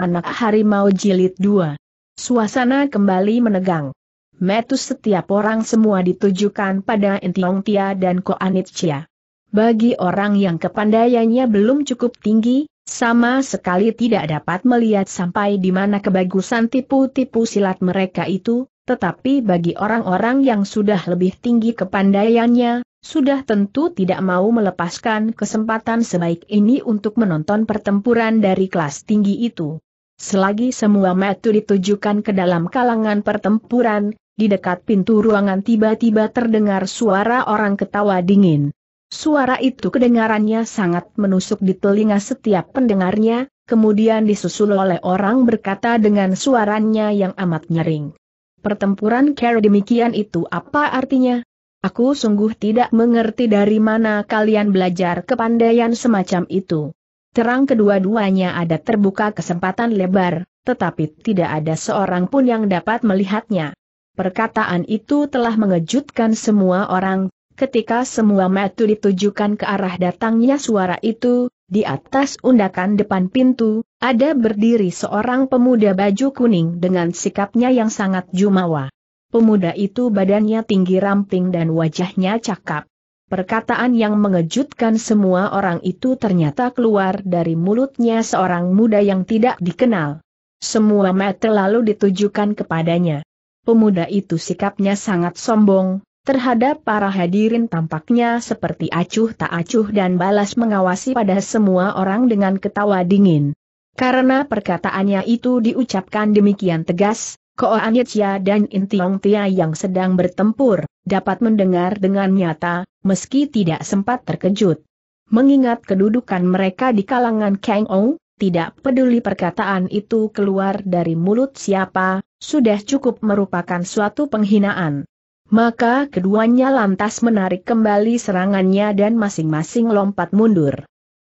Anak Harimau Jilid 2. Suasana kembali menegang. Metus setiap orang semua ditujukan pada Entiong Tia dan Anit Chia. Bagi orang yang kepandaiannya belum cukup tinggi, sama sekali tidak dapat melihat sampai di mana kebagusan tipu-tipu silat mereka itu, tetapi bagi orang-orang yang sudah lebih tinggi kepandaiannya, sudah tentu tidak mau melepaskan kesempatan sebaik ini untuk menonton pertempuran dari kelas tinggi itu. Selagi semua metu ditujukan ke dalam kalangan pertempuran, di dekat pintu ruangan tiba-tiba terdengar suara orang ketawa dingin. Suara itu kedengarannya sangat menusuk di telinga setiap pendengarnya, kemudian disusul oleh orang berkata dengan suaranya yang amat nyering. Pertempuran care demikian itu apa artinya? Aku sungguh tidak mengerti dari mana kalian belajar kepandaian semacam itu. Terang kedua-duanya ada terbuka kesempatan lebar, tetapi tidak ada seorang pun yang dapat melihatnya. Perkataan itu telah mengejutkan semua orang, ketika semua metu ditujukan ke arah datangnya suara itu, di atas undakan depan pintu, ada berdiri seorang pemuda baju kuning dengan sikapnya yang sangat jumawa. Pemuda itu badannya tinggi ramping dan wajahnya cakap. Perkataan yang mengejutkan semua orang itu ternyata keluar dari mulutnya seorang muda yang tidak dikenal. Semua mata lalu ditujukan kepadanya. Pemuda itu sikapnya sangat sombong, terhadap para hadirin tampaknya seperti acuh tak acuh dan balas mengawasi pada semua orang dengan ketawa dingin. Karena perkataannya itu diucapkan demikian tegas, Ko Anyetia dan Intiong Tia yang sedang bertempur, dapat mendengar dengan nyata, meski tidak sempat terkejut. Mengingat kedudukan mereka di kalangan Kang Ou, tidak peduli perkataan itu keluar dari mulut siapa, sudah cukup merupakan suatu penghinaan. Maka keduanya lantas menarik kembali serangannya dan masing-masing lompat mundur.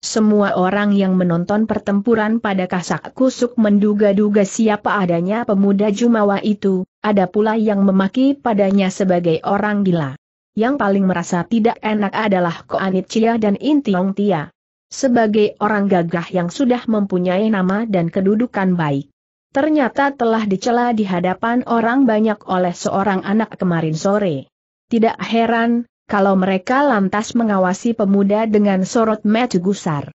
Semua orang yang menonton pertempuran pada kasak kusuk menduga-duga siapa adanya pemuda Jumawa itu, ada pula yang memaki padanya sebagai orang gila. Yang paling merasa tidak enak adalah Koanit Chia dan Intiong Tia. Sebagai orang gagah yang sudah mempunyai nama dan kedudukan baik. Ternyata telah dicela di hadapan orang banyak oleh seorang anak kemarin sore. Tidak heran, kalau mereka lantas mengawasi pemuda dengan sorot mata gusar.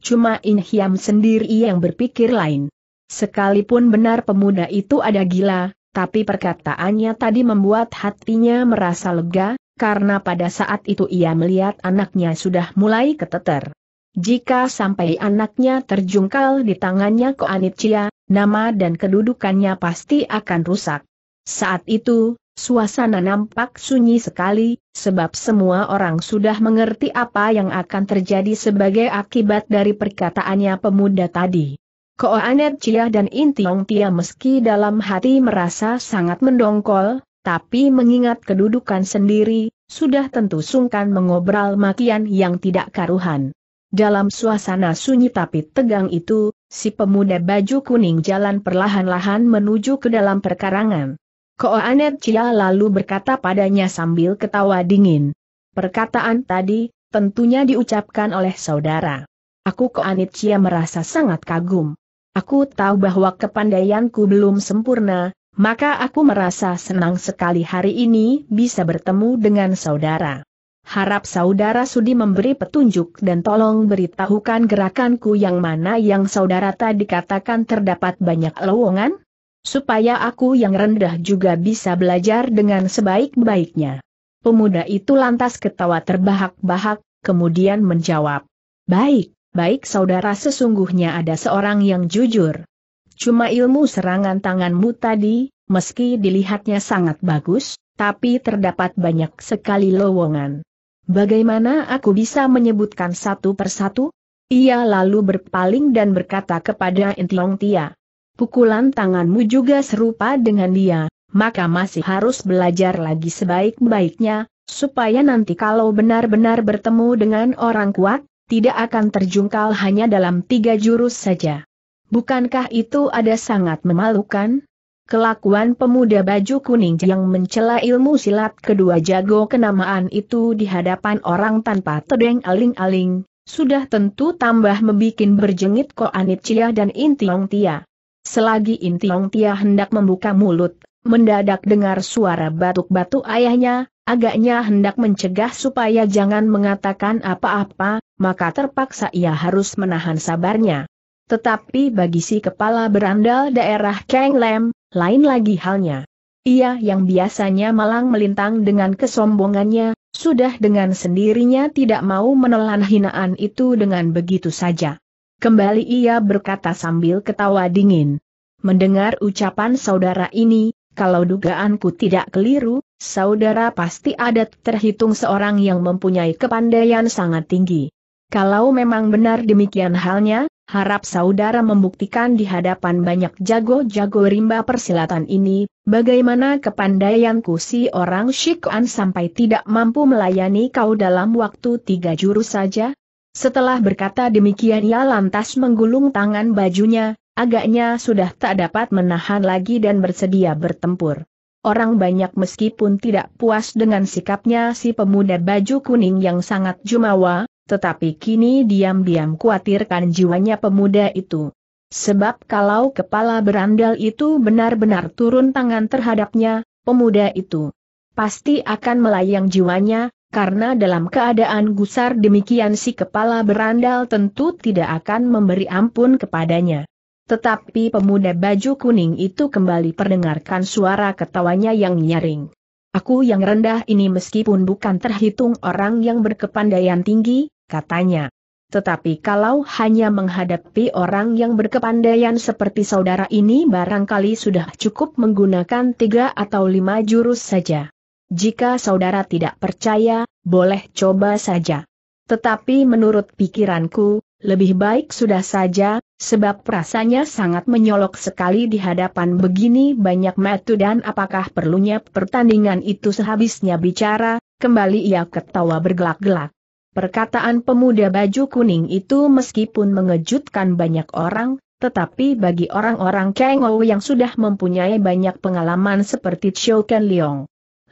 Cuma In Hiam sendiri yang berpikir lain. Sekalipun benar pemuda itu ada gila, tapi perkataannya tadi membuat hatinya merasa lega, karena pada saat itu ia melihat anaknya sudah mulai keteter. Jika sampai anaknya terjungkal di tangannya Chia, nama dan kedudukannya pasti akan rusak. Saat itu, Suasana nampak sunyi sekali, sebab semua orang sudah mengerti apa yang akan terjadi sebagai akibat dari perkataannya pemuda tadi. Koanet Chia dan Intiong Tia meski dalam hati merasa sangat mendongkol, tapi mengingat kedudukan sendiri, sudah tentu sungkan mengobral makian yang tidak karuhan. Dalam suasana sunyi tapi tegang itu, si pemuda baju kuning jalan perlahan-lahan menuju ke dalam perkarangan. Anet Chia lalu berkata padanya sambil ketawa dingin. Perkataan tadi, tentunya diucapkan oleh saudara. Aku Anet Chia merasa sangat kagum. Aku tahu bahwa kepandaianku belum sempurna, maka aku merasa senang sekali hari ini bisa bertemu dengan saudara. Harap saudara sudi memberi petunjuk dan tolong beritahukan gerakanku yang mana yang saudara tadi katakan terdapat banyak lowongan? supaya aku yang rendah juga bisa belajar dengan sebaik-baiknya. Pemuda itu lantas ketawa terbahak-bahak, kemudian menjawab, Baik, baik saudara sesungguhnya ada seorang yang jujur. Cuma ilmu serangan tanganmu tadi, meski dilihatnya sangat bagus, tapi terdapat banyak sekali lowongan. Bagaimana aku bisa menyebutkan satu persatu? Ia lalu berpaling dan berkata kepada Intiong Tia, pukulan tanganmu juga serupa dengan dia, maka masih harus belajar lagi sebaik-baiknya, supaya nanti kalau benar-benar bertemu dengan orang kuat, tidak akan terjungkal hanya dalam tiga jurus saja. Bukankah itu ada sangat memalukan? Kelakuan pemuda baju kuning yang mencela ilmu silat kedua jago kenamaan itu di hadapan orang tanpa tedeng aling-aling, sudah tentu tambah membuat berjengit Koanit Chia dan Intiong Tia. Selagi Intiong Tia hendak membuka mulut, mendadak dengar suara batuk-batuk ayahnya, agaknya hendak mencegah supaya jangan mengatakan apa-apa, maka terpaksa ia harus menahan sabarnya. Tetapi bagi si kepala berandal daerah Kang Lem, lain lagi halnya. Ia yang biasanya malang melintang dengan kesombongannya, sudah dengan sendirinya tidak mau menelan hinaan itu dengan begitu saja. Kembali ia berkata sambil ketawa dingin. Mendengar ucapan saudara ini, kalau dugaanku tidak keliru, saudara pasti adat terhitung seorang yang mempunyai kepandaian sangat tinggi. Kalau memang benar demikian halnya, harap saudara membuktikan di hadapan banyak jago-jago rimba persilatan ini, bagaimana kepandaianku si orang Shikuan sampai tidak mampu melayani kau dalam waktu tiga jurus saja? Setelah berkata demikian ia lantas menggulung tangan bajunya, agaknya sudah tak dapat menahan lagi dan bersedia bertempur. Orang banyak meskipun tidak puas dengan sikapnya si pemuda baju kuning yang sangat jumawa, tetapi kini diam-diam khawatirkan jiwanya pemuda itu. Sebab kalau kepala berandal itu benar-benar turun tangan terhadapnya, pemuda itu pasti akan melayang jiwanya, karena dalam keadaan gusar demikian si kepala berandal tentu tidak akan memberi ampun kepadanya. Tetapi pemuda baju kuning itu kembali perdengarkan suara ketawanya yang nyaring. Aku yang rendah ini meskipun bukan terhitung orang yang berkepandaian tinggi, katanya. Tetapi kalau hanya menghadapi orang yang berkepandaian seperti saudara ini barangkali sudah cukup menggunakan tiga atau lima jurus saja. Jika saudara tidak percaya, boleh coba saja. Tetapi menurut pikiranku, lebih baik sudah saja, sebab rasanya sangat menyolok sekali di hadapan begini banyak metu dan apakah perlunya pertandingan itu sehabisnya bicara, kembali ia ketawa bergelak-gelak. Perkataan pemuda baju kuning itu meskipun mengejutkan banyak orang, tetapi bagi orang-orang Kengou yang sudah mempunyai banyak pengalaman seperti Chou Ken Leong,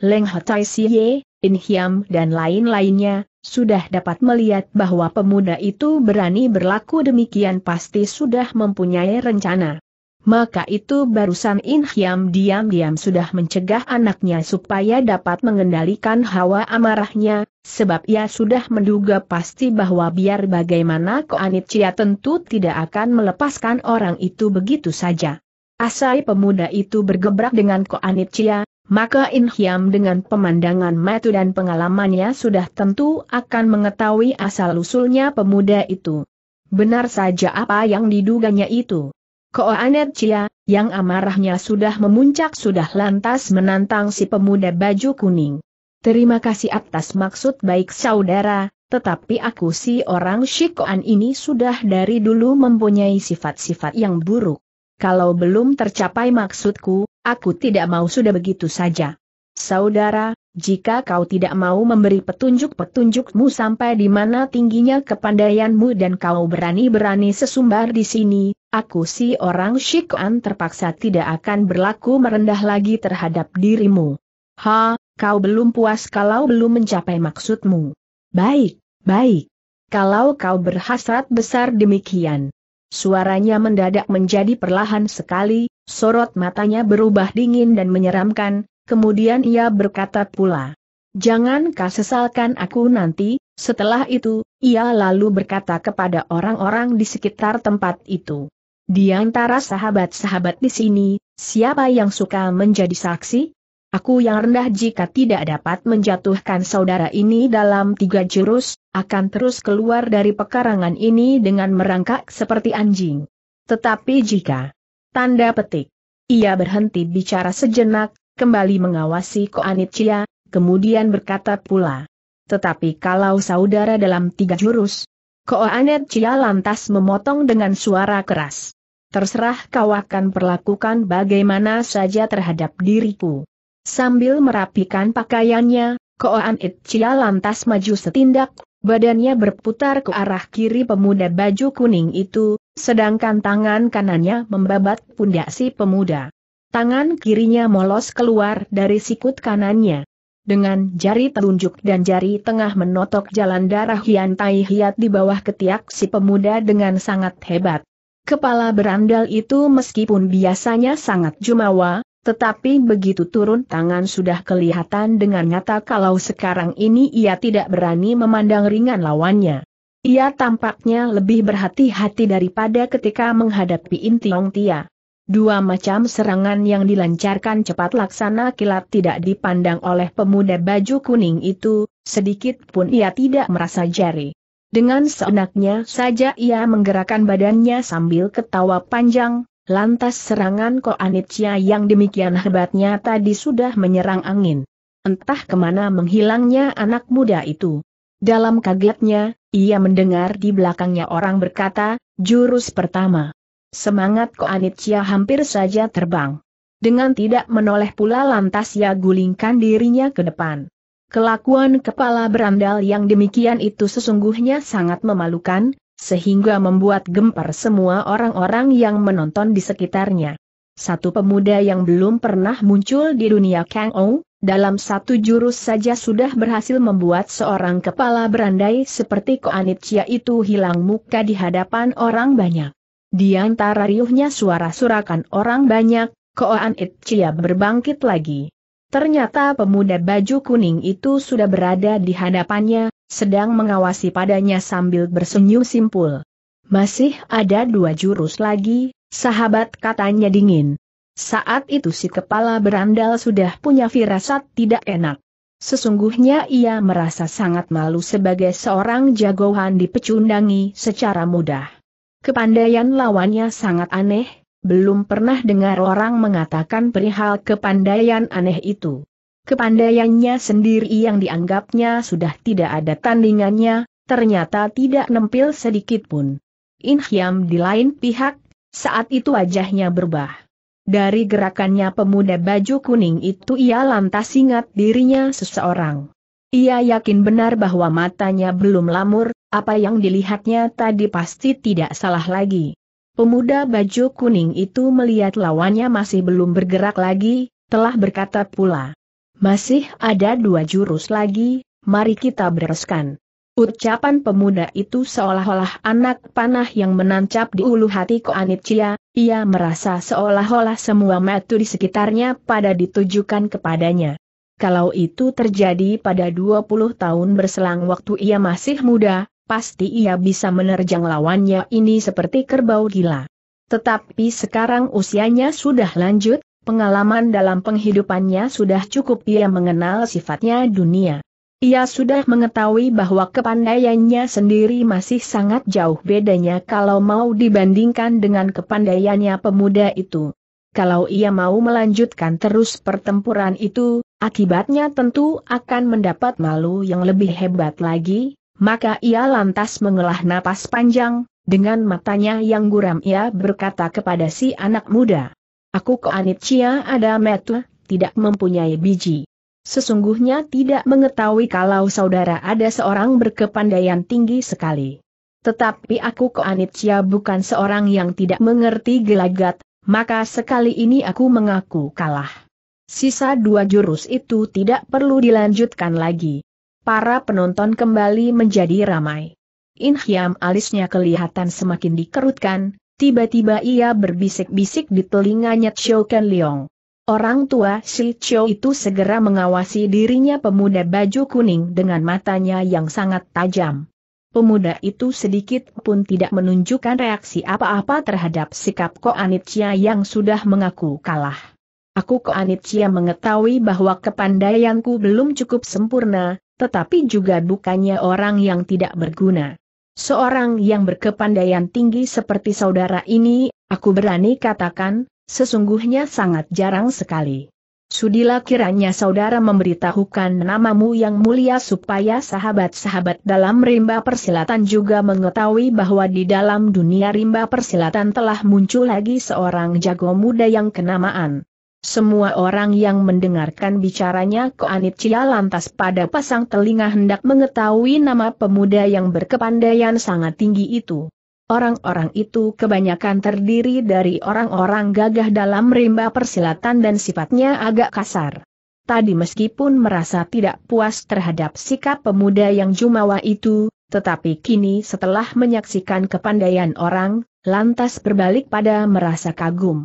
Leng Hotai Siye, In Hiam dan lain-lainnya, sudah dapat melihat bahwa pemuda itu berani berlaku demikian pasti sudah mempunyai rencana. Maka itu barusan In Hiam diam-diam sudah mencegah anaknya supaya dapat mengendalikan hawa amarahnya, sebab ia sudah menduga pasti bahwa biar bagaimana Koanit Cia tentu tidak akan melepaskan orang itu begitu saja. Asai pemuda itu bergebrak dengan Koanit Cia, maka In Hiam dengan pemandangan metu dan pengalamannya sudah tentu akan mengetahui asal-usulnya pemuda itu. Benar saja apa yang diduganya itu. Koanet Chia, yang amarahnya sudah memuncak sudah lantas menantang si pemuda baju kuning. Terima kasih atas maksud baik saudara, tetapi aku si orang Shikoan ini sudah dari dulu mempunyai sifat-sifat yang buruk. Kalau belum tercapai maksudku, Aku tidak mau sudah begitu saja. Saudara, jika kau tidak mau memberi petunjuk-petunjukmu sampai di mana tingginya kepandaianmu dan kau berani-berani sesumbar di sini, aku si orang Shikuan terpaksa tidak akan berlaku merendah lagi terhadap dirimu. Ha, kau belum puas kalau belum mencapai maksudmu. Baik, baik. Kalau kau berhasrat besar demikian, Suaranya mendadak menjadi perlahan sekali, sorot matanya berubah dingin dan menyeramkan, kemudian ia berkata pula. Jangan kau sesalkan aku nanti, setelah itu, ia lalu berkata kepada orang-orang di sekitar tempat itu. Di antara sahabat-sahabat di sini, siapa yang suka menjadi saksi? Aku yang rendah jika tidak dapat menjatuhkan saudara ini dalam tiga jurus, akan terus keluar dari pekarangan ini dengan merangkak seperti anjing. Tetapi jika tanda petik, ia berhenti bicara sejenak, kembali mengawasi Koanitia, kemudian berkata pula. Tetapi kalau saudara dalam tiga jurus, Koanitia lantas memotong dengan suara keras. Terserah kau akan perlakukan bagaimana saja terhadap diriku. Sambil merapikan pakaiannya, Koan Chia lantas maju setindak, badannya berputar ke arah kiri pemuda baju kuning itu, sedangkan tangan kanannya membabat pundak si pemuda. Tangan kirinya molos keluar dari sikut kanannya. Dengan jari telunjuk dan jari tengah menotok jalan darah Hian Tai Hiat di bawah ketiak si pemuda dengan sangat hebat. Kepala berandal itu meskipun biasanya sangat jumawa, tetapi begitu turun tangan sudah kelihatan dengan nyata kalau sekarang ini ia tidak berani memandang ringan lawannya. Ia tampaknya lebih berhati-hati daripada ketika menghadapi Intiong Tia. Dua macam serangan yang dilancarkan cepat laksana kilat tidak dipandang oleh pemuda baju kuning itu, sedikit pun ia tidak merasa jari. Dengan seenaknya saja ia menggerakkan badannya sambil ketawa panjang, Lantas serangan Koanitia yang demikian hebatnya tadi sudah menyerang angin. Entah kemana menghilangnya anak muda itu. Dalam kagetnya, ia mendengar di belakangnya orang berkata, jurus pertama. Semangat Koanitia hampir saja terbang. Dengan tidak menoleh pula lantas ia gulingkan dirinya ke depan. Kelakuan kepala berandal yang demikian itu sesungguhnya sangat memalukan, sehingga membuat gempar semua orang-orang yang menonton di sekitarnya. Satu pemuda yang belum pernah muncul di dunia Kang Ou, dalam satu jurus saja sudah berhasil membuat seorang kepala berandai seperti Chia itu hilang muka di hadapan orang banyak. Di antara riuhnya suara surakan orang banyak, Chia berbangkit lagi. Ternyata pemuda baju kuning itu sudah berada di hadapannya, sedang mengawasi padanya sambil bersenyum simpul. Masih ada dua jurus lagi, sahabat katanya dingin. Saat itu si kepala berandal sudah punya firasat tidak enak. Sesungguhnya ia merasa sangat malu sebagai seorang jagoan dipecundangi secara mudah. Kepandaian lawannya sangat aneh, belum pernah dengar orang mengatakan perihal kepandaian aneh itu. Kepandaiannya sendiri yang dianggapnya sudah tidak ada tandingannya, ternyata tidak nempil sedikit pun. In Hiam di lain pihak, saat itu wajahnya berubah. Dari gerakannya pemuda baju kuning itu ia lantas ingat dirinya seseorang. Ia yakin benar bahwa matanya belum lamur, apa yang dilihatnya tadi pasti tidak salah lagi. Pemuda baju kuning itu melihat lawannya masih belum bergerak lagi, telah berkata pula. Masih ada dua jurus lagi, mari kita bereskan. Ucapan pemuda itu seolah-olah anak panah yang menancap di ulu hati Koanitia, ia merasa seolah-olah semua metu di sekitarnya pada ditujukan kepadanya. Kalau itu terjadi pada 20 tahun berselang waktu ia masih muda, pasti ia bisa menerjang lawannya ini seperti kerbau gila. Tetapi sekarang usianya sudah lanjut, Pengalaman dalam penghidupannya sudah cukup ia mengenal sifatnya dunia. Ia sudah mengetahui bahwa kepandaiannya sendiri masih sangat jauh bedanya kalau mau dibandingkan dengan kepandaiannya pemuda itu. Kalau ia mau melanjutkan terus pertempuran itu, akibatnya tentu akan mendapat malu yang lebih hebat lagi, maka ia lantas mengelah napas panjang, dengan matanya yang guram ia berkata kepada si anak muda. Aku ke Chia ada metu, tidak mempunyai biji. Sesungguhnya tidak mengetahui kalau saudara ada seorang berkepandaian tinggi sekali. Tetapi aku ke Chia bukan seorang yang tidak mengerti gelagat, maka sekali ini aku mengaku kalah. Sisa dua jurus itu tidak perlu dilanjutkan lagi. Para penonton kembali menjadi ramai. Inhyam alisnya kelihatan semakin dikerutkan, Tiba-tiba ia berbisik-bisik di telinganya Xiao Ken Leong. Orang tua si Xiao itu segera mengawasi dirinya pemuda baju kuning dengan matanya yang sangat tajam. Pemuda itu sedikit pun tidak menunjukkan reaksi apa-apa terhadap sikap Ko Anitia yang sudah mengaku kalah. Aku Ko Anitia mengetahui bahwa kepandaianku belum cukup sempurna, tetapi juga bukannya orang yang tidak berguna. Seorang yang berkepandaian tinggi seperti saudara ini, aku berani katakan, sesungguhnya sangat jarang sekali. Sudilah kiranya saudara memberitahukan namamu yang mulia supaya sahabat-sahabat dalam rimba persilatan juga mengetahui bahwa di dalam dunia rimba persilatan telah muncul lagi seorang jago muda yang kenamaan. Semua orang yang mendengarkan bicaranya Koanit Cia lantas pada pasang telinga hendak mengetahui nama pemuda yang berkepandaian sangat tinggi itu. Orang-orang itu kebanyakan terdiri dari orang-orang gagah dalam rimba persilatan dan sifatnya agak kasar. Tadi meskipun merasa tidak puas terhadap sikap pemuda yang jumawa itu, tetapi kini setelah menyaksikan kepandaian orang, lantas berbalik pada merasa kagum.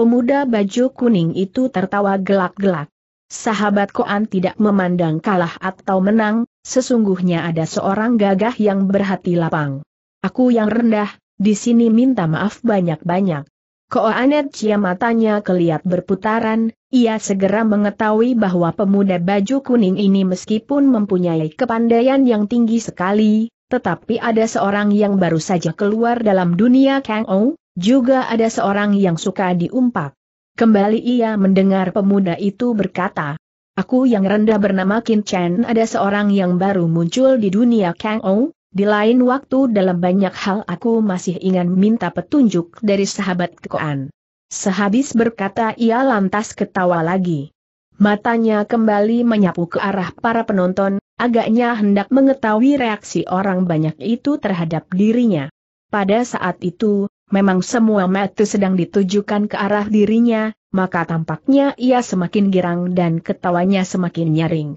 Pemuda baju kuning itu tertawa gelak-gelak. Sahabat Koan tidak memandang kalah atau menang, sesungguhnya ada seorang gagah yang berhati lapang. Aku yang rendah, di sini minta maaf banyak-banyak. Koanet Cia matanya keliat berputaran, ia segera mengetahui bahwa pemuda baju kuning ini meskipun mempunyai kepandaian yang tinggi sekali, tetapi ada seorang yang baru saja keluar dalam dunia Kang Ong, juga ada seorang yang suka diumpak. Kembali ia mendengar pemuda itu berkata, Aku yang rendah bernama Kin Chen ada seorang yang baru muncul di dunia Kang Ou, di lain waktu dalam banyak hal aku masih ingin minta petunjuk dari sahabat Kekoan. Sehabis berkata ia lantas ketawa lagi. Matanya kembali menyapu ke arah para penonton, agaknya hendak mengetahui reaksi orang banyak itu terhadap dirinya. Pada saat itu, memang semua mata sedang ditujukan ke arah dirinya, maka tampaknya ia semakin girang dan ketawanya semakin nyaring.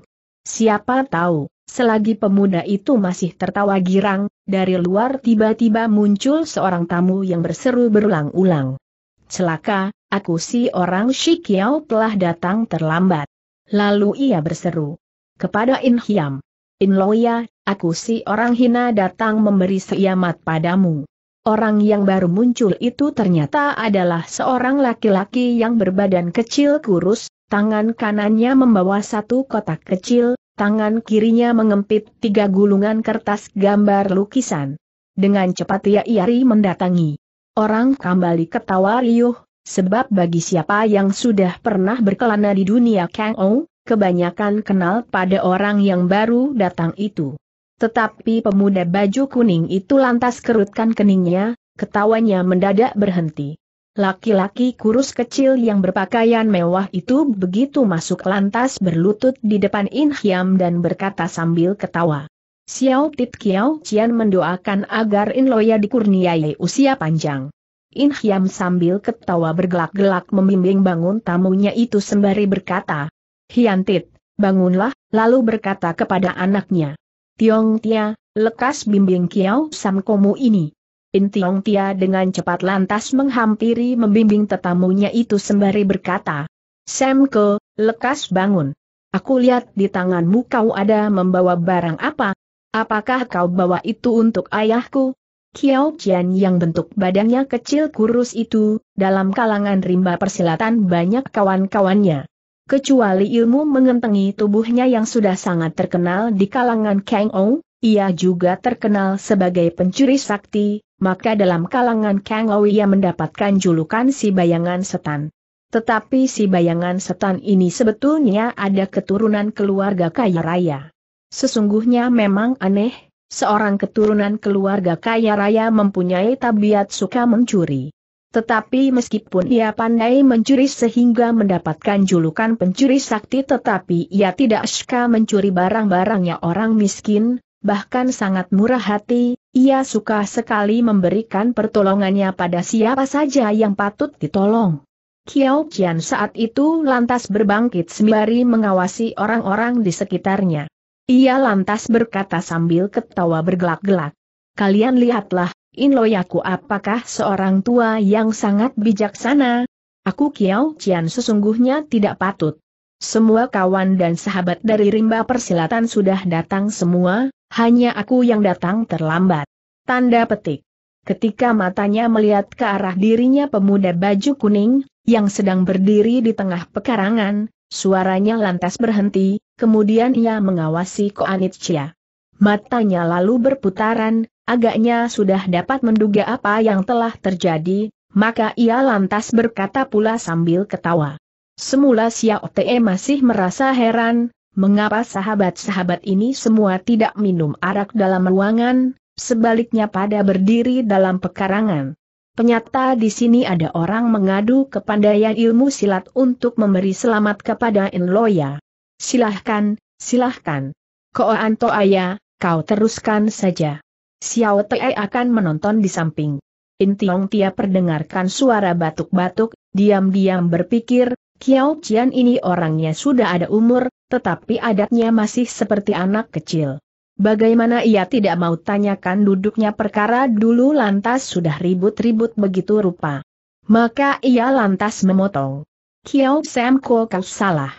Siapa tahu, selagi pemuda itu masih tertawa girang, dari luar tiba-tiba muncul seorang tamu yang berseru berulang-ulang. Celaka, aku si orang Shikiao telah datang terlambat. Lalu ia berseru kepada In Hiam. In Loya, aku si orang hina datang memberi seiyamat padamu. Orang yang baru muncul itu ternyata adalah seorang laki-laki yang berbadan kecil kurus, tangan kanannya membawa satu kotak kecil, tangan kirinya mengempit tiga gulungan kertas gambar lukisan. Dengan cepat ia Iari mendatangi. Orang kembali ketawa riuh, sebab bagi siapa yang sudah pernah berkelana di dunia Kang Ou, kebanyakan kenal pada orang yang baru datang itu. Tetapi pemuda baju kuning itu lantas kerutkan keningnya, ketawanya mendadak berhenti. Laki-laki kurus kecil yang berpakaian mewah itu begitu masuk lantas berlutut di depan In Hiam dan berkata sambil ketawa. Xiao Tit Kiao Cian mendoakan agar In Loya dikurniai usia panjang. In Hiam sambil ketawa bergelak-gelak membimbing bangun tamunya itu sembari berkata, Hian Tit, bangunlah, lalu berkata kepada anaknya, Tiong Tia, lekas bimbing Kiao Sam Komu ini. In Tiong Tia dengan cepat lantas menghampiri membimbing tetamunya itu sembari berkata, Sam Ke, lekas bangun. Aku lihat di tanganmu kau ada membawa barang apa? Apakah kau bawa itu untuk ayahku? Kiao Jian yang bentuk badannya kecil kurus itu, dalam kalangan rimba persilatan banyak kawan-kawannya. Kecuali ilmu mengentengi tubuhnya yang sudah sangat terkenal di kalangan Kang Ou, ia juga terkenal sebagai pencuri sakti, maka dalam kalangan Kang Ou ia mendapatkan julukan si bayangan setan. Tetapi si bayangan setan ini sebetulnya ada keturunan keluarga kaya raya. Sesungguhnya memang aneh, seorang keturunan keluarga kaya raya mempunyai tabiat suka mencuri. Tetapi meskipun ia pandai mencuri sehingga mendapatkan julukan pencuri sakti tetapi ia tidak suka mencuri barang-barangnya orang miskin, bahkan sangat murah hati, ia suka sekali memberikan pertolongannya pada siapa saja yang patut ditolong. Kiao Qian saat itu lantas berbangkit sembari mengawasi orang-orang di sekitarnya. Ia lantas berkata sambil ketawa bergelak-gelak. Kalian lihatlah, Inloyaku apakah seorang tua yang sangat bijaksana? Aku Kiao Cian sesungguhnya tidak patut. Semua kawan dan sahabat dari rimba persilatan sudah datang semua, hanya aku yang datang terlambat. Tanda petik. Ketika matanya melihat ke arah dirinya pemuda baju kuning, yang sedang berdiri di tengah pekarangan, suaranya lantas berhenti, kemudian ia mengawasi Koanit Cia. Matanya lalu berputaran, Agaknya sudah dapat menduga apa yang telah terjadi, maka ia lantas berkata pula sambil ketawa. Semula Xiao Te masih merasa heran, mengapa sahabat-sahabat ini semua tidak minum arak dalam ruangan, sebaliknya pada berdiri dalam pekarangan. Penyata di sini ada orang mengadu kepandaian ilmu silat untuk memberi selamat kepada Inloya. Silahkan, silahkan. Koan Toaya, kau teruskan saja. Xiao Te akan menonton di samping. In Tiong Tia perdengarkan suara batuk-batuk, diam-diam berpikir, Xiao Qian ini orangnya sudah ada umur, tetapi adatnya masih seperti anak kecil. Bagaimana ia tidak mau tanyakan duduknya perkara dulu lantas sudah ribut-ribut begitu rupa. Maka ia lantas memotong. Kiao Sam Ko kau salah.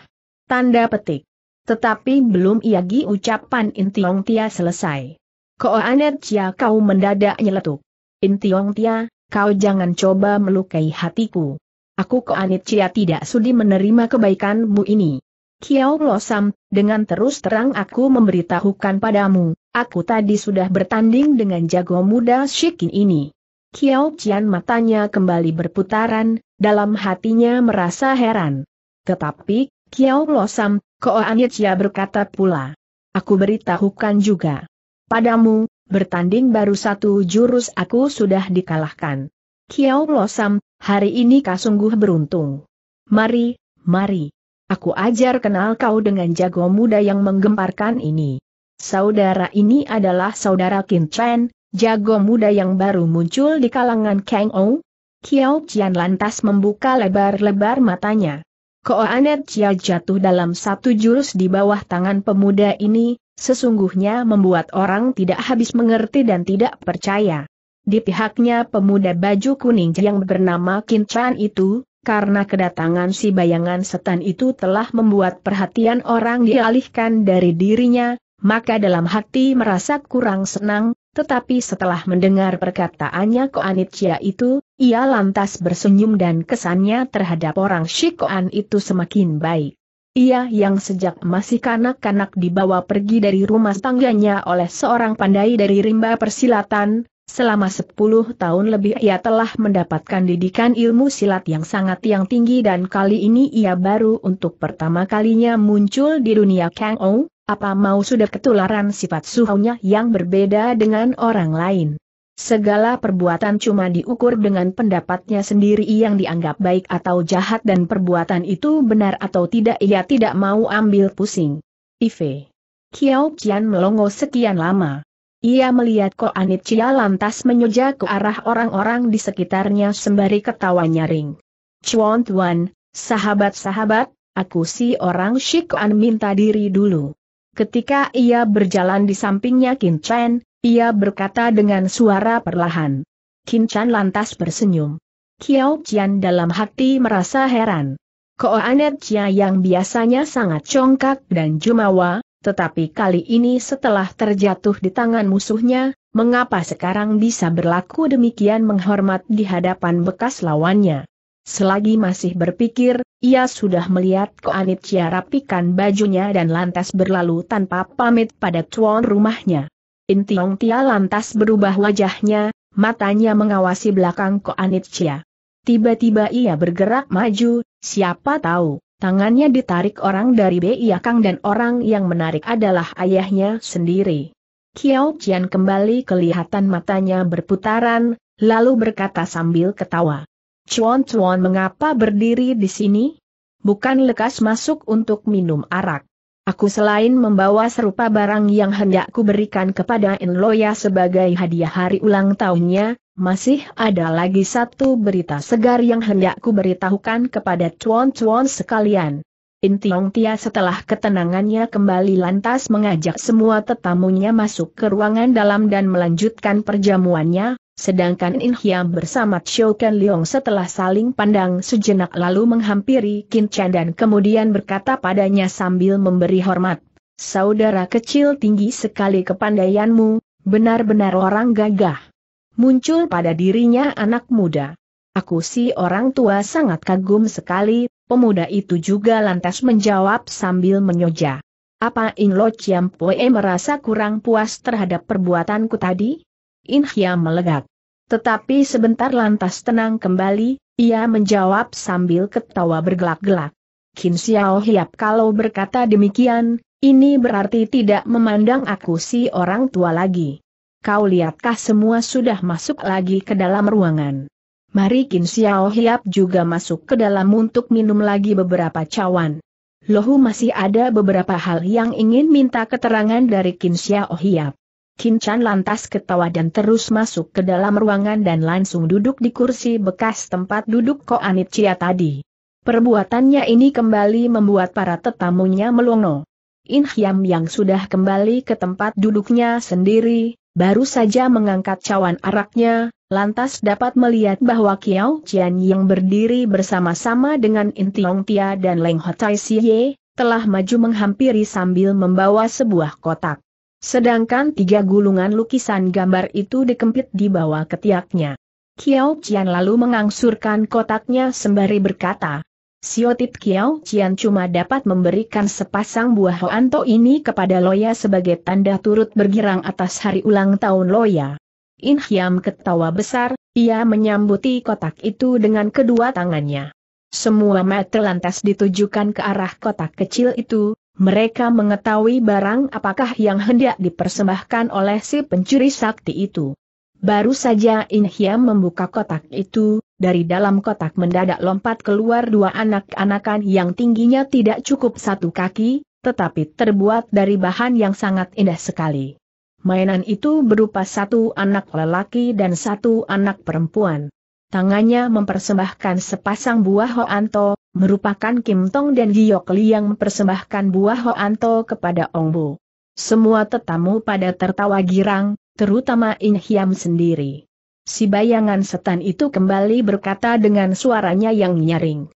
Tanda petik. Tetapi belum ia gi ucapan In Tiong Tia selesai. Kau aner cia kau mendadak nyeletuk. Intiong Tia, kau jangan coba melukai hatiku. Aku Kau Anet cia tidak sudi menerima kebaikanmu ini. Kiao Losam, dengan terus terang aku memberitahukan padamu, aku tadi sudah bertanding dengan jago muda Shikin ini. Kiao Cian matanya kembali berputaran, dalam hatinya merasa heran. Tetapi, Kiao Losam, Cia berkata pula. Aku beritahukan juga padamu, bertanding baru satu jurus aku sudah dikalahkan. Kiao Losam, hari ini kau sungguh beruntung. Mari, mari. Aku ajar kenal kau dengan jago muda yang menggemparkan ini. Saudara ini adalah saudara Qin Chen, jago muda yang baru muncul di kalangan Kang Ou. Kiao Jian lantas membuka lebar-lebar matanya. Koanet Jia jatuh dalam satu jurus di bawah tangan pemuda ini, Sesungguhnya membuat orang tidak habis mengerti dan tidak percaya. Di pihaknya pemuda baju kuning yang bernama Chan itu, karena kedatangan si bayangan setan itu telah membuat perhatian orang dialihkan dari dirinya, maka dalam hati merasa kurang senang, tetapi setelah mendengar perkataannya Koanitia itu, ia lantas bersenyum dan kesannya terhadap orang Shikoan itu semakin baik. Ia yang sejak masih kanak-kanak dibawa pergi dari rumah tangganya oleh seorang pandai dari rimba persilatan, Selama 10 tahun lebih ia telah mendapatkan didikan ilmu silat yang sangat yang tinggi dan kali ini ia baru untuk pertama kalinya muncul di dunia Kang Ou, apa mau sudah ketularan sifat suhunya yang berbeda dengan orang lain. Segala perbuatan cuma diukur dengan pendapatnya sendiri yang dianggap baik atau jahat dan perbuatan itu benar atau tidak ia tidak mau ambil pusing. IV. Kiao Qian melongo sekian lama. Ia melihat Ko Anit Chia lantas menyeja ke arah orang-orang di sekitarnya sembari ketawa nyaring. Chuan Tuan, sahabat-sahabat, aku si orang Shikuan minta diri dulu. Ketika ia berjalan di sampingnya Kin Chen, ia berkata dengan suara perlahan. Kincan lantas bersenyum. Kiao Qian dalam hati merasa heran. Koanet Chia yang biasanya sangat congkak dan jumawa, tetapi kali ini setelah terjatuh di tangan musuhnya, mengapa sekarang bisa berlaku demikian menghormat di hadapan bekas lawannya. Selagi masih berpikir, ia sudah melihat Koanet Chia rapikan bajunya dan lantas berlalu tanpa pamit pada tuan rumahnya. Tiong Tia lantas berubah wajahnya, matanya mengawasi belakang Koanit Chia. Tiba-tiba ia bergerak maju, siapa tahu, tangannya ditarik orang dari Bia Kang dan orang yang menarik adalah ayahnya sendiri. Kiao Jian kembali kelihatan matanya berputaran, lalu berkata sambil ketawa. Chuan Chuan mengapa berdiri di sini? Bukan lekas masuk untuk minum arak. Aku selain membawa serupa barang yang hendak kuberikan kepada Enloya sebagai hadiah hari ulang tahunnya, masih ada lagi satu berita segar yang hendak kuberitahukan kepada cuan-cuan sekalian. Intiong Tia setelah ketenangannya kembali lantas mengajak semua tetamunya masuk ke ruangan dalam dan melanjutkan perjamuannya, Sedangkan In Hiam bersama Chou Ken Leong setelah saling pandang sejenak lalu menghampiri Kin Chan dan kemudian berkata padanya sambil memberi hormat. Saudara kecil tinggi sekali kepandaianmu, benar-benar orang gagah. Muncul pada dirinya anak muda. Aku si orang tua sangat kagum sekali, pemuda itu juga lantas menjawab sambil menyoja. Apa In Lo Chiam Poe merasa kurang puas terhadap perbuatanku tadi? Inhya melegak. Tetapi sebentar lantas tenang kembali, ia menjawab sambil ketawa bergelak-gelak. Qin Xiao Hiap kalau berkata demikian, ini berarti tidak memandang aku si orang tua lagi. Kau lihatkah semua sudah masuk lagi ke dalam ruangan. Mari Qin Xiao Hiap juga masuk ke dalam untuk minum lagi beberapa cawan. Lohu masih ada beberapa hal yang ingin minta keterangan dari Qin Xiao Hiap. Kinchan lantas ketawa dan terus masuk ke dalam ruangan dan langsung duduk di kursi bekas tempat duduk Ko Anit Cia tadi. Perbuatannya ini kembali membuat para tetamunya melongo. In Hyam yang sudah kembali ke tempat duduknya sendiri, baru saja mengangkat cawan araknya, lantas dapat melihat bahwa Kiao Chian yang berdiri bersama-sama dengan In Tiong Tia dan Leng Hotai Siye, telah maju menghampiri sambil membawa sebuah kotak. Sedangkan tiga gulungan lukisan gambar itu dikempit di bawah ketiaknya. Kiao Qian lalu mengangsurkan kotaknya sembari berkata, Siotip Kiao Qian cuma dapat memberikan sepasang buah hoanto ini kepada Loya sebagai tanda turut bergirang atas hari ulang tahun Loya. In Hiam ketawa besar, ia menyambuti kotak itu dengan kedua tangannya. Semua mata lantas ditujukan ke arah kotak kecil itu, mereka mengetahui barang apakah yang hendak dipersembahkan oleh si pencuri sakti itu. Baru saja In membuka kotak itu, dari dalam kotak mendadak lompat keluar dua anak-anakan yang tingginya tidak cukup satu kaki, tetapi terbuat dari bahan yang sangat indah sekali. Mainan itu berupa satu anak lelaki dan satu anak perempuan. Tangannya mempersembahkan sepasang buah hoanto, merupakan Kim Tong dan Giok Li yang mempersembahkan buah Hoanto kepada Ong Bu. Semua tetamu pada tertawa girang, terutama In Hiam sendiri. Si bayangan setan itu kembali berkata dengan suaranya yang nyaring.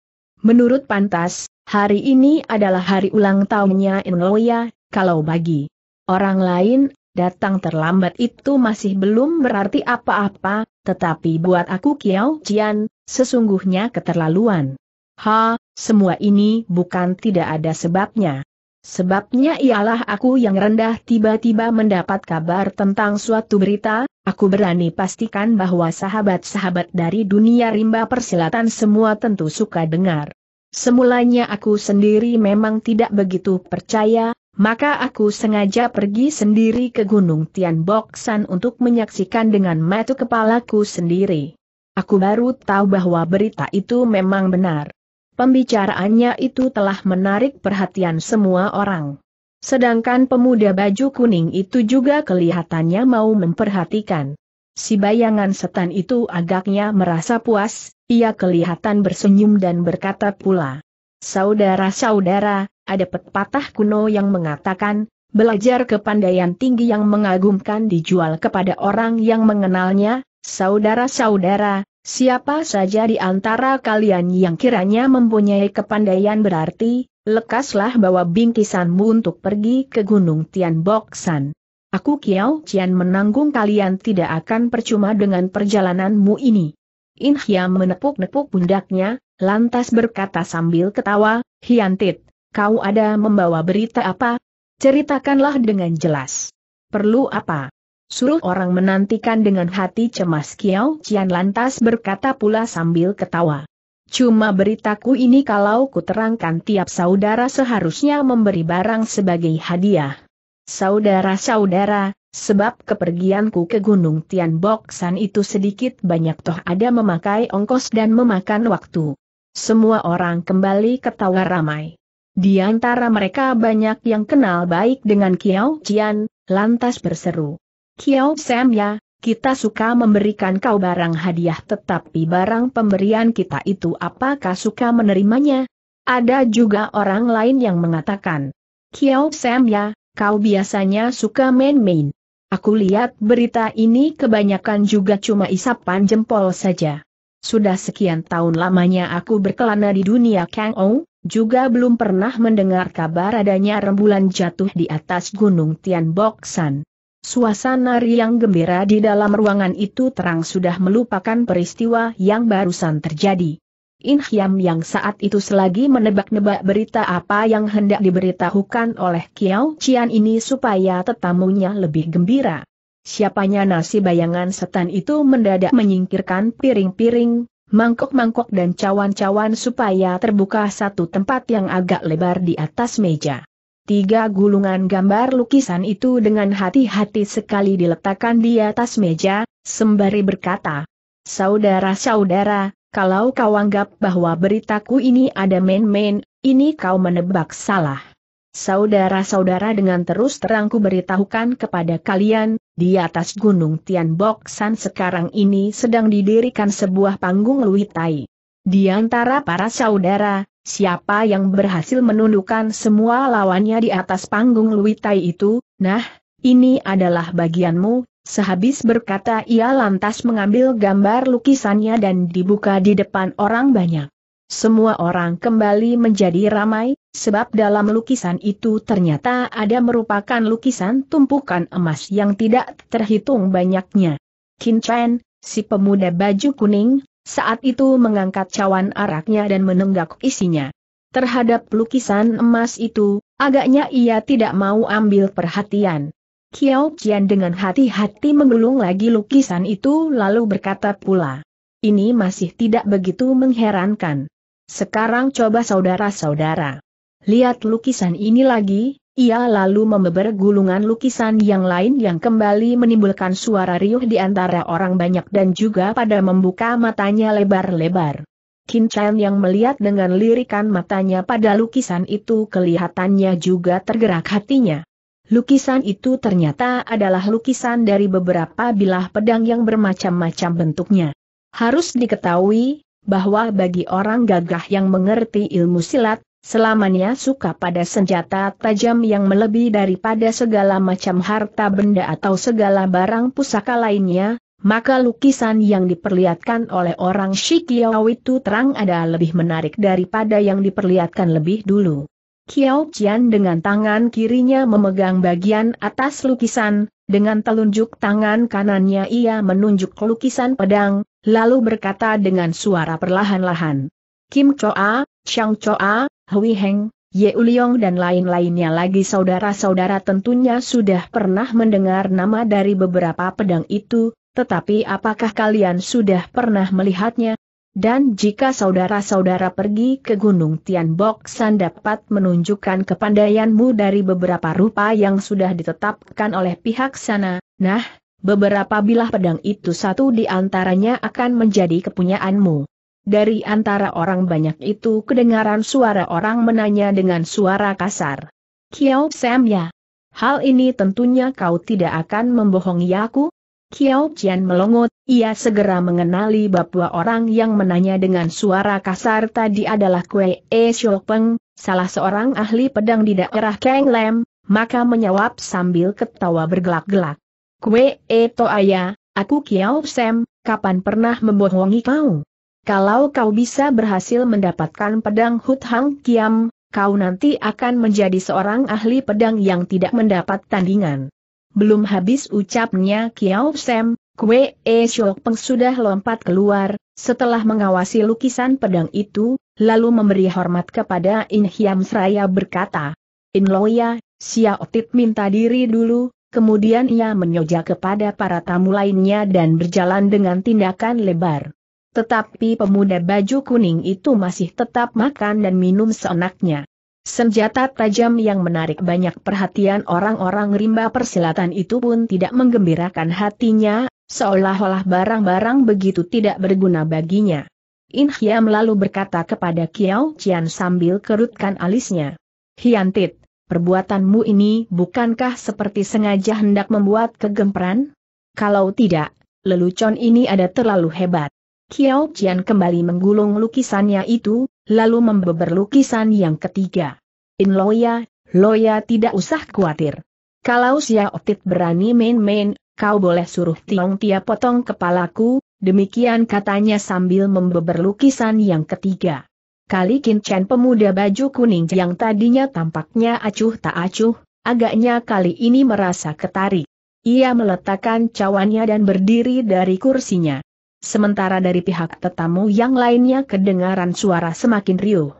Menurut pantas, hari ini adalah hari ulang tahunnya In Loya, kalau bagi orang lain, datang terlambat itu masih belum berarti apa-apa, tetapi buat aku Kiao Jian, sesungguhnya keterlaluan. Ha, semua ini bukan tidak ada sebabnya. Sebabnya ialah aku yang rendah tiba-tiba mendapat kabar tentang suatu berita, aku berani pastikan bahwa sahabat-sahabat dari dunia rimba persilatan semua tentu suka dengar. Semulanya aku sendiri memang tidak begitu percaya, maka aku sengaja pergi sendiri ke Gunung Tianboksan untuk menyaksikan dengan mata kepalaku sendiri. Aku baru tahu bahwa berita itu memang benar. Pembicaraannya itu telah menarik perhatian semua orang. Sedangkan pemuda baju kuning itu juga kelihatannya mau memperhatikan. Si bayangan setan itu agaknya merasa puas, ia kelihatan bersenyum dan berkata pula. Saudara-saudara, ada pepatah kuno yang mengatakan, belajar kepandaian tinggi yang mengagumkan dijual kepada orang yang mengenalnya, saudara-saudara, Siapa saja di antara kalian yang kiranya mempunyai kepandaian berarti, lekaslah bawa bingkisanmu untuk pergi ke Gunung Tianboksan. Aku Kiao Cian menanggung kalian tidak akan percuma dengan perjalananmu ini. In Hiam menepuk-nepuk pundaknya, lantas berkata sambil ketawa, Hian Tit, kau ada membawa berita apa? Ceritakanlah dengan jelas. Perlu apa? Suruh orang menantikan dengan hati cemas Kiao Cian lantas berkata pula sambil ketawa. Cuma beritaku ini kalau kuterangkan tiap saudara seharusnya memberi barang sebagai hadiah. Saudara-saudara, sebab kepergianku ke Gunung Tian Boksan itu sedikit banyak toh ada memakai ongkos dan memakan waktu. Semua orang kembali ketawa ramai. Di antara mereka banyak yang kenal baik dengan Kiao Cian, lantas berseru. Kiao Sam ya, kita suka memberikan kau barang hadiah tetapi barang pemberian kita itu apakah suka menerimanya? Ada juga orang lain yang mengatakan, Kiao Sam ya, kau biasanya suka main-main. Aku lihat berita ini kebanyakan juga cuma isapan jempol saja. Sudah sekian tahun lamanya aku berkelana di dunia Kang Ou, juga belum pernah mendengar kabar adanya rembulan jatuh di atas gunung Tian Boksan. Suasana riang gembira di dalam ruangan itu terang sudah melupakan peristiwa yang barusan terjadi. In Hyam yang saat itu selagi menebak-nebak berita apa yang hendak diberitahukan oleh Kiao Cian ini supaya tetamunya lebih gembira. Siapanya nasi bayangan setan itu mendadak menyingkirkan piring-piring, mangkok-mangkok dan cawan-cawan supaya terbuka satu tempat yang agak lebar di atas meja. Tiga gulungan gambar lukisan itu dengan hati-hati sekali diletakkan di atas meja, sembari berkata, Saudara-saudara, kalau kau anggap bahwa beritaku ini ada main-main, ini kau menebak salah. Saudara-saudara dengan terus terangku beritahukan kepada kalian, di atas gunung san sekarang ini sedang didirikan sebuah panggung Luitai. Di antara para saudara, Siapa yang berhasil menundukkan semua lawannya di atas panggung Luitai itu, nah, ini adalah bagianmu, sehabis berkata ia lantas mengambil gambar lukisannya dan dibuka di depan orang banyak. Semua orang kembali menjadi ramai, sebab dalam lukisan itu ternyata ada merupakan lukisan tumpukan emas yang tidak terhitung banyaknya. Kin Chen, si pemuda baju kuning, saat itu mengangkat cawan araknya dan menenggak isinya. Terhadap lukisan emas itu, agaknya ia tidak mau ambil perhatian. Kiao Qian dengan hati-hati menggulung lagi lukisan itu lalu berkata pula. Ini masih tidak begitu mengherankan. Sekarang coba saudara-saudara. Lihat lukisan ini lagi, ia lalu membeber gulungan lukisan yang lain yang kembali menimbulkan suara riuh di antara orang banyak dan juga pada membuka matanya lebar-lebar. Kin Chan yang melihat dengan lirikan matanya pada lukisan itu kelihatannya juga tergerak hatinya. Lukisan itu ternyata adalah lukisan dari beberapa bilah pedang yang bermacam-macam bentuknya. Harus diketahui, bahwa bagi orang gagah yang mengerti ilmu silat, Selamanya suka pada senjata tajam yang melebihi daripada segala macam harta benda atau segala barang pusaka lainnya, maka lukisan yang diperlihatkan oleh orang Shikiao itu terang ada lebih menarik daripada yang diperlihatkan lebih dulu. Kiao Qian dengan tangan kirinya memegang bagian atas lukisan, dengan telunjuk tangan kanannya ia menunjuk lukisan pedang, lalu berkata dengan suara perlahan-lahan. Kim Choa, Chang Choa, Hui Heng, Ye Uliong dan lain-lainnya lagi saudara-saudara tentunya sudah pernah mendengar nama dari beberapa pedang itu, tetapi apakah kalian sudah pernah melihatnya? Dan jika saudara-saudara pergi ke Gunung Tianbok San dapat menunjukkan kepandaianmu dari beberapa rupa yang sudah ditetapkan oleh pihak sana, nah, beberapa bilah pedang itu satu di antaranya akan menjadi kepunyaanmu. Dari antara orang banyak itu kedengaran suara orang menanya dengan suara kasar. Kiao Sam ya. Hal ini tentunya kau tidak akan membohongi aku? Kiao Jian melongot, ia segera mengenali bahwa orang yang menanya dengan suara kasar tadi adalah Kue E Peng, salah seorang ahli pedang di daerah Kang Lam, maka menjawab sambil ketawa bergelak-gelak. Kue E Toaya, aku Kiao Sam, kapan pernah membohongi kau? Kalau kau bisa berhasil mendapatkan pedang Hut Hang Kiam, kau nanti akan menjadi seorang ahli pedang yang tidak mendapat tandingan. Belum habis ucapnya Kiao Sam, Kue E Shok Peng sudah lompat keluar, setelah mengawasi lukisan pedang itu, lalu memberi hormat kepada In Hiam Seraya berkata, In Loya, Xiao Tit minta diri dulu, kemudian ia menyoja kepada para tamu lainnya dan berjalan dengan tindakan lebar. Tetapi pemuda baju kuning itu masih tetap makan dan minum seenaknya. Senjata tajam yang menarik banyak perhatian orang-orang rimba persilatan itu pun tidak menggembirakan hatinya, seolah-olah barang-barang begitu tidak berguna baginya. In Hiam lalu berkata kepada Kiao Chian sambil kerutkan alisnya. Hiantit, perbuatanmu ini bukankah seperti sengaja hendak membuat kegemperan? Kalau tidak, lelucon ini ada terlalu hebat. Kiao Jian kembali menggulung lukisannya itu, lalu membeber lukisan yang ketiga. In Loya, Loya tidak usah khawatir. Kalau Sia Otit berani main-main, kau boleh suruh Tiong Tia potong kepalaku, demikian katanya sambil membeber lukisan yang ketiga. Kali Chen pemuda baju kuning yang tadinya tampaknya acuh tak acuh, agaknya kali ini merasa ketarik. Ia meletakkan cawannya dan berdiri dari kursinya. Sementara dari pihak tetamu yang lainnya kedengaran suara semakin riuh.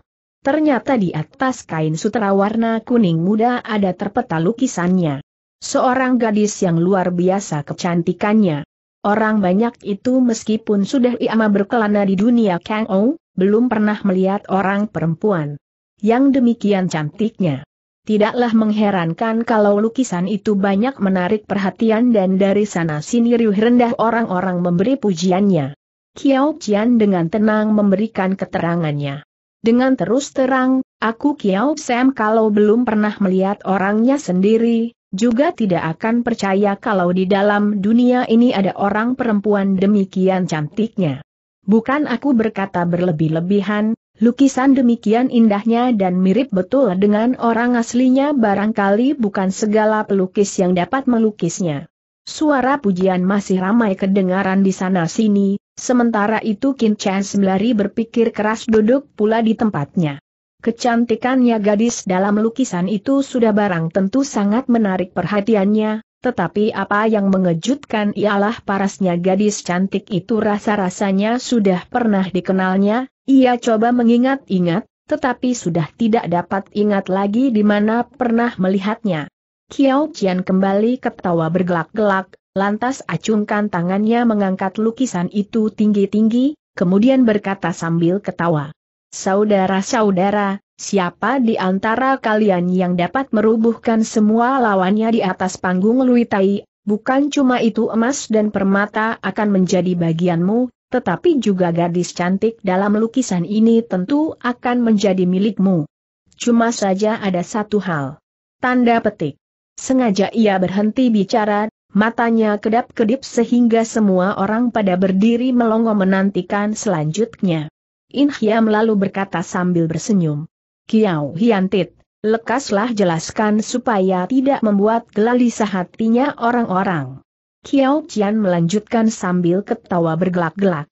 Ternyata di atas kain sutera warna kuning muda ada terpeta lukisannya. Seorang gadis yang luar biasa kecantikannya. Orang banyak itu meskipun sudah iama berkelana di dunia Kang Ou, belum pernah melihat orang perempuan. Yang demikian cantiknya. Tidaklah mengherankan kalau lukisan itu banyak menarik perhatian dan dari sana sini riuh rendah orang-orang memberi pujiannya. Kiao Qian dengan tenang memberikan keterangannya. Dengan terus terang, aku Kiao Sam kalau belum pernah melihat orangnya sendiri, juga tidak akan percaya kalau di dalam dunia ini ada orang perempuan demikian cantiknya. Bukan aku berkata berlebih-lebihan, Lukisan demikian indahnya dan mirip betul dengan orang aslinya barangkali bukan segala pelukis yang dapat melukisnya. Suara pujian masih ramai kedengaran di sana-sini, sementara itu Chan Semlari berpikir keras duduk pula di tempatnya. Kecantikannya gadis dalam lukisan itu sudah barang tentu sangat menarik perhatiannya, tetapi apa yang mengejutkan ialah parasnya gadis cantik itu rasa-rasanya sudah pernah dikenalnya, ia coba mengingat-ingat, tetapi sudah tidak dapat ingat lagi di mana pernah melihatnya. Kiao Jian kembali ketawa bergelak-gelak, lantas acungkan tangannya mengangkat lukisan itu tinggi-tinggi, kemudian berkata sambil ketawa. Saudara-saudara, siapa di antara kalian yang dapat merubuhkan semua lawannya di atas panggung Lui Tai, bukan cuma itu emas dan permata akan menjadi bagianmu, tetapi juga gadis cantik dalam lukisan ini tentu akan menjadi milikmu. Cuma saja ada satu hal. Tanda petik. Sengaja ia berhenti bicara, matanya kedap-kedip sehingga semua orang pada berdiri melongo menantikan selanjutnya. In Hiam lalu berkata sambil bersenyum. Kiao Hiantit, lekaslah jelaskan supaya tidak membuat gelisah hatinya orang-orang. Kiao Qian melanjutkan sambil ketawa bergelak-gelak.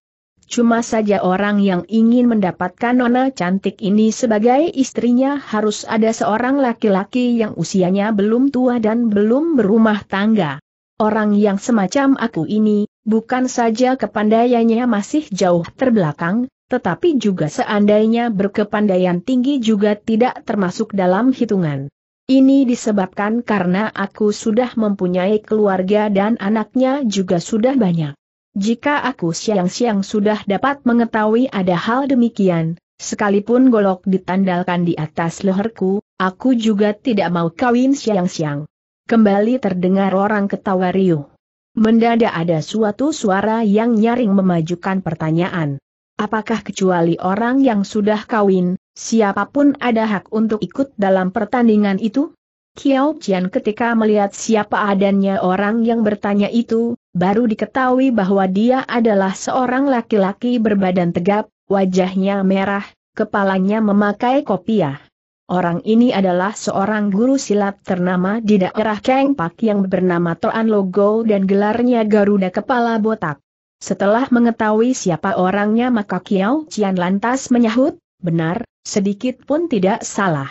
Cuma saja orang yang ingin mendapatkan nona cantik ini sebagai istrinya harus ada seorang laki-laki yang usianya belum tua dan belum berumah tangga. Orang yang semacam aku ini, bukan saja kepandaiannya masih jauh terbelakang, tetapi juga seandainya berkepandaian tinggi juga tidak termasuk dalam hitungan. Ini disebabkan karena aku sudah mempunyai keluarga dan anaknya juga sudah banyak. Jika aku siang-siang sudah dapat mengetahui ada hal demikian, sekalipun golok ditandalkan di atas leherku, aku juga tidak mau kawin siang-siang. Kembali terdengar orang ketawa riuh. Mendadak ada suatu suara yang nyaring memajukan pertanyaan. Apakah kecuali orang yang sudah kawin, Siapapun ada hak untuk ikut dalam pertandingan itu? Kiao Jian ketika melihat siapa adanya orang yang bertanya itu, baru diketahui bahwa dia adalah seorang laki-laki berbadan tegap, wajahnya merah, kepalanya memakai kopiah. Orang ini adalah seorang guru silat ternama di daerah Keng Pak yang bernama Toan Logo dan gelarnya Garuda Kepala Botak. Setelah mengetahui siapa orangnya maka Kiao Jian lantas menyahut, benar, Sedikit pun tidak salah.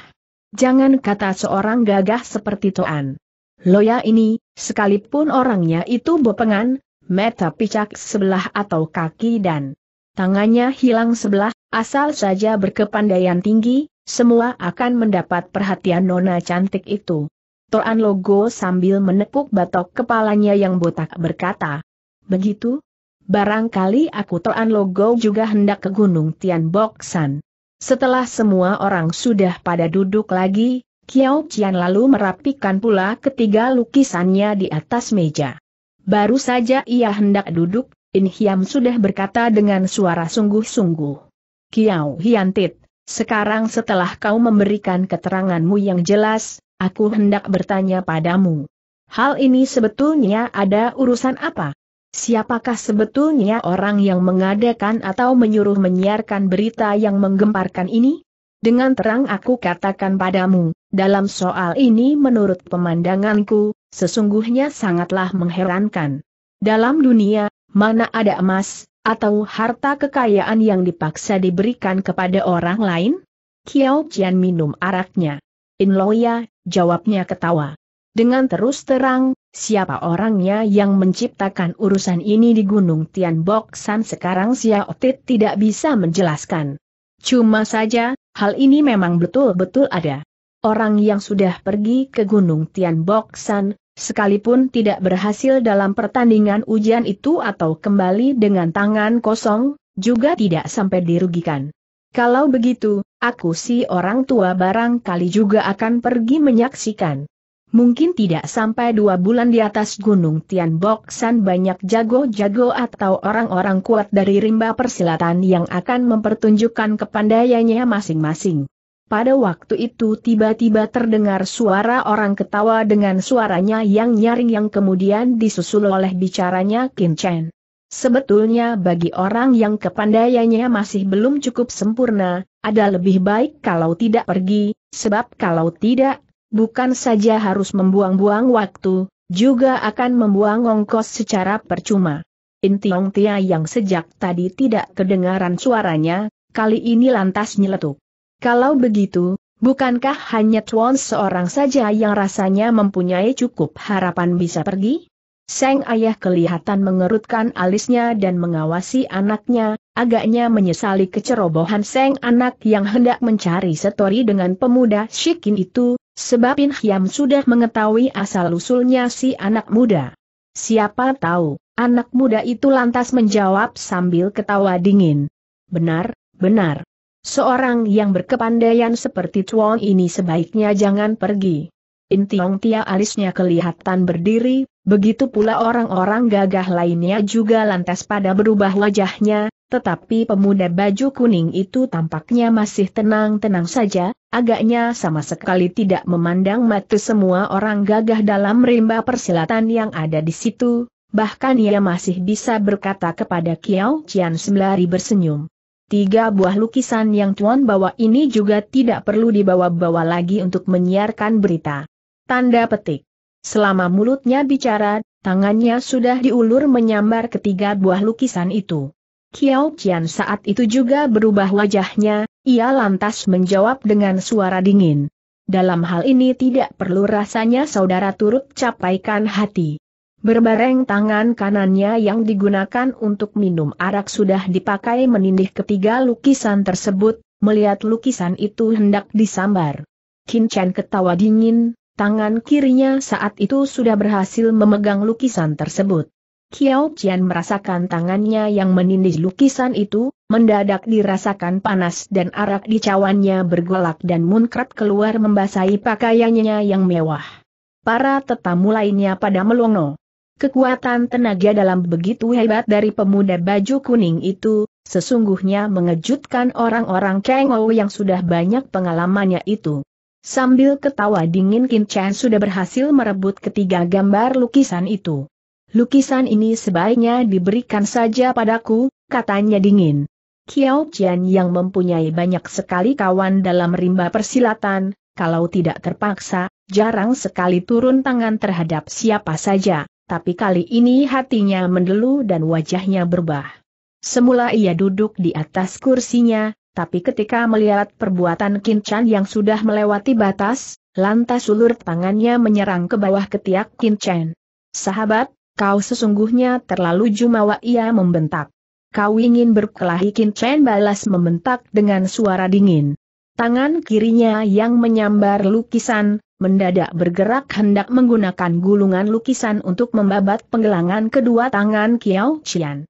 Jangan kata seorang gagah seperti Toan. Loya ini, sekalipun orangnya itu bopengan, meta picak sebelah atau kaki dan tangannya hilang sebelah, asal saja berkepandaian tinggi, semua akan mendapat perhatian nona cantik itu. Toan Logo sambil menepuk batok kepalanya yang botak berkata, Begitu? Barangkali aku Toan Logo juga hendak ke Gunung Tian Boksan. Setelah semua orang sudah pada duduk lagi, Kiao Qian lalu merapikan pula ketiga lukisannya di atas meja. Baru saja ia hendak duduk, In Hiam sudah berkata dengan suara sungguh-sungguh. Kiao Hiantit, sekarang setelah kau memberikan keteranganmu yang jelas, aku hendak bertanya padamu. Hal ini sebetulnya ada urusan apa? Siapakah sebetulnya orang yang mengadakan atau menyuruh menyiarkan berita yang menggemparkan ini? Dengan terang aku katakan padamu, dalam soal ini menurut pemandanganku, sesungguhnya sangatlah mengherankan. Dalam dunia, mana ada emas, atau harta kekayaan yang dipaksa diberikan kepada orang lain? Kiao Jian minum araknya. Inloya, jawabnya ketawa. Dengan terus terang, Siapa orangnya yang menciptakan urusan ini di Gunung San sekarang Xiao Tit tidak bisa menjelaskan. Cuma saja, hal ini memang betul-betul ada. Orang yang sudah pergi ke Gunung San, sekalipun tidak berhasil dalam pertandingan ujian itu atau kembali dengan tangan kosong, juga tidak sampai dirugikan. Kalau begitu, aku si orang tua barangkali juga akan pergi menyaksikan. Mungkin tidak sampai dua bulan di atas gunung San banyak jago-jago atau orang-orang kuat dari rimba persilatan yang akan mempertunjukkan kepandaiannya masing-masing. Pada waktu itu tiba-tiba terdengar suara orang ketawa dengan suaranya yang nyaring yang kemudian disusul oleh bicaranya Qin Chen. Sebetulnya bagi orang yang kepandaiannya masih belum cukup sempurna, ada lebih baik kalau tidak pergi, sebab kalau tidak bukan saja harus membuang-buang waktu, juga akan membuang ongkos secara percuma. Intiong Tia yang sejak tadi tidak kedengaran suaranya, kali ini lantas nyeletuk. Kalau begitu, bukankah hanya Tuan seorang saja yang rasanya mempunyai cukup harapan bisa pergi? Seng ayah kelihatan mengerutkan alisnya dan mengawasi anaknya, agaknya menyesali kecerobohan seng anak yang hendak mencari setori dengan pemuda Shikin itu, Sebab In Hiam sudah mengetahui asal-usulnya si anak muda. Siapa tahu, anak muda itu lantas menjawab sambil ketawa dingin. Benar, benar. Seorang yang berkepandaian seperti Chuan ini sebaiknya jangan pergi. In Tiong Tia alisnya kelihatan berdiri, begitu pula orang-orang gagah lainnya juga lantas pada berubah wajahnya, tetapi pemuda baju kuning itu tampaknya masih tenang-tenang saja, agaknya sama sekali tidak memandang mata semua orang gagah dalam rimba persilatan yang ada di situ, bahkan ia masih bisa berkata kepada Kiao Cian sembari bersenyum. Tiga buah lukisan yang Tuan bawa ini juga tidak perlu dibawa-bawa lagi untuk menyiarkan berita. Tanda petik. Selama mulutnya bicara, tangannya sudah diulur menyambar ketiga buah lukisan itu. Kiao Qian saat itu juga berubah wajahnya, ia lantas menjawab dengan suara dingin. Dalam hal ini tidak perlu rasanya saudara turut capaikan hati. Berbareng tangan kanannya yang digunakan untuk minum arak sudah dipakai menindih ketiga lukisan tersebut, melihat lukisan itu hendak disambar. Chen ketawa dingin, tangan kirinya saat itu sudah berhasil memegang lukisan tersebut. Kiao Jian merasakan tangannya yang menindih lukisan itu, mendadak dirasakan panas dan arak di cawannya bergolak dan munkrat keluar membasahi pakaiannya yang mewah. Para tetamu lainnya pada melongo. Kekuatan tenaga dalam begitu hebat dari pemuda baju kuning itu, sesungguhnya mengejutkan orang-orang Kengo yang sudah banyak pengalamannya itu. Sambil ketawa dingin Chan sudah berhasil merebut ketiga gambar lukisan itu lukisan ini sebaiknya diberikan saja padaku, katanya dingin. Kiao Jian yang mempunyai banyak sekali kawan dalam rimba persilatan, kalau tidak terpaksa, jarang sekali turun tangan terhadap siapa saja, tapi kali ini hatinya mendelu dan wajahnya berubah. Semula ia duduk di atas kursinya, tapi ketika melihat perbuatan Kin Chen yang sudah melewati batas, lantas ulur tangannya menyerang ke bawah ketiak Kin Chen. Sahabat, Kau sesungguhnya terlalu jumawa ia membentak. Kau ingin berkelahi Kin Chen balas membentak dengan suara dingin. Tangan kirinya yang menyambar lukisan, mendadak bergerak hendak menggunakan gulungan lukisan untuk membabat penggelangan kedua tangan Kiao Qian.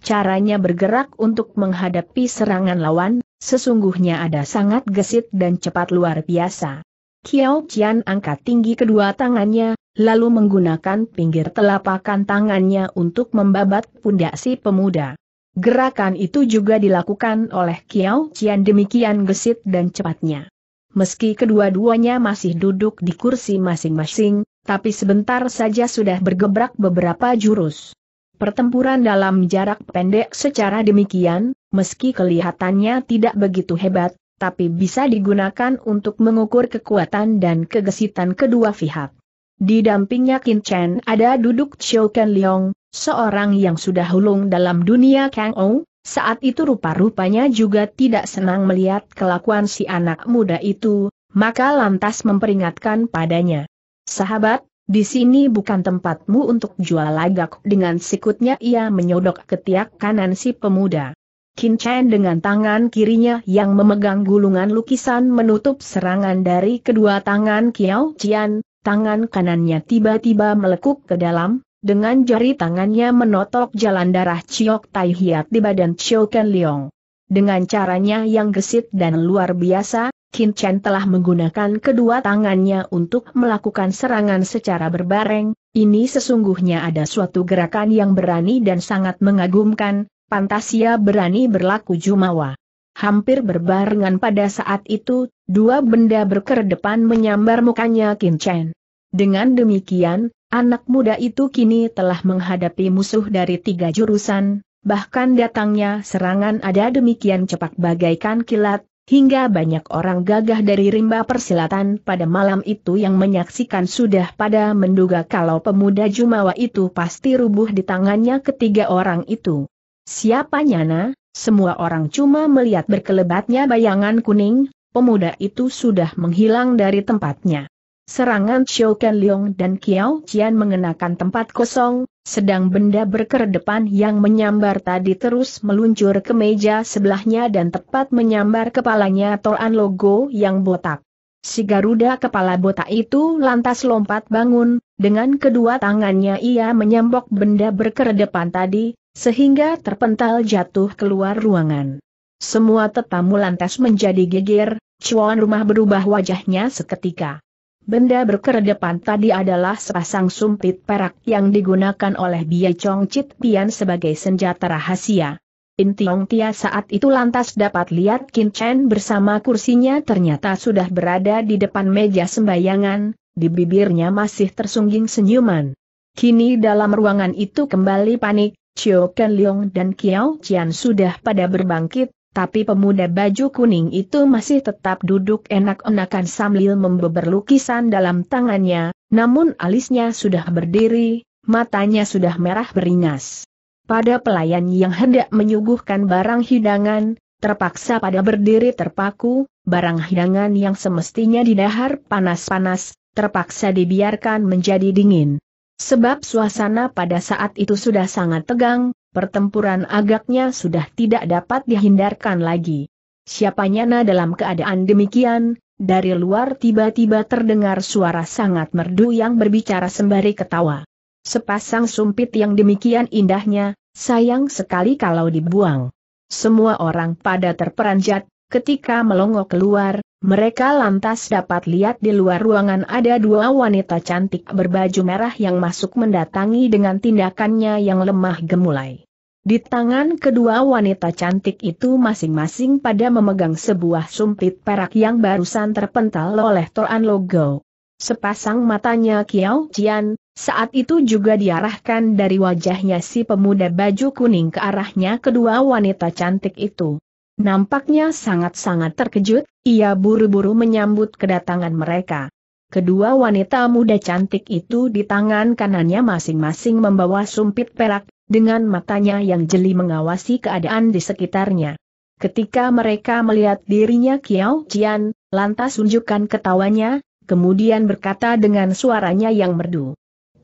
Caranya bergerak untuk menghadapi serangan lawan, sesungguhnya ada sangat gesit dan cepat luar biasa. Kiao Qian angkat tinggi kedua tangannya, lalu menggunakan pinggir telapakan tangannya untuk membabat pundak si pemuda. Gerakan itu juga dilakukan oleh Kiao Cian demikian gesit dan cepatnya. Meski kedua-duanya masih duduk di kursi masing-masing, tapi sebentar saja sudah bergebrak beberapa jurus. Pertempuran dalam jarak pendek secara demikian, meski kelihatannya tidak begitu hebat, tapi bisa digunakan untuk mengukur kekuatan dan kegesitan kedua pihak. Di dampingnya Kin Chen ada duduk Xiao Ken Leong, seorang yang sudah hulung dalam dunia Kang Ou, saat itu rupa-rupanya juga tidak senang melihat kelakuan si anak muda itu, maka lantas memperingatkan padanya. Sahabat, di sini bukan tempatmu untuk jual lagak. Dengan sikutnya ia menyodok ketiak kanan si pemuda. Kin Chen dengan tangan kirinya yang memegang gulungan lukisan menutup serangan dari kedua tangan Kiao Jian, tangan kanannya tiba-tiba melekuk ke dalam, dengan jari tangannya menotok jalan darah Chiok Tai Hiat di badan Chiu Ken Leong. Dengan caranya yang gesit dan luar biasa, Kin Chen telah menggunakan kedua tangannya untuk melakukan serangan secara berbareng, ini sesungguhnya ada suatu gerakan yang berani dan sangat mengagumkan, pantasia berani berlaku jumawa. Hampir berbarengan pada saat itu, Dua benda berkedepan menyambar mukanya Kin Chen. Dengan demikian, anak muda itu kini telah menghadapi musuh dari tiga jurusan, bahkan datangnya serangan ada demikian cepat bagaikan kilat, hingga banyak orang gagah dari rimba persilatan pada malam itu yang menyaksikan sudah pada menduga kalau pemuda Jumawa itu pasti rubuh di tangannya ketiga orang itu. Siapa nyana? Semua orang cuma melihat berkelebatnya bayangan kuning, pemuda itu sudah menghilang dari tempatnya. Serangan Xiao Ken Leong dan Kiao Qian mengenakan tempat kosong, sedang benda berkedepan yang menyambar tadi terus meluncur ke meja sebelahnya dan tepat menyambar kepalanya Toan Logo yang botak. Si Garuda kepala botak itu lantas lompat bangun, dengan kedua tangannya ia menyambok benda berkedepan tadi, sehingga terpental jatuh keluar ruangan. Semua tetamu lantas menjadi geger, cuan rumah berubah wajahnya seketika. Benda berkeredepan tadi adalah sepasang sumpit perak yang digunakan oleh Bia Chong Chit Pian sebagai senjata rahasia. In Tiong Tia saat itu lantas dapat lihat Kin Chen bersama kursinya ternyata sudah berada di depan meja sembayangan, di bibirnya masih tersungging senyuman. Kini dalam ruangan itu kembali panik, Chio Ken Leong dan Kiao Qian sudah pada berbangkit, tapi pemuda baju kuning itu masih tetap duduk enak-enakan sambil membeber lukisan dalam tangannya, namun alisnya sudah berdiri, matanya sudah merah beringas. Pada pelayan yang hendak menyuguhkan barang hidangan, terpaksa pada berdiri terpaku, barang hidangan yang semestinya didahar panas-panas, terpaksa dibiarkan menjadi dingin. Sebab suasana pada saat itu sudah sangat tegang, pertempuran agaknya sudah tidak dapat dihindarkan lagi. Siapanya na dalam keadaan demikian, dari luar tiba-tiba terdengar suara sangat merdu yang berbicara sembari ketawa. Sepasang sumpit yang demikian indahnya, sayang sekali kalau dibuang. Semua orang pada terperanjat, ketika melongo keluar, mereka lantas dapat lihat di luar ruangan ada dua wanita cantik berbaju merah yang masuk mendatangi dengan tindakannya yang lemah gemulai. Di tangan kedua wanita cantik itu masing-masing pada memegang sebuah sumpit perak yang barusan terpental oleh Toan Logo. Sepasang matanya Kiao Jian, saat itu juga diarahkan dari wajahnya si pemuda baju kuning ke arahnya kedua wanita cantik itu. Nampaknya sangat-sangat terkejut, ia buru-buru menyambut kedatangan mereka. Kedua wanita muda cantik itu di tangan kanannya masing-masing membawa sumpit perak dengan matanya yang jeli mengawasi keadaan di sekitarnya. Ketika mereka melihat dirinya Kiao Jian, lantas unjukkan ketawanya, kemudian berkata dengan suaranya yang merdu.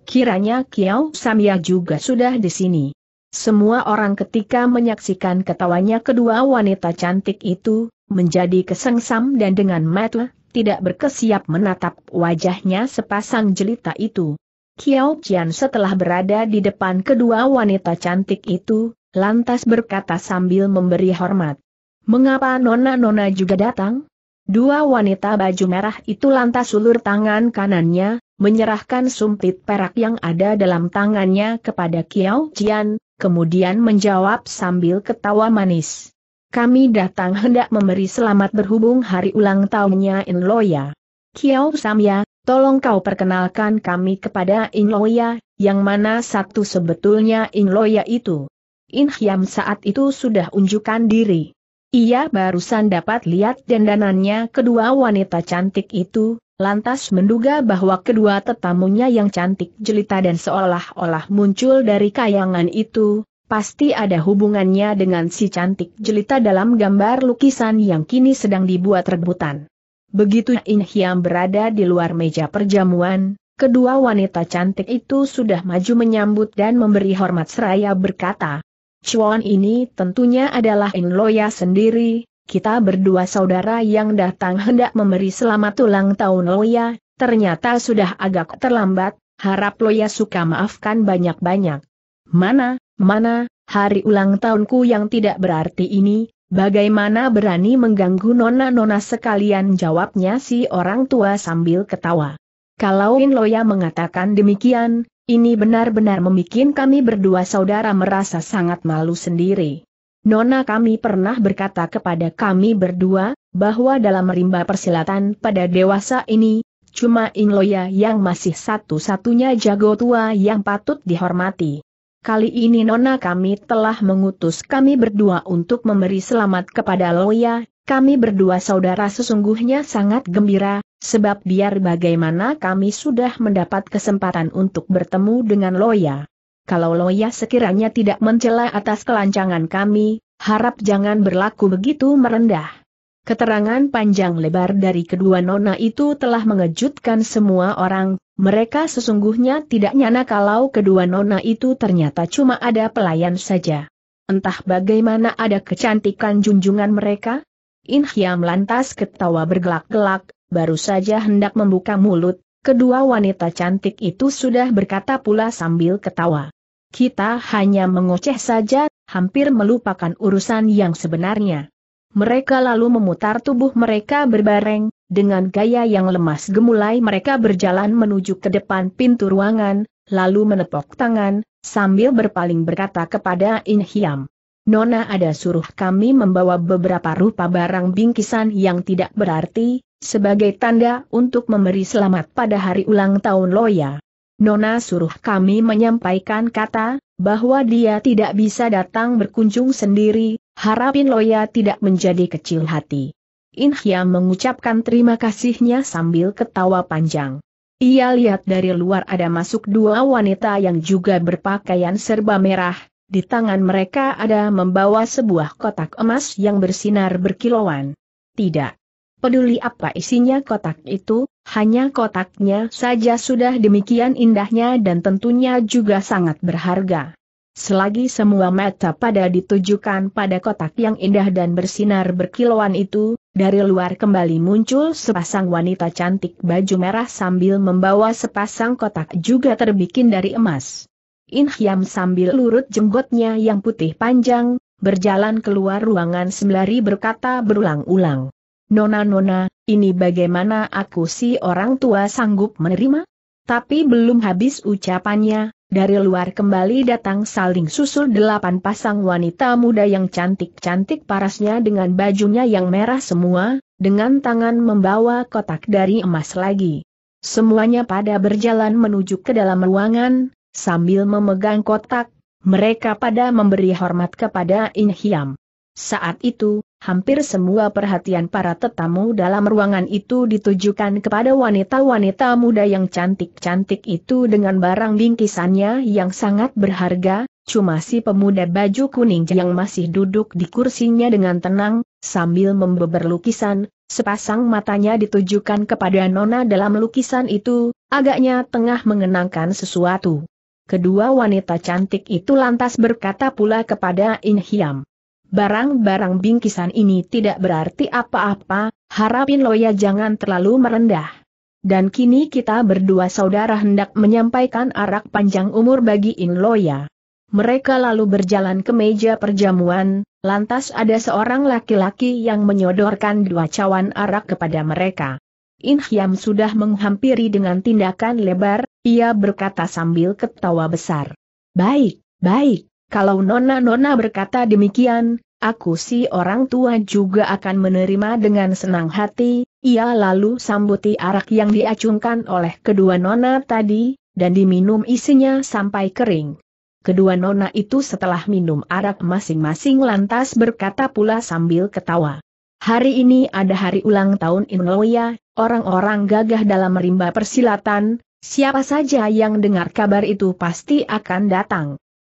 Kiranya Kiao Samia juga sudah di sini. Semua orang ketika menyaksikan ketawanya kedua wanita cantik itu, menjadi kesengsam dan dengan mata tidak berkesiap menatap wajahnya sepasang jelita itu. Kiao Jian setelah berada di depan kedua wanita cantik itu, lantas berkata sambil memberi hormat. Mengapa nona-nona juga datang? Dua wanita baju merah itu lantas ulur tangan kanannya, menyerahkan sumpit perak yang ada dalam tangannya kepada Kiao Jian, kemudian menjawab sambil ketawa manis. Kami datang hendak memberi selamat berhubung hari ulang tahunnya In Loya. Kiao Samya, tolong kau perkenalkan kami kepada Inloya, yang mana satu sebetulnya Inloya itu. In Hiam saat itu sudah unjukkan diri. Ia barusan dapat lihat dandanannya kedua wanita cantik itu, lantas menduga bahwa kedua tetamunya yang cantik jelita dan seolah-olah muncul dari kayangan itu, pasti ada hubungannya dengan si cantik jelita dalam gambar lukisan yang kini sedang dibuat rebutan. Begitu In Hiam berada di luar meja perjamuan, kedua wanita cantik itu sudah maju menyambut dan memberi hormat seraya berkata, Chuan ini tentunya adalah In Loya sendiri, kita berdua saudara yang datang hendak memberi selamat ulang tahun Loya, ternyata sudah agak terlambat, harap Loya suka maafkan banyak-banyak. Mana, mana, hari ulang tahunku yang tidak berarti ini, Bagaimana berani mengganggu nona-nona sekalian jawabnya si orang tua sambil ketawa. Kalau Inloya mengatakan demikian, ini benar-benar membuat kami berdua saudara merasa sangat malu sendiri. Nona kami pernah berkata kepada kami berdua, bahwa dalam rimba persilatan pada dewasa ini, cuma Inloya yang masih satu-satunya jago tua yang patut dihormati. Kali ini Nona kami telah mengutus kami berdua untuk memberi selamat kepada Loya, kami berdua saudara sesungguhnya sangat gembira, sebab biar bagaimana kami sudah mendapat kesempatan untuk bertemu dengan Loya. Kalau Loya sekiranya tidak mencela atas kelancangan kami, harap jangan berlaku begitu merendah. Keterangan panjang lebar dari kedua nona itu telah mengejutkan semua orang, mereka sesungguhnya tidak nyana kalau kedua nona itu ternyata cuma ada pelayan saja. Entah bagaimana ada kecantikan junjungan mereka? Inhyam lantas ketawa bergelak-gelak, baru saja hendak membuka mulut, kedua wanita cantik itu sudah berkata pula sambil ketawa. Kita hanya mengoceh saja, hampir melupakan urusan yang sebenarnya. Mereka lalu memutar tubuh mereka berbareng, dengan gaya yang lemas gemulai mereka berjalan menuju ke depan pintu ruangan, lalu menepok tangan, sambil berpaling berkata kepada In Hiam. Nona ada suruh kami membawa beberapa rupa barang bingkisan yang tidak berarti, sebagai tanda untuk memberi selamat pada hari ulang tahun Loya. Nona suruh kami menyampaikan kata, bahwa dia tidak bisa datang berkunjung sendiri, harapin Loya tidak menjadi kecil hati. Hya mengucapkan terima kasihnya sambil ketawa panjang. Ia lihat dari luar ada masuk dua wanita yang juga berpakaian serba merah, di tangan mereka ada membawa sebuah kotak emas yang bersinar berkilauan. Tidak Peduli apa isinya kotak itu, hanya kotaknya saja sudah demikian indahnya dan tentunya juga sangat berharga. Selagi semua mata pada ditujukan pada kotak yang indah dan bersinar berkilauan itu, dari luar kembali muncul sepasang wanita cantik baju merah sambil membawa sepasang kotak juga terbikin dari emas. In Hyam sambil lurut jenggotnya yang putih panjang, berjalan keluar ruangan sembari berkata berulang-ulang. Nona-nona, ini bagaimana aku si orang tua sanggup menerima? Tapi belum habis ucapannya, dari luar kembali datang saling susul delapan pasang wanita muda yang cantik-cantik parasnya dengan bajunya yang merah semua, dengan tangan membawa kotak dari emas lagi. Semuanya pada berjalan menuju ke dalam ruangan, sambil memegang kotak, mereka pada memberi hormat kepada Inhyam. Saat itu, hampir semua perhatian para tetamu dalam ruangan itu ditujukan kepada wanita-wanita muda yang cantik-cantik itu dengan barang bingkisannya yang sangat berharga, cuma si pemuda baju kuning yang masih duduk di kursinya dengan tenang, sambil membeber lukisan, sepasang matanya ditujukan kepada Nona dalam lukisan itu, agaknya tengah mengenangkan sesuatu. Kedua wanita cantik itu lantas berkata pula kepada In Hiam barang-barang bingkisan ini tidak berarti apa-apa, harapin Loya jangan terlalu merendah. Dan kini kita berdua saudara hendak menyampaikan arak panjang umur bagi In Loya. Mereka lalu berjalan ke meja perjamuan, lantas ada seorang laki-laki yang menyodorkan dua cawan arak kepada mereka. In Hyam sudah menghampiri dengan tindakan lebar, ia berkata sambil ketawa besar. Baik, baik, kalau Nona-Nona berkata demikian, aku si orang tua juga akan menerima dengan senang hati, ia lalu sambuti arak yang diacungkan oleh kedua Nona tadi, dan diminum isinya sampai kering. Kedua Nona itu setelah minum arak masing-masing lantas berkata pula sambil ketawa. Hari ini ada hari ulang tahun Inloya, orang-orang gagah dalam rimba persilatan, siapa saja yang dengar kabar itu pasti akan datang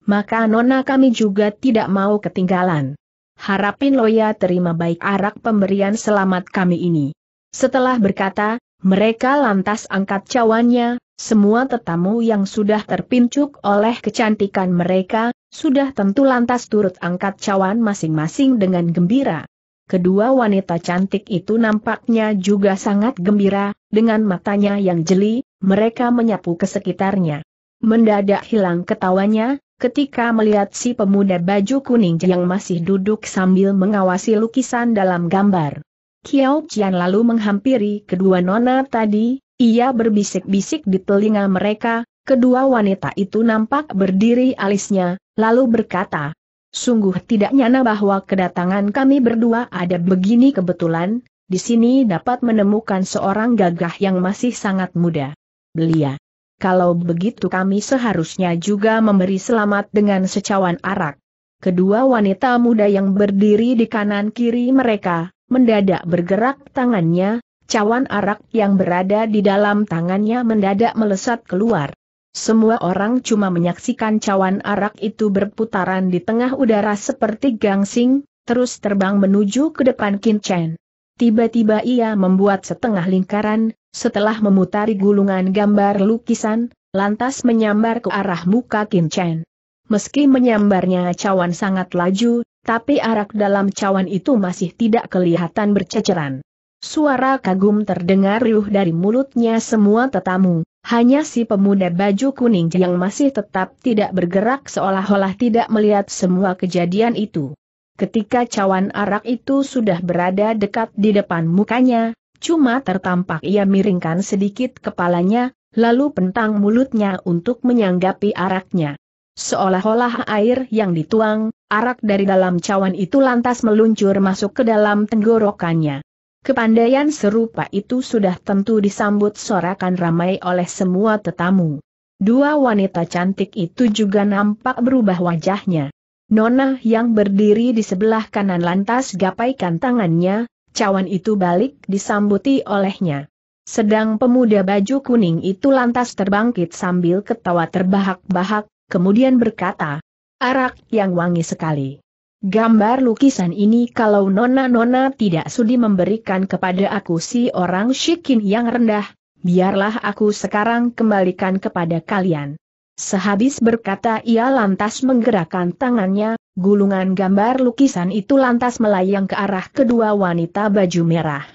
maka nona kami juga tidak mau ketinggalan. Harapin Loya terima baik arak pemberian selamat kami ini. Setelah berkata, mereka lantas angkat cawannya, semua tetamu yang sudah terpincuk oleh kecantikan mereka, sudah tentu lantas turut angkat cawan masing-masing dengan gembira. Kedua wanita cantik itu nampaknya juga sangat gembira, dengan matanya yang jeli, mereka menyapu ke sekitarnya. Mendadak hilang ketawanya, ketika melihat si pemuda baju kuning yang masih duduk sambil mengawasi lukisan dalam gambar. Kiao Qian lalu menghampiri kedua nona tadi, ia berbisik-bisik di telinga mereka, kedua wanita itu nampak berdiri alisnya, lalu berkata, Sungguh tidak nyana bahwa kedatangan kami berdua ada begini kebetulan, di sini dapat menemukan seorang gagah yang masih sangat muda. Belia kalau begitu kami seharusnya juga memberi selamat dengan secawan arak. Kedua wanita muda yang berdiri di kanan kiri mereka, mendadak bergerak tangannya, cawan arak yang berada di dalam tangannya mendadak melesat keluar. Semua orang cuma menyaksikan cawan arak itu berputaran di tengah udara seperti gangsing, terus terbang menuju ke depan Chen. Tiba-tiba ia membuat setengah lingkaran, setelah memutari gulungan gambar lukisan, lantas menyambar ke arah muka Qin Chen. Meski menyambarnya cawan sangat laju, tapi arak dalam cawan itu masih tidak kelihatan berceceran. Suara kagum terdengar riuh dari mulutnya semua tetamu, hanya si pemuda baju kuning yang masih tetap tidak bergerak seolah-olah tidak melihat semua kejadian itu. Ketika cawan arak itu sudah berada dekat di depan mukanya, Cuma tertampak ia miringkan sedikit kepalanya, lalu pentang mulutnya untuk menyanggapi araknya. Seolah-olah air yang dituang, arak dari dalam cawan itu lantas meluncur masuk ke dalam tenggorokannya. Kepandaian serupa itu sudah tentu disambut sorakan ramai oleh semua tetamu. Dua wanita cantik itu juga nampak berubah wajahnya. Nona yang berdiri di sebelah kanan lantas gapaikan tangannya, Cawan itu balik disambuti olehnya. Sedang pemuda baju kuning itu lantas terbangkit sambil ketawa terbahak-bahak, kemudian berkata, Arak yang wangi sekali. Gambar lukisan ini kalau nona-nona tidak sudi memberikan kepada aku si orang syikin yang rendah, biarlah aku sekarang kembalikan kepada kalian. Sehabis berkata ia lantas menggerakkan tangannya, gulungan gambar lukisan itu lantas melayang ke arah kedua wanita baju merah.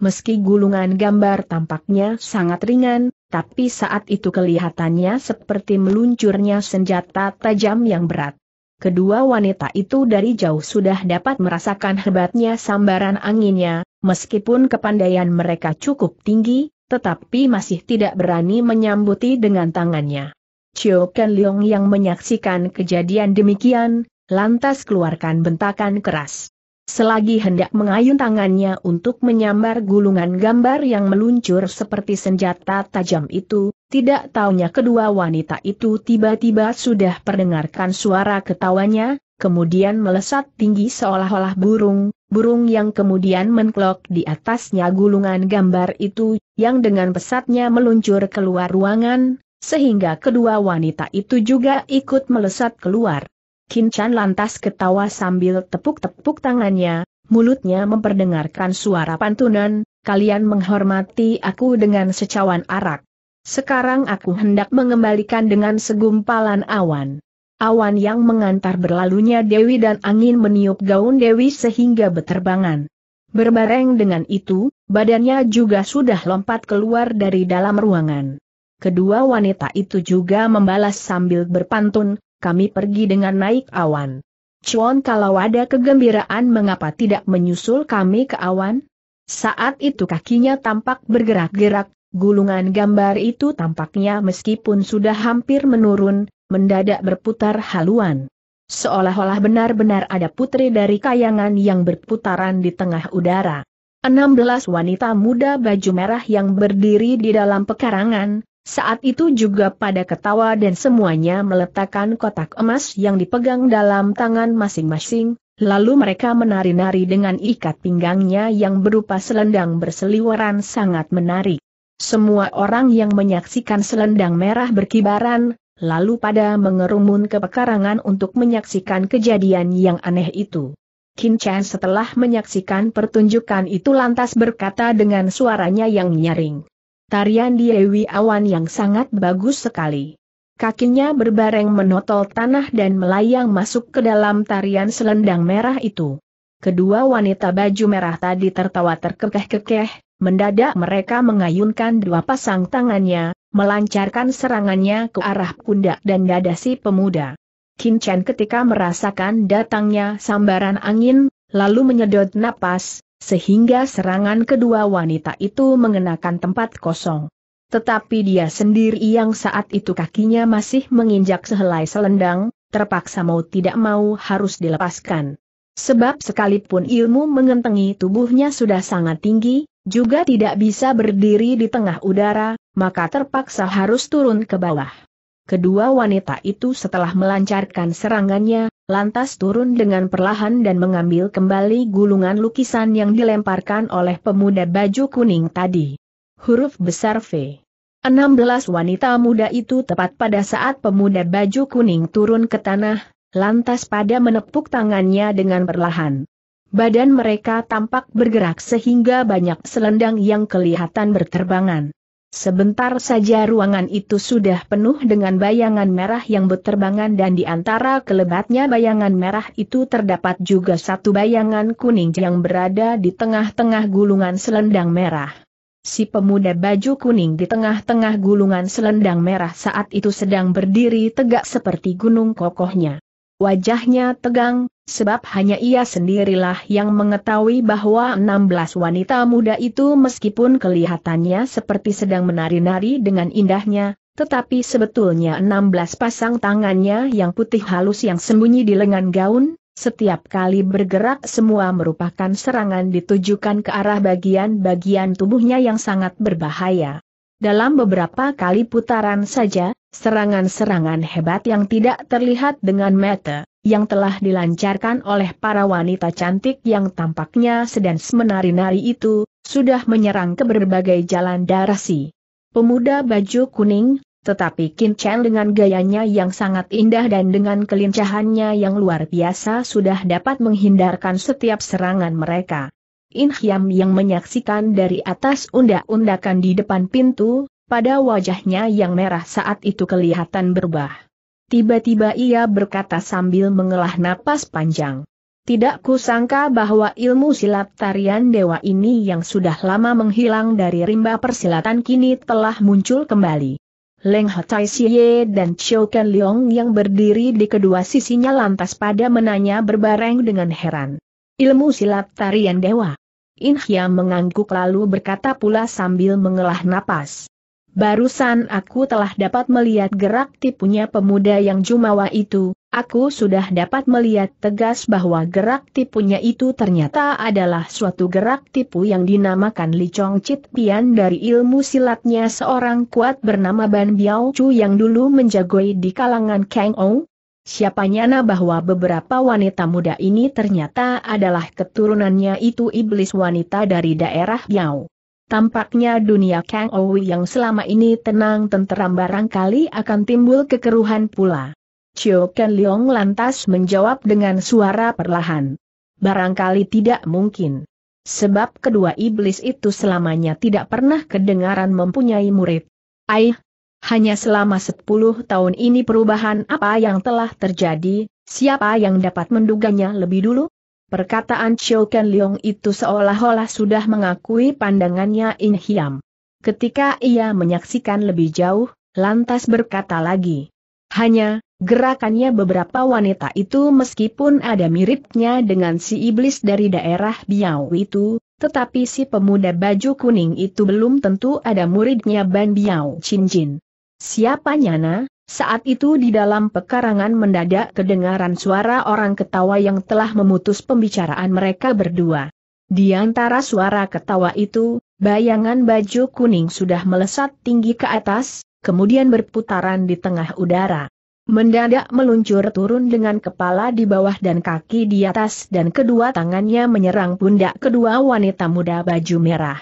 Meski gulungan gambar tampaknya sangat ringan, tapi saat itu kelihatannya seperti meluncurnya senjata tajam yang berat. Kedua wanita itu dari jauh sudah dapat merasakan hebatnya sambaran anginnya, meskipun kepandaian mereka cukup tinggi, tetapi masih tidak berani menyambuti dengan tangannya. Chiu Ken Leong yang menyaksikan kejadian demikian, lantas keluarkan bentakan keras. Selagi hendak mengayun tangannya untuk menyambar gulungan gambar yang meluncur seperti senjata tajam itu, tidak taunya kedua wanita itu tiba-tiba sudah perdengarkan suara ketawanya, kemudian melesat tinggi seolah-olah burung, burung yang kemudian menklok di atasnya gulungan gambar itu, yang dengan pesatnya meluncur keluar ruangan, sehingga kedua wanita itu juga ikut melesat keluar. Kinchan lantas ketawa sambil tepuk-tepuk tangannya, mulutnya memperdengarkan suara pantunan, kalian menghormati aku dengan secawan arak. Sekarang aku hendak mengembalikan dengan segumpalan awan. Awan yang mengantar berlalunya Dewi dan angin meniup gaun Dewi sehingga beterbangan. Berbareng dengan itu, badannya juga sudah lompat keluar dari dalam ruangan. Kedua wanita itu juga membalas sambil berpantun, kami pergi dengan naik awan. Cuan kalau ada kegembiraan mengapa tidak menyusul kami ke awan? Saat itu kakinya tampak bergerak-gerak, gulungan gambar itu tampaknya meskipun sudah hampir menurun, mendadak berputar haluan. Seolah-olah benar-benar ada putri dari kayangan yang berputaran di tengah udara. 16 wanita muda baju merah yang berdiri di dalam pekarangan, saat itu juga pada ketawa dan semuanya meletakkan kotak emas yang dipegang dalam tangan masing-masing, lalu mereka menari-nari dengan ikat pinggangnya yang berupa selendang berseliweran sangat menarik. Semua orang yang menyaksikan selendang merah berkibaran, lalu pada mengerumun ke pekarangan untuk menyaksikan kejadian yang aneh itu. Kin Chan setelah menyaksikan pertunjukan itu lantas berkata dengan suaranya yang nyaring tarian Dewi Awan yang sangat bagus sekali. Kakinya berbareng menotol tanah dan melayang masuk ke dalam tarian selendang merah itu. Kedua wanita baju merah tadi tertawa terkekeh-kekeh, mendadak mereka mengayunkan dua pasang tangannya, melancarkan serangannya ke arah pundak dan dada si pemuda. Kincen ketika merasakan datangnya sambaran angin, lalu menyedot napas, sehingga serangan kedua wanita itu mengenakan tempat kosong. Tetapi dia sendiri yang saat itu kakinya masih menginjak sehelai selendang, terpaksa mau tidak mau harus dilepaskan. Sebab sekalipun ilmu mengentengi tubuhnya sudah sangat tinggi, juga tidak bisa berdiri di tengah udara, maka terpaksa harus turun ke bawah. Kedua wanita itu setelah melancarkan serangannya, lantas turun dengan perlahan dan mengambil kembali gulungan lukisan yang dilemparkan oleh pemuda baju kuning tadi. Huruf besar V. 16 wanita muda itu tepat pada saat pemuda baju kuning turun ke tanah, lantas pada menepuk tangannya dengan perlahan. Badan mereka tampak bergerak sehingga banyak selendang yang kelihatan berterbangan. Sebentar saja ruangan itu sudah penuh dengan bayangan merah yang berterbangan dan di antara kelebatnya bayangan merah itu terdapat juga satu bayangan kuning yang berada di tengah-tengah gulungan selendang merah. Si pemuda baju kuning di tengah-tengah gulungan selendang merah saat itu sedang berdiri tegak seperti gunung kokohnya. Wajahnya tegang, sebab hanya ia sendirilah yang mengetahui bahwa 16 wanita muda itu meskipun kelihatannya seperti sedang menari-nari dengan indahnya, tetapi sebetulnya 16 pasang tangannya yang putih halus yang sembunyi di lengan gaun, setiap kali bergerak semua merupakan serangan ditujukan ke arah bagian-bagian tubuhnya yang sangat berbahaya. Dalam beberapa kali putaran saja, Serangan-serangan hebat yang tidak terlihat dengan mata, yang telah dilancarkan oleh para wanita cantik yang tampaknya sedang menari-nari itu, sudah menyerang ke berbagai jalan darasi. Pemuda baju kuning, tetapi Kin Chen dengan gayanya yang sangat indah dan dengan kelincahannya yang luar biasa sudah dapat menghindarkan setiap serangan mereka. In Hiam yang menyaksikan dari atas undak-undakan di depan pintu, pada wajahnya yang merah saat itu kelihatan berubah. Tiba-tiba ia berkata sambil mengelah napas panjang. Tidak kusangka bahwa ilmu silat tarian dewa ini yang sudah lama menghilang dari rimba persilatan kini telah muncul kembali. Leng Hotai Xie dan Chiu Ken Leong yang berdiri di kedua sisinya lantas pada menanya berbareng dengan heran. Ilmu silat tarian dewa. In Hia mengangguk lalu berkata pula sambil mengelah napas. Barusan aku telah dapat melihat gerak tipunya pemuda yang jumawa itu, aku sudah dapat melihat tegas bahwa gerak tipunya itu ternyata adalah suatu gerak tipu yang dinamakan Li Chong Chit Pian dari ilmu silatnya seorang kuat bernama Ban Biao Chu yang dulu menjagoi di kalangan Kang Ong. Siapa nyana bahwa beberapa wanita muda ini ternyata adalah keturunannya itu iblis wanita dari daerah Biao. Tampaknya dunia Kang Owi yang selama ini tenang tenteram barangkali akan timbul kekeruhan pula. Chou Ken Leong lantas menjawab dengan suara perlahan. Barangkali tidak mungkin. Sebab kedua iblis itu selamanya tidak pernah kedengaran mempunyai murid. Aih, hanya selama sepuluh tahun ini perubahan apa yang telah terjadi, siapa yang dapat menduganya lebih dulu? Perkataan Chiu Ken Leong itu seolah-olah sudah mengakui pandangannya In Hiam. Ketika ia menyaksikan lebih jauh, lantas berkata lagi. Hanya, gerakannya beberapa wanita itu meskipun ada miripnya dengan si iblis dari daerah Biao itu, tetapi si pemuda baju kuning itu belum tentu ada muridnya Ban Biao Chin Jin. Siapa Nyana? Saat itu di dalam pekarangan mendadak kedengaran suara orang ketawa yang telah memutus pembicaraan mereka berdua. Di antara suara ketawa itu, bayangan baju kuning sudah melesat tinggi ke atas, kemudian berputaran di tengah udara. Mendadak meluncur turun dengan kepala di bawah dan kaki di atas dan kedua tangannya menyerang pundak kedua wanita muda baju merah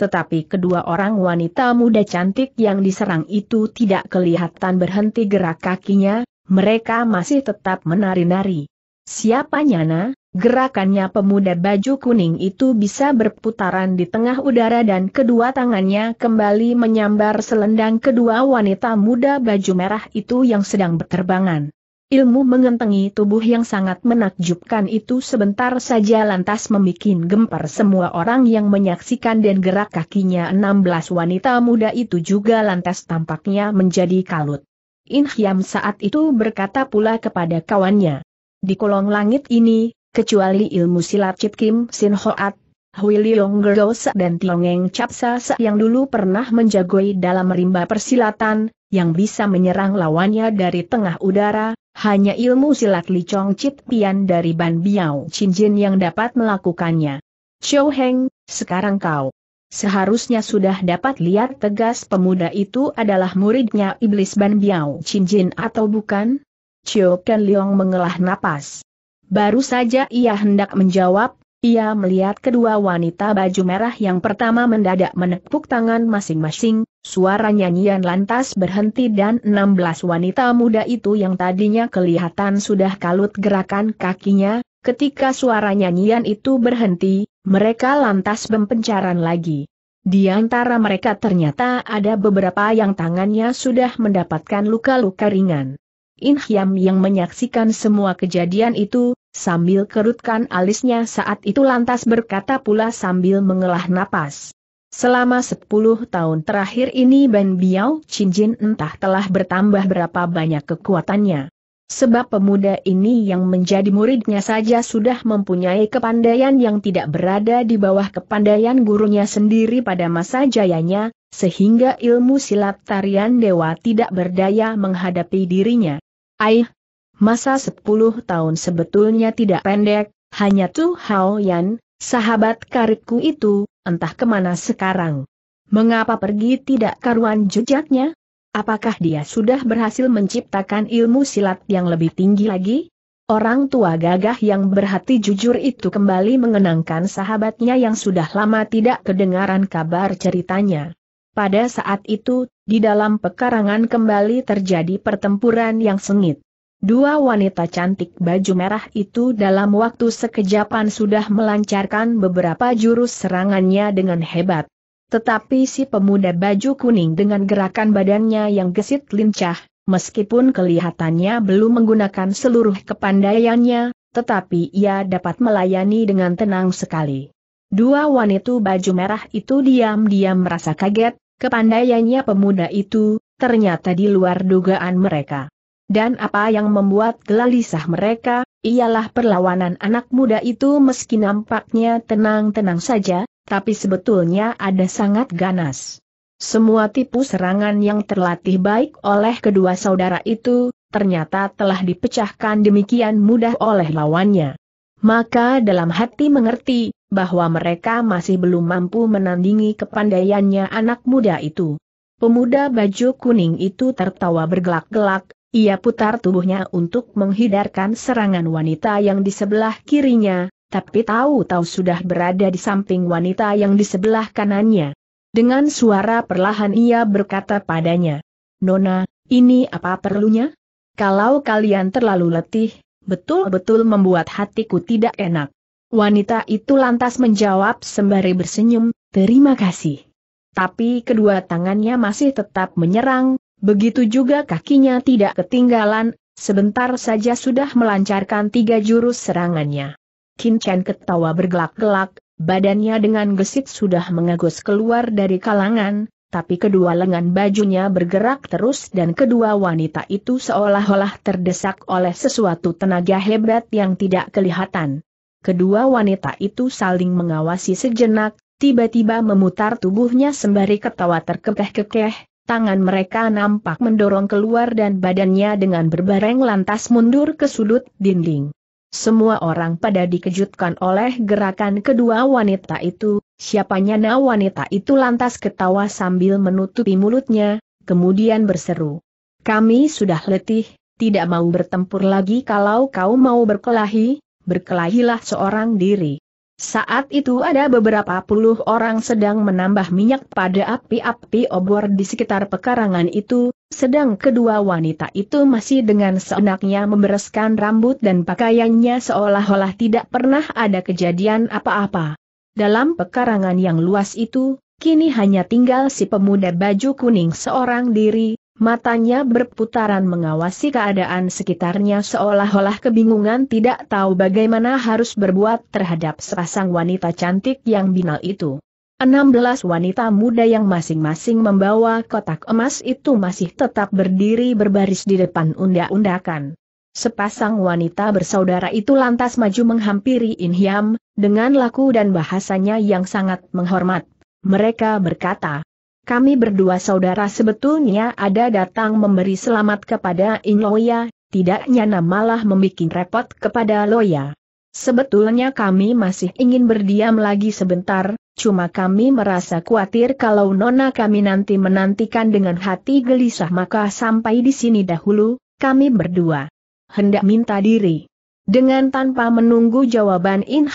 tetapi kedua orang wanita muda cantik yang diserang itu tidak kelihatan berhenti gerak kakinya, mereka masih tetap menari-nari. Siapa nyana, gerakannya pemuda baju kuning itu bisa berputaran di tengah udara dan kedua tangannya kembali menyambar selendang kedua wanita muda baju merah itu yang sedang berterbangan. Ilmu mengentengi tubuh yang sangat menakjubkan itu sebentar saja lantas membuat gempar semua orang yang menyaksikan dan gerak kakinya 16 wanita muda itu juga lantas tampaknya menjadi kalut. In Hyam saat itu berkata pula kepada kawannya. Di kolong langit ini, kecuali ilmu silat Cip Kim Sin Hoat, Hui Leong Gerdosa dan Tiongeng Sa yang dulu pernah menjagoi dalam rimba persilatan, yang bisa menyerang lawannya dari tengah udara, hanya ilmu silat Li Chong Chit Pian dari Ban Biao Chin Jin yang dapat melakukannya. Chou Heng, sekarang kau seharusnya sudah dapat lihat tegas pemuda itu adalah muridnya Iblis Ban Biao Chin Jin atau bukan? Chou Ken Liong mengelah napas. Baru saja ia hendak menjawab, ia melihat kedua wanita baju merah yang pertama mendadak menepuk tangan masing-masing, suara nyanyian lantas berhenti dan 16 wanita muda itu yang tadinya kelihatan sudah kalut gerakan kakinya, ketika suara nyanyian itu berhenti, mereka lantas berpencaran lagi. Di antara mereka ternyata ada beberapa yang tangannya sudah mendapatkan luka-luka ringan. Inhyam yang menyaksikan semua kejadian itu, sambil kerutkan alisnya saat itu lantas berkata pula sambil mengelah napas. Selama 10 tahun terakhir ini Ben Biao Jin entah telah bertambah berapa banyak kekuatannya. Sebab pemuda ini yang menjadi muridnya saja sudah mempunyai kepandaian yang tidak berada di bawah kepandaian gurunya sendiri pada masa jayanya, sehingga ilmu silat tarian dewa tidak berdaya menghadapi dirinya. Aih, Masa 10 tahun sebetulnya tidak pendek, hanya Tu Hao Yan, sahabat karibku itu, entah kemana sekarang. Mengapa pergi tidak karuan jejaknya? Apakah dia sudah berhasil menciptakan ilmu silat yang lebih tinggi lagi? Orang tua gagah yang berhati jujur itu kembali mengenangkan sahabatnya yang sudah lama tidak kedengaran kabar ceritanya. Pada saat itu, di dalam pekarangan kembali terjadi pertempuran yang sengit. Dua wanita cantik baju merah itu dalam waktu sekejapan sudah melancarkan beberapa jurus serangannya dengan hebat. Tetapi si pemuda baju kuning dengan gerakan badannya yang gesit lincah, meskipun kelihatannya belum menggunakan seluruh kepandaiannya, tetapi ia dapat melayani dengan tenang sekali. Dua wanita baju merah itu diam-diam merasa kaget, kepandaiannya pemuda itu, ternyata di luar dugaan mereka. Dan apa yang membuat gelisah mereka, ialah perlawanan anak muda itu meski nampaknya tenang-tenang saja, tapi sebetulnya ada sangat ganas. Semua tipu serangan yang terlatih baik oleh kedua saudara itu, ternyata telah dipecahkan demikian mudah oleh lawannya. Maka dalam hati mengerti, bahwa mereka masih belum mampu menandingi kepandaiannya anak muda itu. Pemuda baju kuning itu tertawa bergelak-gelak, ia putar tubuhnya untuk menghindarkan serangan wanita yang di sebelah kirinya, tapi tahu-tahu sudah berada di samping wanita yang di sebelah kanannya. Dengan suara perlahan ia berkata padanya, Nona, ini apa perlunya? Kalau kalian terlalu letih, betul-betul membuat hatiku tidak enak. Wanita itu lantas menjawab sembari bersenyum, terima kasih. Tapi kedua tangannya masih tetap menyerang, Begitu juga kakinya tidak ketinggalan, sebentar saja sudah melancarkan tiga jurus serangannya. Kin Chen ketawa bergelak-gelak, badannya dengan gesit sudah mengagus keluar dari kalangan, tapi kedua lengan bajunya bergerak terus dan kedua wanita itu seolah-olah terdesak oleh sesuatu tenaga hebat yang tidak kelihatan. Kedua wanita itu saling mengawasi sejenak, tiba-tiba memutar tubuhnya sembari ketawa terkekeh-kekeh, Tangan mereka nampak mendorong keluar dan badannya dengan berbareng lantas mundur ke sudut dinding. Semua orang pada dikejutkan oleh gerakan kedua wanita itu, siapanya na wanita itu lantas ketawa sambil menutupi mulutnya, kemudian berseru. Kami sudah letih, tidak mau bertempur lagi kalau kau mau berkelahi, berkelahilah seorang diri. Saat itu ada beberapa puluh orang sedang menambah minyak pada api-api obor di sekitar pekarangan itu, sedang kedua wanita itu masih dengan seenaknya membereskan rambut dan pakaiannya seolah-olah tidak pernah ada kejadian apa-apa. Dalam pekarangan yang luas itu, kini hanya tinggal si pemuda baju kuning seorang diri, Matanya berputaran mengawasi keadaan sekitarnya seolah-olah kebingungan tidak tahu bagaimana harus berbuat terhadap sepasang wanita cantik yang binal itu. 16 wanita muda yang masing-masing membawa kotak emas itu masih tetap berdiri berbaris di depan undak-undakan. Sepasang wanita bersaudara itu lantas maju menghampiri Inhyam, dengan laku dan bahasanya yang sangat menghormat. Mereka berkata, kami berdua saudara sebetulnya ada datang memberi selamat kepada Inloya, tidaknya malah membuat repot kepada Loya. Sebetulnya kami masih ingin berdiam lagi sebentar, cuma kami merasa khawatir kalau nona kami nanti menantikan dengan hati gelisah maka sampai di sini dahulu, kami berdua. Hendak minta diri. Dengan tanpa menunggu jawaban In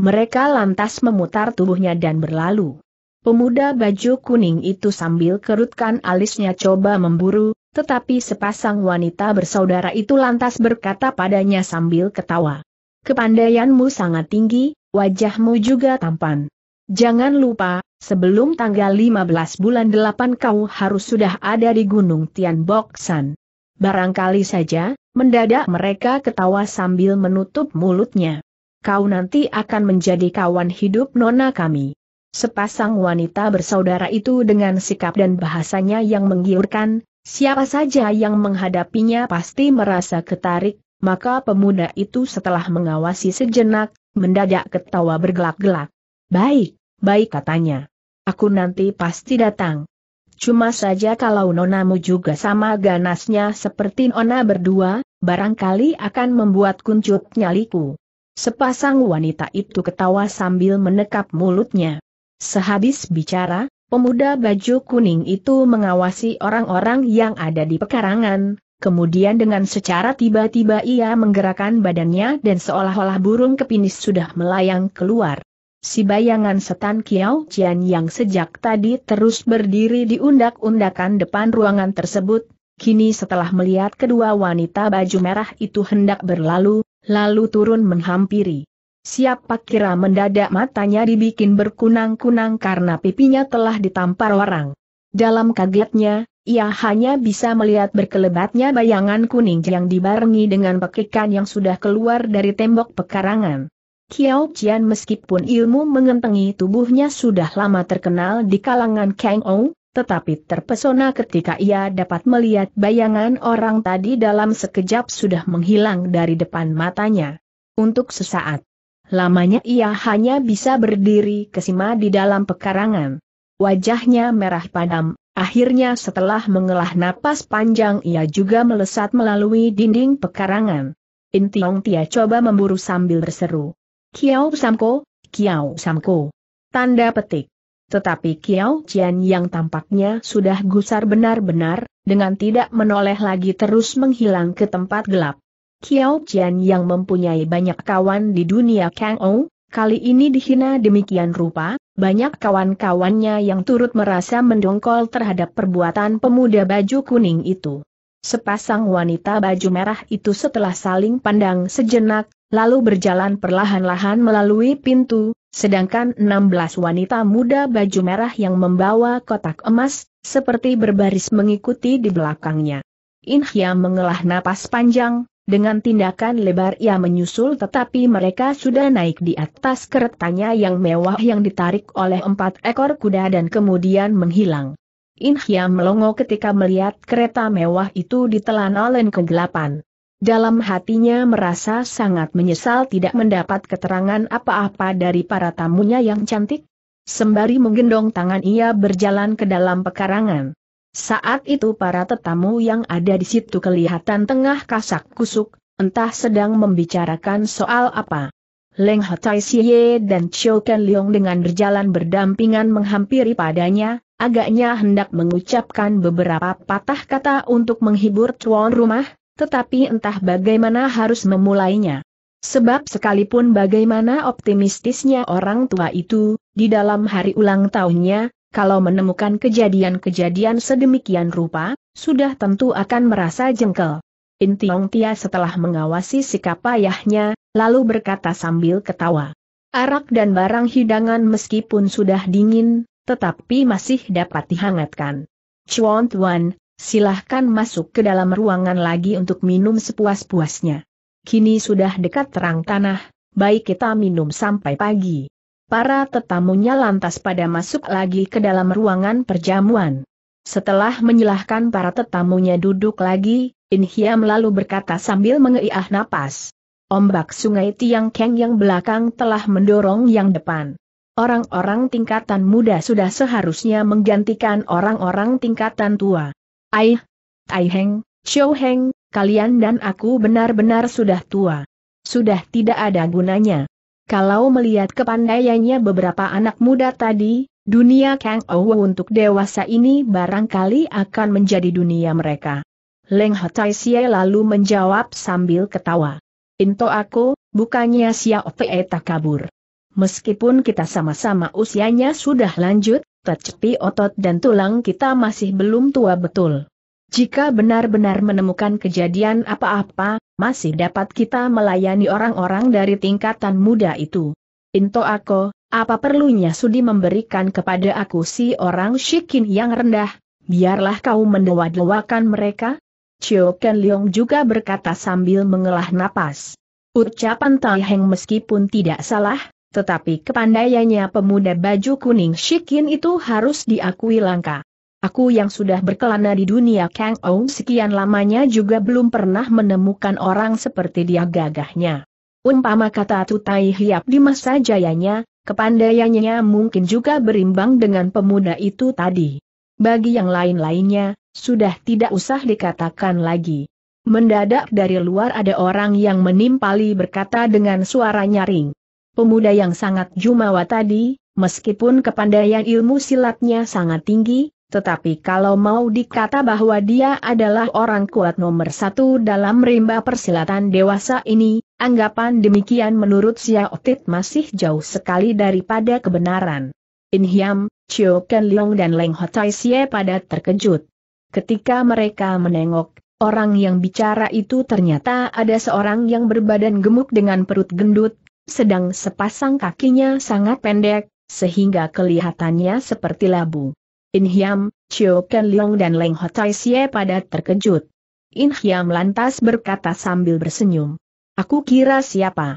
mereka lantas memutar tubuhnya dan berlalu. Pemuda baju kuning itu sambil kerutkan alisnya coba memburu, tetapi sepasang wanita bersaudara itu lantas berkata padanya sambil ketawa. Kepandaianmu sangat tinggi, wajahmu juga tampan. Jangan lupa, sebelum tanggal 15 bulan 8 kau harus sudah ada di Gunung Tianboksan. Barangkali saja, mendadak mereka ketawa sambil menutup mulutnya. Kau nanti akan menjadi kawan hidup nona kami. Sepasang wanita bersaudara itu dengan sikap dan bahasanya yang menggiurkan, siapa saja yang menghadapinya pasti merasa ketarik, maka pemuda itu setelah mengawasi sejenak, mendadak ketawa bergelak-gelak. Baik, baik katanya. Aku nanti pasti datang. Cuma saja kalau nonamu juga sama ganasnya seperti nona berdua, barangkali akan membuat kuncup nyaliku. Sepasang wanita itu ketawa sambil menekap mulutnya. Sehabis bicara, pemuda baju kuning itu mengawasi orang-orang yang ada di pekarangan, kemudian dengan secara tiba-tiba ia menggerakkan badannya dan seolah-olah burung kepinis sudah melayang keluar. Si bayangan setan Kiao Jian yang sejak tadi terus berdiri di undak-undakan depan ruangan tersebut, kini setelah melihat kedua wanita baju merah itu hendak berlalu, lalu turun menghampiri. Siapa kira mendadak matanya dibikin berkunang-kunang karena pipinya telah ditampar orang. Dalam kagetnya, ia hanya bisa melihat berkelebatnya bayangan kuning yang dibarengi dengan pekikan yang sudah keluar dari tembok pekarangan. Kiao Qian meskipun ilmu mengentengi tubuhnya sudah lama terkenal di kalangan Kang Ou, tetapi terpesona ketika ia dapat melihat bayangan orang tadi dalam sekejap sudah menghilang dari depan matanya. Untuk sesaat, Lamanya ia hanya bisa berdiri kesima di dalam pekarangan. Wajahnya merah padam, akhirnya setelah mengelah napas panjang ia juga melesat melalui dinding pekarangan. Intiong Tia coba memburu sambil berseru. "Kiau Samko, kiau Samko. Tanda petik. Tetapi Kiau Cian yang tampaknya sudah gusar benar-benar, dengan tidak menoleh lagi terus menghilang ke tempat gelap. Kiao Jian yang mempunyai banyak kawan di dunia Kang Ou, kali ini dihina demikian rupa, banyak kawan-kawannya yang turut merasa mendongkol terhadap perbuatan pemuda baju kuning itu. Sepasang wanita baju merah itu setelah saling pandang sejenak, lalu berjalan perlahan-lahan melalui pintu, sedangkan 16 wanita muda baju merah yang membawa kotak emas, seperti berbaris mengikuti di belakangnya. Inhya mengelah napas panjang, dengan tindakan lebar ia menyusul tetapi mereka sudah naik di atas keretanya yang mewah yang ditarik oleh empat ekor kuda dan kemudian menghilang. Inhya melongo ketika melihat kereta mewah itu ditelan oleh kegelapan. Dalam hatinya merasa sangat menyesal tidak mendapat keterangan apa-apa dari para tamunya yang cantik. Sembari menggendong tangan ia berjalan ke dalam pekarangan. Saat itu para tetamu yang ada di situ kelihatan tengah kasak kusuk, entah sedang membicarakan soal apa. Leng Hotai Siye dan Chiu Ken Leong dengan berjalan berdampingan menghampiri padanya, agaknya hendak mengucapkan beberapa patah kata untuk menghibur tuan rumah, tetapi entah bagaimana harus memulainya. Sebab sekalipun bagaimana optimistisnya orang tua itu, di dalam hari ulang tahunnya, kalau menemukan kejadian-kejadian sedemikian rupa, sudah tentu akan merasa jengkel. Intiong Tia setelah mengawasi sikap ayahnya, lalu berkata sambil ketawa. Arak dan barang hidangan meskipun sudah dingin, tetapi masih dapat dihangatkan. Chuan Tuan, silahkan masuk ke dalam ruangan lagi untuk minum sepuas-puasnya. Kini sudah dekat terang tanah, baik kita minum sampai pagi para tetamunya lantas pada masuk lagi ke dalam ruangan perjamuan. Setelah menyilahkan para tetamunya duduk lagi, In Hiam lalu berkata sambil mengeiah napas. Ombak sungai Tiang Keng yang belakang telah mendorong yang depan. Orang-orang tingkatan muda sudah seharusnya menggantikan orang-orang tingkatan tua. Aih, Tai Heng, Xiao Heng, kalian dan aku benar-benar sudah tua. Sudah tidak ada gunanya. Kalau melihat kepandaiannya beberapa anak muda tadi, dunia Kang Ouwe untuk dewasa ini barangkali akan menjadi dunia mereka. Leng Hotai Xie lalu menjawab sambil ketawa. Into aku, bukannya Xiao Pei tak kabur. Meskipun kita sama-sama usianya sudah lanjut, tetapi otot dan tulang kita masih belum tua betul. Jika benar-benar menemukan kejadian apa-apa, masih dapat kita melayani orang-orang dari tingkatan muda itu. Into aku, apa perlunya Sudi memberikan kepada aku si orang Shikin yang rendah, biarlah kau mendewa-dewakan mereka? Chou Ken Leong juga berkata sambil mengelah napas. Ucapan Tai Heng meskipun tidak salah, tetapi kepandaiannya pemuda baju kuning Shikin itu harus diakui langka. Aku yang sudah berkelana di dunia Kang Ou sekian lamanya juga belum pernah menemukan orang seperti dia gagahnya. Umpama kata Tutai Hiap di masa jayanya, kepandaiannya mungkin juga berimbang dengan pemuda itu tadi. Bagi yang lain-lainnya, sudah tidak usah dikatakan lagi. Mendadak dari luar ada orang yang menimpali berkata dengan suara nyaring. Pemuda yang sangat jumawa tadi, meskipun kepandaian ilmu silatnya sangat tinggi, tetapi kalau mau dikata bahwa dia adalah orang kuat nomor satu dalam rimba persilatan dewasa ini, anggapan demikian menurut Xiaotit masih jauh sekali daripada kebenaran. Inhiam, Chiu Ken Leong dan Leng Hotai Xie pada terkejut. Ketika mereka menengok, orang yang bicara itu ternyata ada seorang yang berbadan gemuk dengan perut gendut, sedang sepasang kakinya sangat pendek, sehingga kelihatannya seperti labu. In Hiam, Chiu Ken Leong dan Leng Tai Sie pada terkejut. In Hiam lantas berkata sambil bersenyum. Aku kira siapa?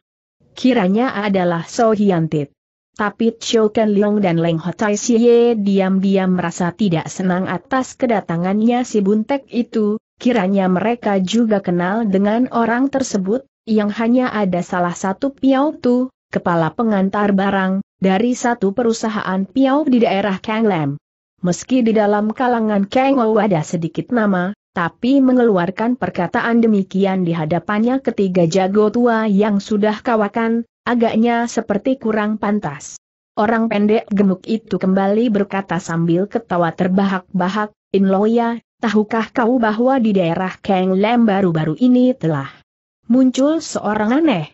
Kiranya adalah So Hian Tit. Tapi Chou Ken Leong dan Leng Tai Siye diam-diam merasa tidak senang atas kedatangannya si Buntek itu, kiranya mereka juga kenal dengan orang tersebut, yang hanya ada salah satu Piao Tu, kepala pengantar barang, dari satu perusahaan Piao di daerah Kang Kanglem. Meski di dalam kalangan Kang Ou ada sedikit nama, tapi mengeluarkan perkataan demikian di hadapannya ketiga jago tua yang sudah kawakan, agaknya seperti kurang pantas. Orang pendek gemuk itu kembali berkata sambil ketawa terbahak-bahak, In Loya, tahukah kau bahwa di daerah keng Lem baru-baru ini telah muncul seorang aneh?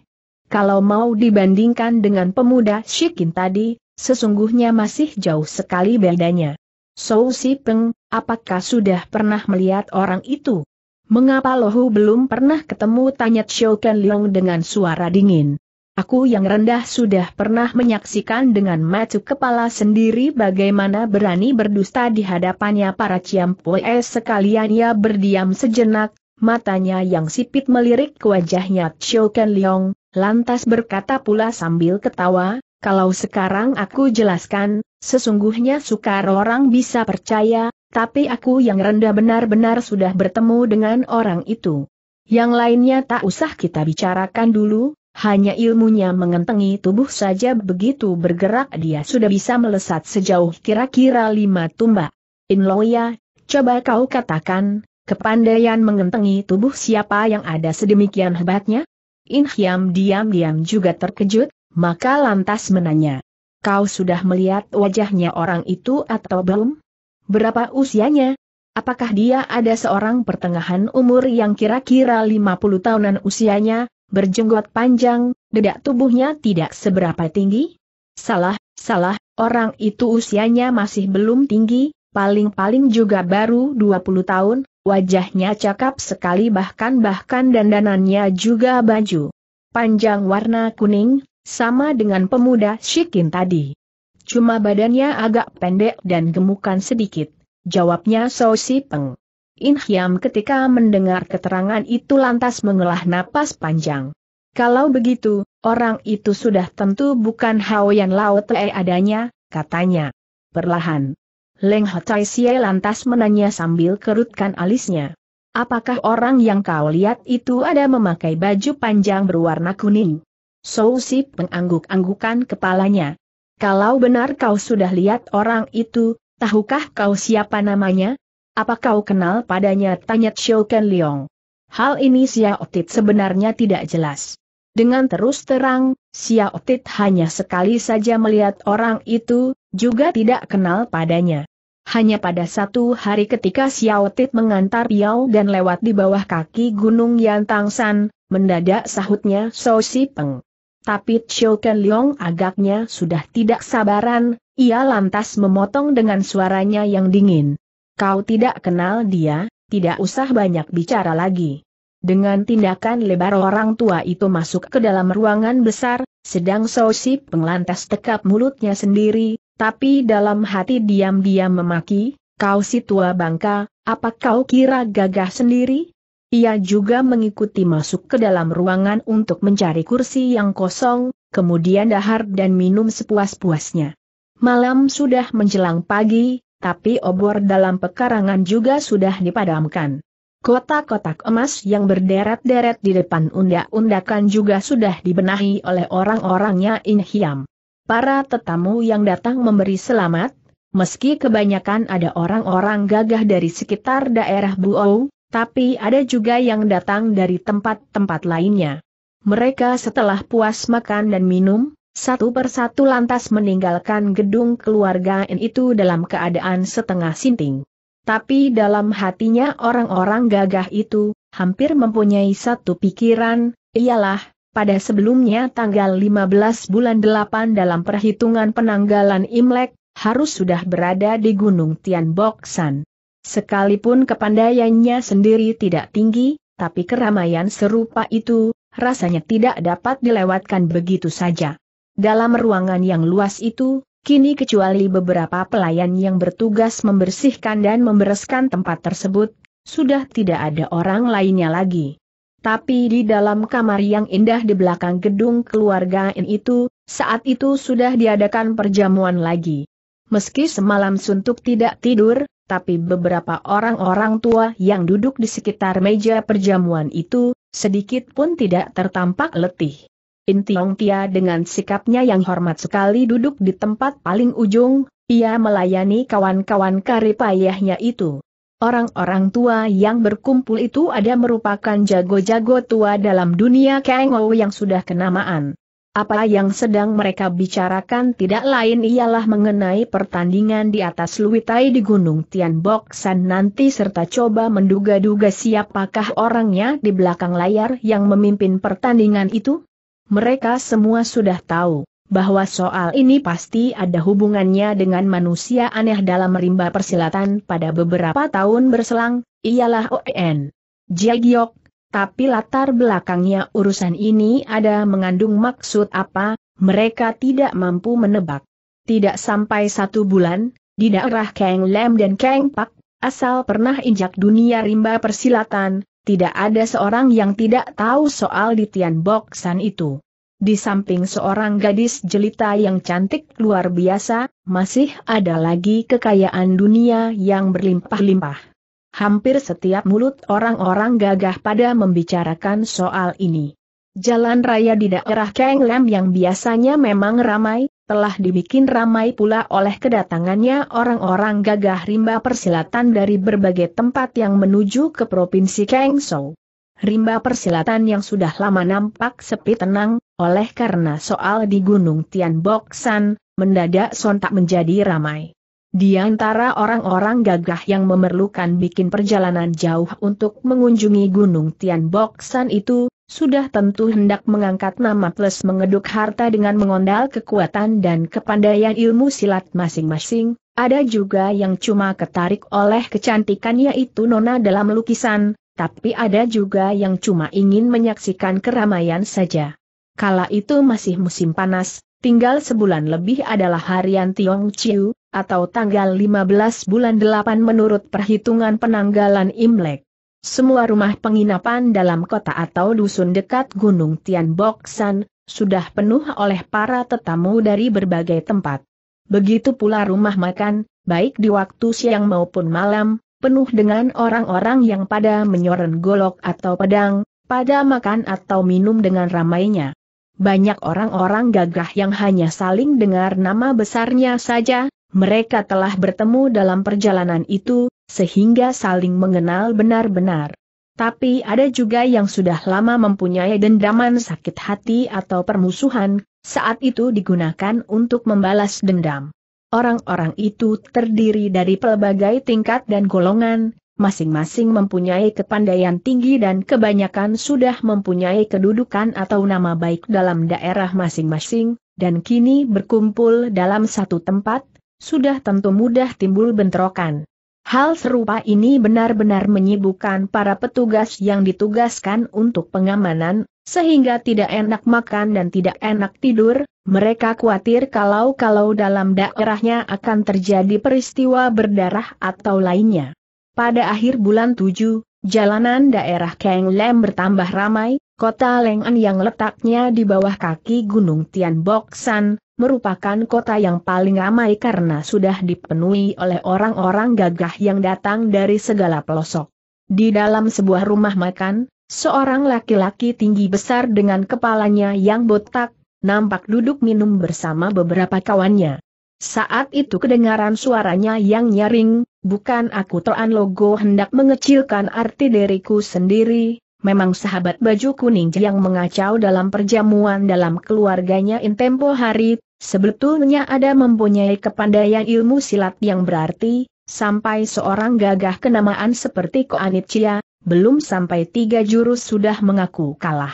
Kalau mau dibandingkan dengan pemuda Shikin tadi, sesungguhnya masih jauh sekali bedanya. Sou Si Peng, apakah sudah pernah melihat orang itu? Mengapa Lohu belum pernah ketemu tanya Xiao Ken Leong dengan suara dingin? Aku yang rendah sudah pernah menyaksikan dengan mata kepala sendiri bagaimana berani berdusta di hadapannya para Poe sekalian ia berdiam sejenak, matanya yang sipit melirik ke wajahnya Xiao Ken Leong, lantas berkata pula sambil ketawa, kalau sekarang aku jelaskan, Sesungguhnya sukar orang bisa percaya, tapi aku yang rendah benar-benar sudah bertemu dengan orang itu. Yang lainnya tak usah kita bicarakan dulu, hanya ilmunya mengentengi tubuh saja begitu bergerak dia sudah bisa melesat sejauh kira-kira lima tumbak. Inloya, coba kau katakan, kepandaian mengentengi tubuh siapa yang ada sedemikian hebatnya? Inhyam diam-diam juga terkejut, maka lantas menanya. Kau sudah melihat wajahnya orang itu atau belum? Berapa usianya? Apakah dia ada seorang pertengahan umur yang kira-kira 50 tahunan usianya, berjenggot panjang, dedak tubuhnya tidak seberapa tinggi? Salah, salah, orang itu usianya masih belum tinggi, paling-paling juga baru 20 tahun, wajahnya cakap sekali bahkan-bahkan dandanannya juga baju panjang warna kuning, sama dengan pemuda Shikin tadi. Cuma badannya agak pendek dan gemukan sedikit, jawabnya So Si Peng. In Hiam ketika mendengar keterangan itu lantas mengelah napas panjang. Kalau begitu, orang itu sudah tentu bukan Yan Lao Te adanya, katanya. Perlahan. Leng Hotai Xie lantas menanya sambil kerutkan alisnya. Apakah orang yang kau lihat itu ada memakai baju panjang berwarna kuning? Sousip mengangguk-anggukan kepalanya. Kalau benar kau sudah lihat orang itu, tahukah kau siapa namanya? Apa kau kenal padanya? Tanya Xiao Ken Liang. Hal ini Xiao Tit sebenarnya tidak jelas. Dengan terus terang, Xiao Tit hanya sekali saja melihat orang itu, juga tidak kenal padanya. Hanya pada satu hari ketika Xiao Tit mengantar Piao dan lewat di bawah kaki Gunung Yantangsan, mendadak sahutnya Sao Si Peng. Tapi Chiu Ken Leong agaknya sudah tidak sabaran, ia lantas memotong dengan suaranya yang dingin. Kau tidak kenal dia, tidak usah banyak bicara lagi. Dengan tindakan lebar orang tua itu masuk ke dalam ruangan besar, sedang Sosi penglantas tekap mulutnya sendiri, tapi dalam hati diam-diam memaki, kau si tua bangka, apa kau kira gagah sendiri? Ia juga mengikuti masuk ke dalam ruangan untuk mencari kursi yang kosong, kemudian dahar dan minum sepuas-puasnya. Malam sudah menjelang pagi, tapi obor dalam pekarangan juga sudah dipadamkan. Kotak-kotak emas yang berderet-deret di depan undak-undakan juga sudah dibenahi oleh orang-orangnya In Hiam. Para tetamu yang datang memberi selamat, meski kebanyakan ada orang-orang gagah dari sekitar daerah Buou, tapi ada juga yang datang dari tempat-tempat lainnya. Mereka setelah puas makan dan minum, satu persatu lantas meninggalkan gedung keluarga N itu dalam keadaan setengah sinting. Tapi dalam hatinya orang-orang gagah itu, hampir mempunyai satu pikiran, ialah, pada sebelumnya tanggal 15 bulan 8 dalam perhitungan penanggalan Imlek, harus sudah berada di Gunung Tianboksan. Sekalipun kepandaiannya sendiri tidak tinggi, tapi keramaian serupa itu, rasanya tidak dapat dilewatkan begitu saja. Dalam ruangan yang luas itu, kini kecuali beberapa pelayan yang bertugas membersihkan dan membereskan tempat tersebut, sudah tidak ada orang lainnya lagi. Tapi di dalam kamar yang indah di belakang gedung keluarga In itu, saat itu sudah diadakan perjamuan lagi. Meski semalam suntuk tidak tidur, tapi beberapa orang-orang tua yang duduk di sekitar meja perjamuan itu, sedikit pun tidak tertampak letih. Intiong Tia dengan sikapnya yang hormat sekali duduk di tempat paling ujung, ia melayani kawan-kawan karipayahnya itu. Orang-orang tua yang berkumpul itu ada merupakan jago-jago tua dalam dunia Kengou yang sudah kenamaan. Apa yang sedang mereka bicarakan tidak lain ialah mengenai pertandingan di atas Luitai di Gunung San nanti serta coba menduga-duga siapakah orangnya di belakang layar yang memimpin pertandingan itu? Mereka semua sudah tahu bahwa soal ini pasti ada hubungannya dengan manusia aneh dalam rimba persilatan pada beberapa tahun berselang, ialah OEN. Jagiok tapi latar belakangnya urusan ini ada mengandung maksud apa, mereka tidak mampu menebak. Tidak sampai satu bulan, di daerah Kang Lam dan Kang Pak, asal pernah injak dunia rimba persilatan, tidak ada seorang yang tidak tahu soal di Tian San itu. Di samping seorang gadis jelita yang cantik luar biasa, masih ada lagi kekayaan dunia yang berlimpah-limpah hampir setiap mulut orang-orang gagah pada membicarakan soal ini. Jalan raya di daerah Lam yang biasanya memang ramai, telah dibikin ramai pula oleh kedatangannya orang-orang gagah rimba persilatan dari berbagai tempat yang menuju ke Provinsi Kengsou. Rimba persilatan yang sudah lama nampak sepi tenang, oleh karena soal di Gunung Tian Boksan, mendadak sontak menjadi ramai. Di antara orang-orang gagah yang memerlukan bikin perjalanan jauh untuk mengunjungi Gunung Tianboksan itu, sudah tentu hendak mengangkat nama plus mengeduk harta dengan mengondal kekuatan dan kepandaian ilmu silat masing-masing, ada juga yang cuma ketarik oleh kecantikan yaitu nona dalam lukisan, tapi ada juga yang cuma ingin menyaksikan keramaian saja. Kala itu masih musim panas, tinggal sebulan lebih adalah harian Tiong Chiu, atau tanggal 15 bulan 8 menurut perhitungan penanggalan Imlek. Semua rumah penginapan dalam kota atau dusun dekat Gunung Tianboksan, sudah penuh oleh para tetamu dari berbagai tempat. Begitu pula rumah makan, baik di waktu siang maupun malam, penuh dengan orang-orang yang pada menyoren golok atau pedang, pada makan atau minum dengan ramainya. Banyak orang-orang gagah yang hanya saling dengar nama besarnya saja, mereka telah bertemu dalam perjalanan itu, sehingga saling mengenal benar-benar. Tapi ada juga yang sudah lama mempunyai dendaman sakit hati atau permusuhan, saat itu digunakan untuk membalas dendam. Orang-orang itu terdiri dari pelbagai tingkat dan golongan, masing-masing mempunyai kepandaian tinggi dan kebanyakan sudah mempunyai kedudukan atau nama baik dalam daerah masing-masing, dan kini berkumpul dalam satu tempat, sudah tentu mudah timbul bentrokan. Hal serupa ini benar-benar menyibukkan para petugas yang ditugaskan untuk pengamanan, sehingga tidak enak makan dan tidak enak tidur, mereka khawatir kalau-kalau dalam daerahnya akan terjadi peristiwa berdarah atau lainnya. Pada akhir bulan 7, jalanan daerah Keng Lem bertambah ramai, kota Leng'an yang letaknya di bawah kaki Gunung Tian Boksan, merupakan kota yang paling ramai karena sudah dipenuhi oleh orang-orang gagah yang datang dari segala pelosok. Di dalam sebuah rumah makan, seorang laki-laki tinggi besar dengan kepalanya yang botak, nampak duduk minum bersama beberapa kawannya. Saat itu kedengaran suaranya yang nyaring, bukan aku Toan Logo hendak mengecilkan arti diriku sendiri, memang sahabat baju kuning yang mengacau dalam perjamuan dalam keluarganya in tempo hari, Sebetulnya ada mempunyai kepandaian ilmu silat yang berarti, sampai seorang gagah kenamaan seperti Koanitchia, belum sampai tiga jurus sudah mengaku kalah.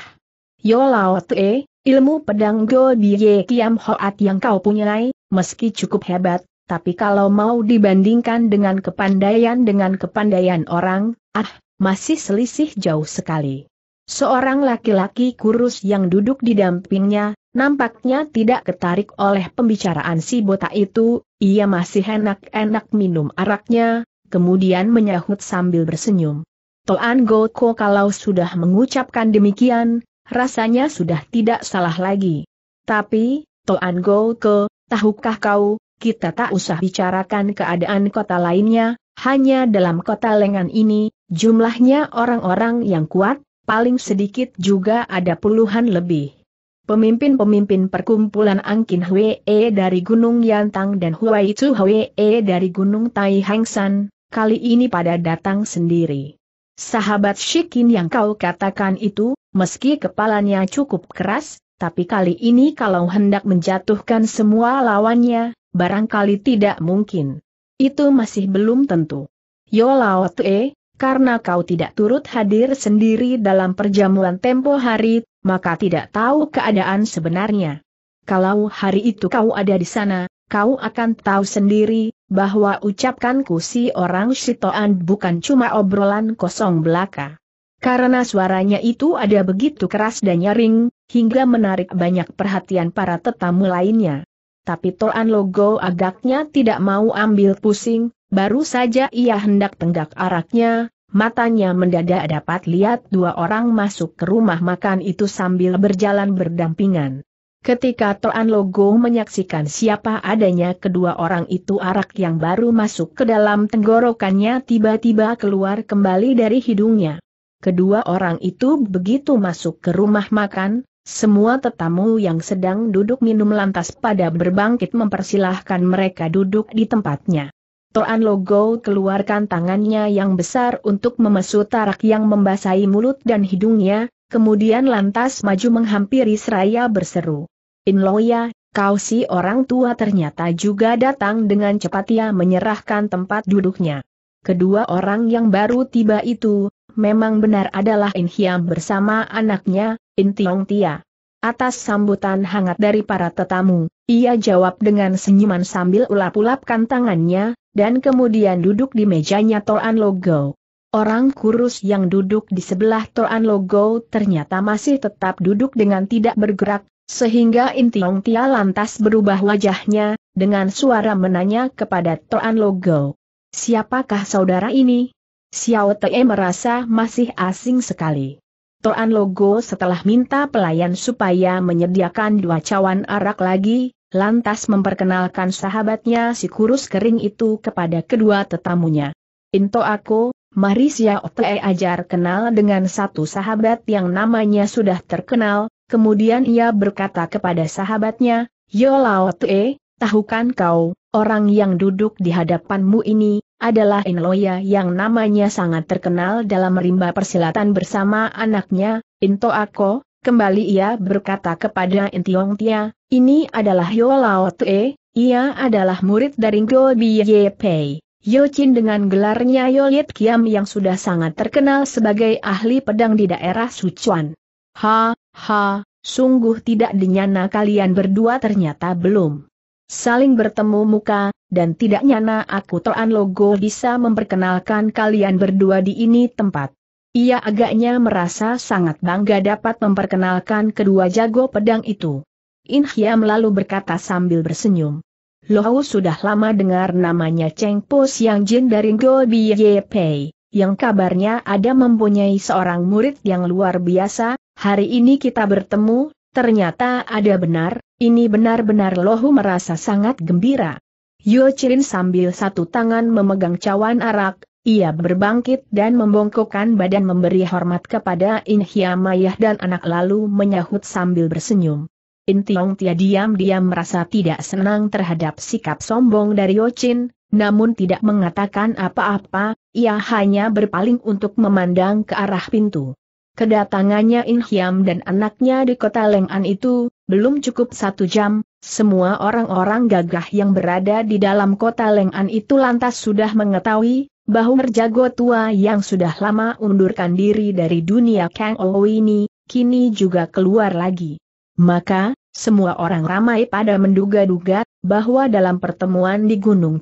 Yo Lao Tue, ilmu pedang Go Biye Kiam Hoat yang kau punyai, meski cukup hebat, tapi kalau mau dibandingkan dengan kepandaian dengan kepandaian orang, ah, masih selisih jauh sekali. Seorang laki-laki kurus yang duduk di dampingnya, Nampaknya tidak ketarik oleh pembicaraan si botak itu, ia masih enak-enak minum araknya, kemudian menyahut sambil bersenyum. Toan Goko kalau sudah mengucapkan demikian, rasanya sudah tidak salah lagi. Tapi, Toan Goko, tahukah kau, kita tak usah bicarakan keadaan kota lainnya, hanya dalam kota lengan ini, jumlahnya orang-orang yang kuat, paling sedikit juga ada puluhan lebih. Pemimpin-pemimpin perkumpulan Angkin Hwee dari Gunung Yantang dan Huai Chu Hwee dari Gunung Tai Hengsan, kali ini pada datang sendiri. Sahabat Shikin yang kau katakan itu, meski kepalanya cukup keras, tapi kali ini kalau hendak menjatuhkan semua lawannya, barangkali tidak mungkin. Itu masih belum tentu. Yo Lao Tue, karena kau tidak turut hadir sendiri dalam perjamuan tempo hari, maka tidak tahu keadaan sebenarnya. Kalau hari itu kau ada di sana, kau akan tahu sendiri, bahwa ucapkanku si orang Shitoan bukan cuma obrolan kosong belaka. Karena suaranya itu ada begitu keras dan nyaring, hingga menarik banyak perhatian para tetamu lainnya. Tapi Toan Logo agaknya tidak mau ambil pusing, baru saja ia hendak tenggak araknya, matanya mendadak dapat lihat dua orang masuk ke rumah makan itu sambil berjalan berdampingan. Ketika Toan Logo menyaksikan siapa adanya kedua orang itu arak yang baru masuk ke dalam tenggorokannya tiba-tiba keluar kembali dari hidungnya. Kedua orang itu begitu masuk ke rumah makan, semua tetamu yang sedang duduk minum lantas pada berbangkit mempersilahkan mereka duduk di tempatnya. Toan Logo keluarkan tangannya yang besar untuk memesut tarak yang membasahi mulut dan hidungnya, kemudian lantas maju menghampiri seraya berseru. In Loya, kau si orang tua ternyata juga datang dengan cepat ia menyerahkan tempat duduknya. Kedua orang yang baru tiba itu, memang benar adalah In Hiam bersama anaknya, In Tiong Tia. Atas sambutan hangat dari para tetamu, ia jawab dengan senyuman sambil ulap-ulapkan tangannya, dan kemudian duduk di mejanya Toan Logo. Orang kurus yang duduk di sebelah Toan Logo ternyata masih tetap duduk dengan tidak bergerak, sehingga Intiong Tia lantas berubah wajahnya, dengan suara menanya kepada Toan Logo. Siapakah saudara ini? Xiao Te merasa masih asing sekali. Toan Logo setelah minta pelayan supaya menyediakan dua cawan arak lagi, lantas memperkenalkan sahabatnya si kurus kering itu kepada kedua tetamunya. Into aku, mari Xiao ajar kenal dengan satu sahabat yang namanya sudah terkenal, kemudian ia berkata kepada sahabatnya, Yo Lao Te, tahukan kau, orang yang duduk di hadapanmu ini, adalah Inloya yang namanya sangat terkenal dalam rimba persilatan bersama anaknya, Into Ako, kembali ia berkata kepada Intiong Tia, ini adalah Yo Lao Tue, ia adalah murid dari Go Biye Pei. Yo Chin dengan gelarnya Yo Liet Kiam yang sudah sangat terkenal sebagai ahli pedang di daerah Sichuan. Ha, ha, sungguh tidak dinyana kalian berdua ternyata belum saling bertemu muka, dan tidak nyana aku Toan Logo bisa memperkenalkan kalian berdua di ini tempat. Ia agaknya merasa sangat bangga dapat memperkenalkan kedua jago pedang itu. Inhia lalu berkata sambil bersenyum. Lohau sudah lama dengar namanya Cheng Po Siang Jin dari Go Ye Pei, yang kabarnya ada mempunyai seorang murid yang luar biasa, hari ini kita bertemu, Ternyata ada benar, ini benar-benar Lohu merasa sangat gembira. Yo Chirin sambil satu tangan memegang cawan arak, ia berbangkit dan membongkokkan badan memberi hormat kepada In Mayah dan anak lalu menyahut sambil bersenyum. In Tiong Tia diam-diam merasa tidak senang terhadap sikap sombong dari Yo Chin, namun tidak mengatakan apa-apa, ia hanya berpaling untuk memandang ke arah pintu. Kedatangannya In Hiam dan anaknya di kota Leng'an itu, belum cukup satu jam, semua orang-orang gagah yang berada di dalam kota Leng'an itu lantas sudah mengetahui, bahwa merjago tua yang sudah lama undurkan diri dari dunia Kang O ini, kini juga keluar lagi. Maka, semua orang ramai pada menduga-duga bahwa dalam pertemuan di Gunung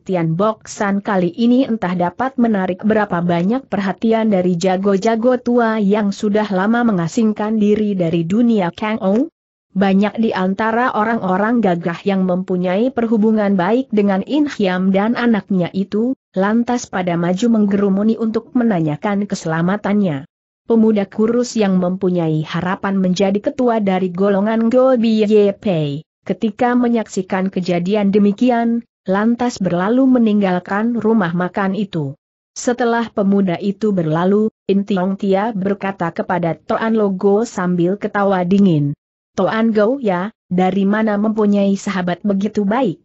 San kali ini entah dapat menarik berapa banyak perhatian dari jago-jago tua yang sudah lama mengasingkan diri dari dunia Kang Ou. Banyak di antara orang-orang gagah yang mempunyai perhubungan baik dengan In Hiam dan anaknya itu, lantas pada maju menggerumuni untuk menanyakan keselamatannya pemuda kurus yang mempunyai harapan menjadi ketua dari golongan Go Ye Pei. Ketika menyaksikan kejadian demikian, lantas berlalu meninggalkan rumah makan itu. Setelah pemuda itu berlalu, Intiong Tia berkata kepada Toan Logo sambil ketawa dingin. Toan Go ya, dari mana mempunyai sahabat begitu baik?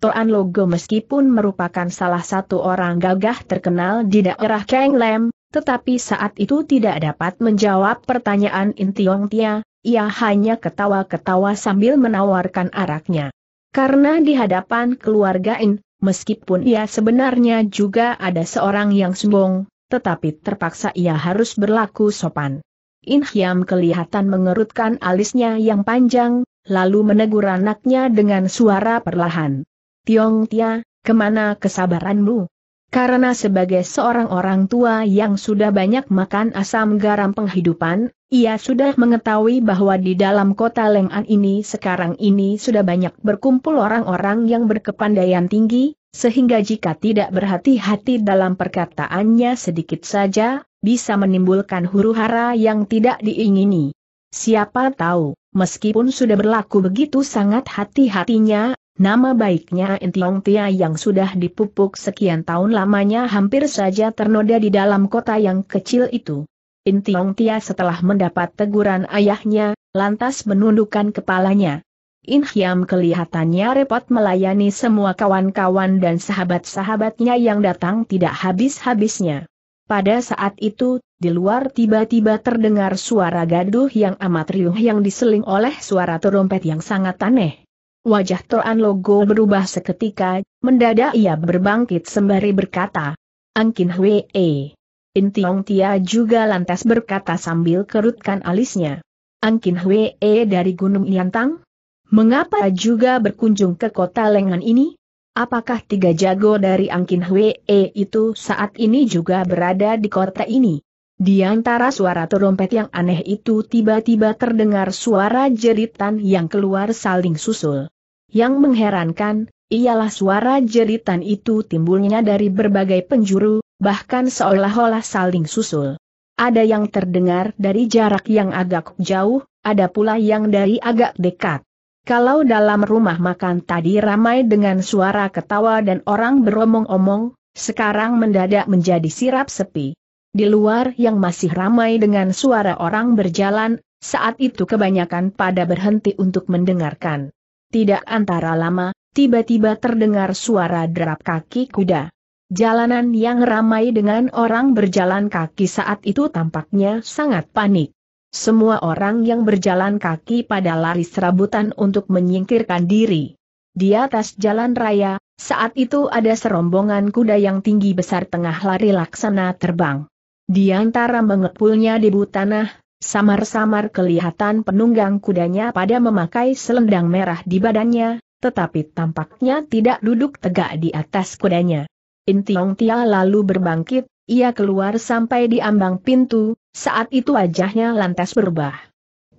Toan Logo meskipun merupakan salah satu orang gagah terkenal di daerah Keng Lem, tetapi saat itu tidak dapat menjawab pertanyaan Intiong Tia, ia hanya ketawa-ketawa sambil menawarkan araknya. Karena di hadapan keluarga In, meskipun ia sebenarnya juga ada seorang yang sombong, tetapi terpaksa ia harus berlaku sopan. In Hiam kelihatan mengerutkan alisnya yang panjang, lalu menegur anaknya dengan suara perlahan. Tiong Tia, kemana kesabaranmu? Karena sebagai seorang orang tua yang sudah banyak makan asam garam penghidupan, ia sudah mengetahui bahwa di dalam kota Leng'an ini sekarang ini sudah banyak berkumpul orang-orang yang berkepandaian tinggi, sehingga jika tidak berhati-hati dalam perkataannya sedikit saja, bisa menimbulkan huru-hara yang tidak diingini. Siapa tahu, meskipun sudah berlaku begitu sangat hati-hatinya, Nama baiknya Intiong Tia yang sudah dipupuk sekian tahun lamanya hampir saja ternoda di dalam kota yang kecil itu. Intiong Tia setelah mendapat teguran ayahnya, lantas menundukkan kepalanya. In Hiam kelihatannya repot melayani semua kawan-kawan dan sahabat-sahabatnya yang datang tidak habis-habisnya. Pada saat itu, di luar tiba-tiba terdengar suara gaduh yang amat riuh yang diseling oleh suara terompet yang sangat aneh. Wajah Toan Logo berubah seketika, mendadak ia berbangkit sembari berkata, Angkin Hwee. Eh. In Tiong Tia juga lantas berkata sambil kerutkan alisnya. Angkin Hwee dari Gunung Yantang? Mengapa juga berkunjung ke kota Lengan ini? Apakah tiga jago dari Angkin Hwee itu saat ini juga berada di kota ini? Di antara suara terompet yang aneh itu tiba-tiba terdengar suara jeritan yang keluar saling susul. Yang mengherankan, ialah suara jeritan itu timbulnya dari berbagai penjuru, bahkan seolah-olah saling susul. Ada yang terdengar dari jarak yang agak jauh, ada pula yang dari agak dekat. Kalau dalam rumah makan tadi ramai dengan suara ketawa dan orang beromong-omong, sekarang mendadak menjadi sirap sepi. Di luar yang masih ramai dengan suara orang berjalan, saat itu kebanyakan pada berhenti untuk mendengarkan. Tidak antara lama, tiba-tiba terdengar suara derap kaki kuda. Jalanan yang ramai dengan orang berjalan kaki saat itu tampaknya sangat panik. Semua orang yang berjalan kaki pada lari serabutan untuk menyingkirkan diri. Di atas jalan raya, saat itu ada serombongan kuda yang tinggi besar tengah lari laksana terbang. Di antara mengepulnya debu tanah, samar-samar kelihatan penunggang kudanya pada memakai selendang merah di badannya, tetapi tampaknya tidak duduk tegak di atas kudanya. In Tiong Tia lalu berbangkit, ia keluar sampai di ambang pintu, saat itu wajahnya lantas berubah.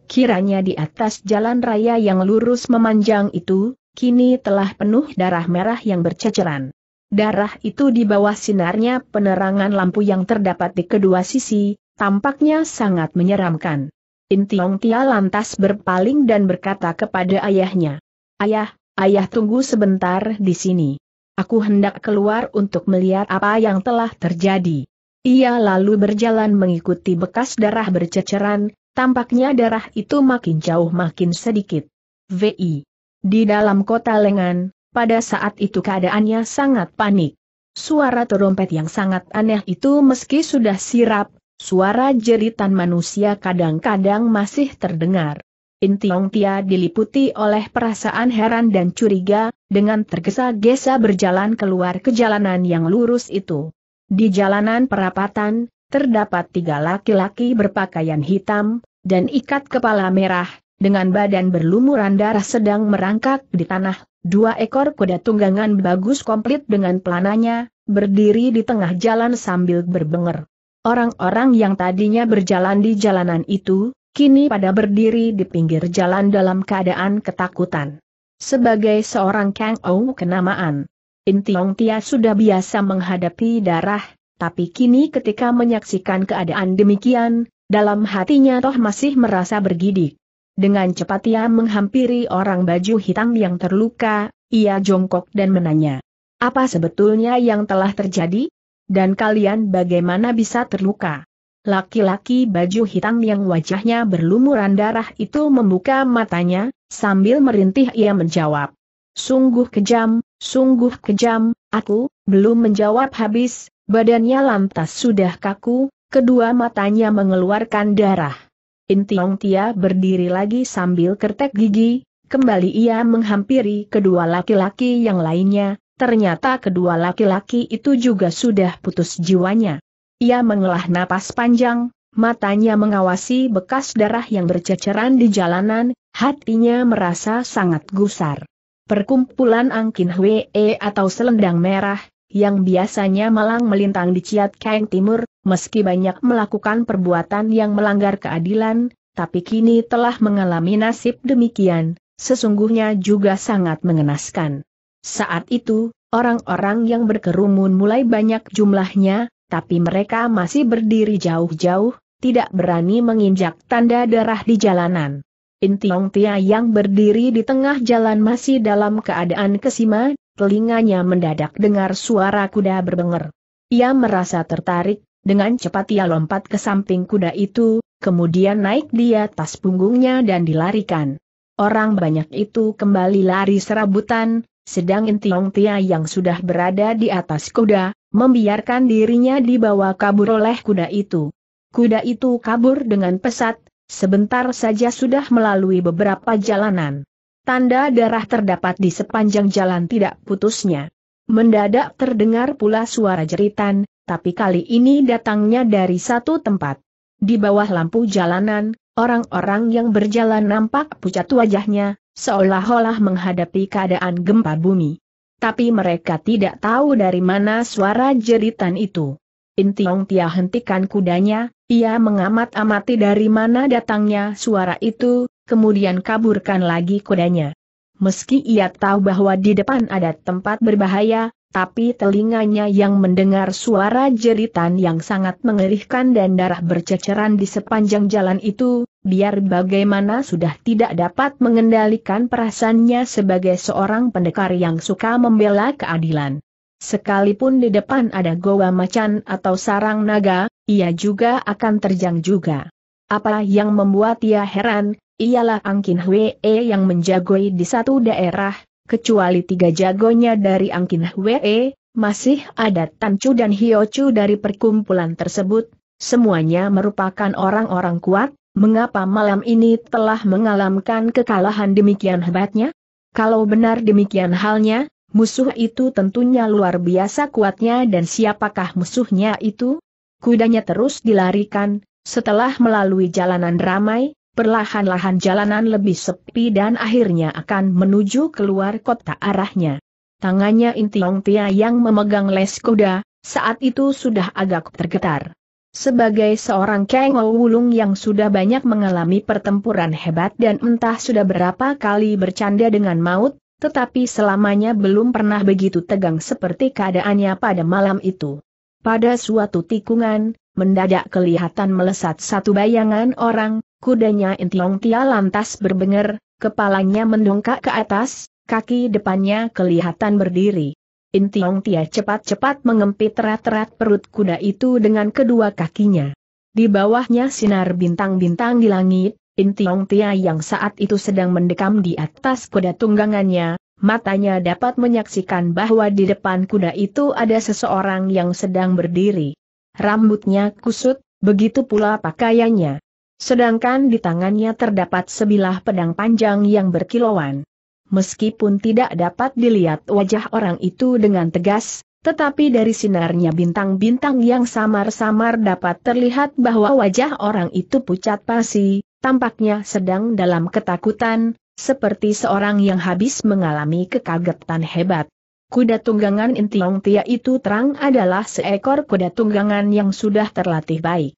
Kiranya di atas jalan raya yang lurus memanjang itu, kini telah penuh darah merah yang berceceran. Darah itu di bawah sinarnya penerangan lampu yang terdapat di kedua sisi, tampaknya sangat menyeramkan. Intiong Tia lantas berpaling dan berkata kepada ayahnya, Ayah, ayah tunggu sebentar di sini. Aku hendak keluar untuk melihat apa yang telah terjadi. Ia lalu berjalan mengikuti bekas darah berceceran, tampaknya darah itu makin jauh makin sedikit. VI. Di dalam kota Lengan, pada saat itu keadaannya sangat panik. Suara terompet yang sangat aneh itu meski sudah sirap, suara jeritan manusia kadang-kadang masih terdengar. In Tiong Tia diliputi oleh perasaan heran dan curiga, dengan tergesa-gesa berjalan keluar ke jalanan yang lurus itu. Di jalanan perapatan, terdapat tiga laki-laki berpakaian hitam, dan ikat kepala merah, dengan badan berlumuran darah sedang merangkak di tanah, dua ekor kuda tunggangan bagus komplit dengan pelananya, berdiri di tengah jalan sambil berbenger. Orang-orang yang tadinya berjalan di jalanan itu, kini pada berdiri di pinggir jalan dalam keadaan ketakutan. Sebagai seorang Kang Ou kenamaan, In Tiong Tia sudah biasa menghadapi darah, tapi kini ketika menyaksikan keadaan demikian, dalam hatinya toh masih merasa bergidik. Dengan cepat ia menghampiri orang baju hitam yang terluka, ia jongkok dan menanya, apa sebetulnya yang telah terjadi? Dan kalian bagaimana bisa terluka? Laki-laki baju hitam yang wajahnya berlumuran darah itu membuka matanya, sambil merintih ia menjawab. Sungguh kejam, sungguh kejam, aku, belum menjawab habis, badannya lantas sudah kaku, kedua matanya mengeluarkan darah. Intiong Tia berdiri lagi sambil kertek gigi, kembali ia menghampiri kedua laki-laki yang lainnya, ternyata kedua laki-laki itu juga sudah putus jiwanya. Ia mengelah napas panjang, matanya mengawasi bekas darah yang berceceran di jalanan, hatinya merasa sangat gusar. Perkumpulan Angkin Hwe atau selendang merah, yang biasanya malang melintang di Ciat Kang Timur, meski banyak melakukan perbuatan yang melanggar keadilan, tapi kini telah mengalami nasib demikian, sesungguhnya juga sangat mengenaskan. Saat itu, orang-orang yang berkerumun mulai banyak jumlahnya, tapi mereka masih berdiri jauh-jauh, tidak berani menginjak tanda darah di jalanan. Intiong Tia yang berdiri di tengah jalan masih dalam keadaan kesima, telinganya mendadak dengar suara kuda berbenger. Ia merasa tertarik, dengan cepat ia lompat ke samping kuda itu, kemudian naik di atas punggungnya dan dilarikan. Orang banyak itu kembali lari serabutan, sedang Intiong Tia yang sudah berada di atas kuda, membiarkan dirinya dibawa kabur oleh kuda itu. Kuda itu kabur dengan pesat, sebentar saja sudah melalui beberapa jalanan. Tanda darah terdapat di sepanjang jalan tidak putusnya. Mendadak terdengar pula suara jeritan, tapi kali ini datangnya dari satu tempat. Di bawah lampu jalanan, orang-orang yang berjalan nampak pucat wajahnya, seolah-olah menghadapi keadaan gempa bumi tapi mereka tidak tahu dari mana suara jeritan itu. Intiong Tia hentikan kudanya, ia mengamat-amati dari mana datangnya suara itu, kemudian kaburkan lagi kudanya. Meski ia tahu bahwa di depan ada tempat berbahaya, tapi telinganya yang mendengar suara jeritan yang sangat mengerikan dan darah berceceran di sepanjang jalan itu, biar bagaimana sudah tidak dapat mengendalikan perasaannya sebagai seorang pendekar yang suka membela keadilan. Sekalipun di depan ada goa macan atau sarang naga, ia juga akan terjang juga. Apa yang membuat ia heran, ialah Angkin Hwee yang menjagoi di satu daerah, kecuali tiga jagonya dari Angkin Hwee, masih ada Tan dan Hyo Chu dari perkumpulan tersebut, semuanya merupakan orang-orang kuat, mengapa malam ini telah mengalami kekalahan demikian hebatnya? Kalau benar demikian halnya, musuh itu tentunya luar biasa kuatnya dan siapakah musuhnya itu? Kudanya terus dilarikan, setelah melalui jalanan ramai, perlahan-lahan jalanan lebih sepi dan akhirnya akan menuju keluar kota arahnya. Tangannya Intiong Tia yang memegang les kuda, saat itu sudah agak tergetar. Sebagai seorang Kang Wulung yang sudah banyak mengalami pertempuran hebat dan entah sudah berapa kali bercanda dengan maut, tetapi selamanya belum pernah begitu tegang seperti keadaannya pada malam itu. Pada suatu tikungan, mendadak kelihatan melesat satu bayangan orang, kudanya Intiong Tia lantas berbenger, kepalanya mendongkak ke atas, kaki depannya kelihatan berdiri. Intiong Tia cepat-cepat mengempit rat-rat perut kuda itu dengan kedua kakinya. Di bawahnya sinar bintang-bintang di langit, Intiong Tia yang saat itu sedang mendekam di atas kuda tunggangannya, matanya dapat menyaksikan bahwa di depan kuda itu ada seseorang yang sedang berdiri. Rambutnya kusut, begitu pula pakaiannya. Sedangkan di tangannya terdapat sebilah pedang panjang yang berkilauan. Meskipun tidak dapat dilihat wajah orang itu dengan tegas, tetapi dari sinarnya bintang-bintang yang samar-samar dapat terlihat bahwa wajah orang itu pucat pasi, tampaknya sedang dalam ketakutan, seperti seorang yang habis mengalami kekagetan hebat. Kuda tunggangan Intiong Tia itu terang adalah seekor kuda tunggangan yang sudah terlatih baik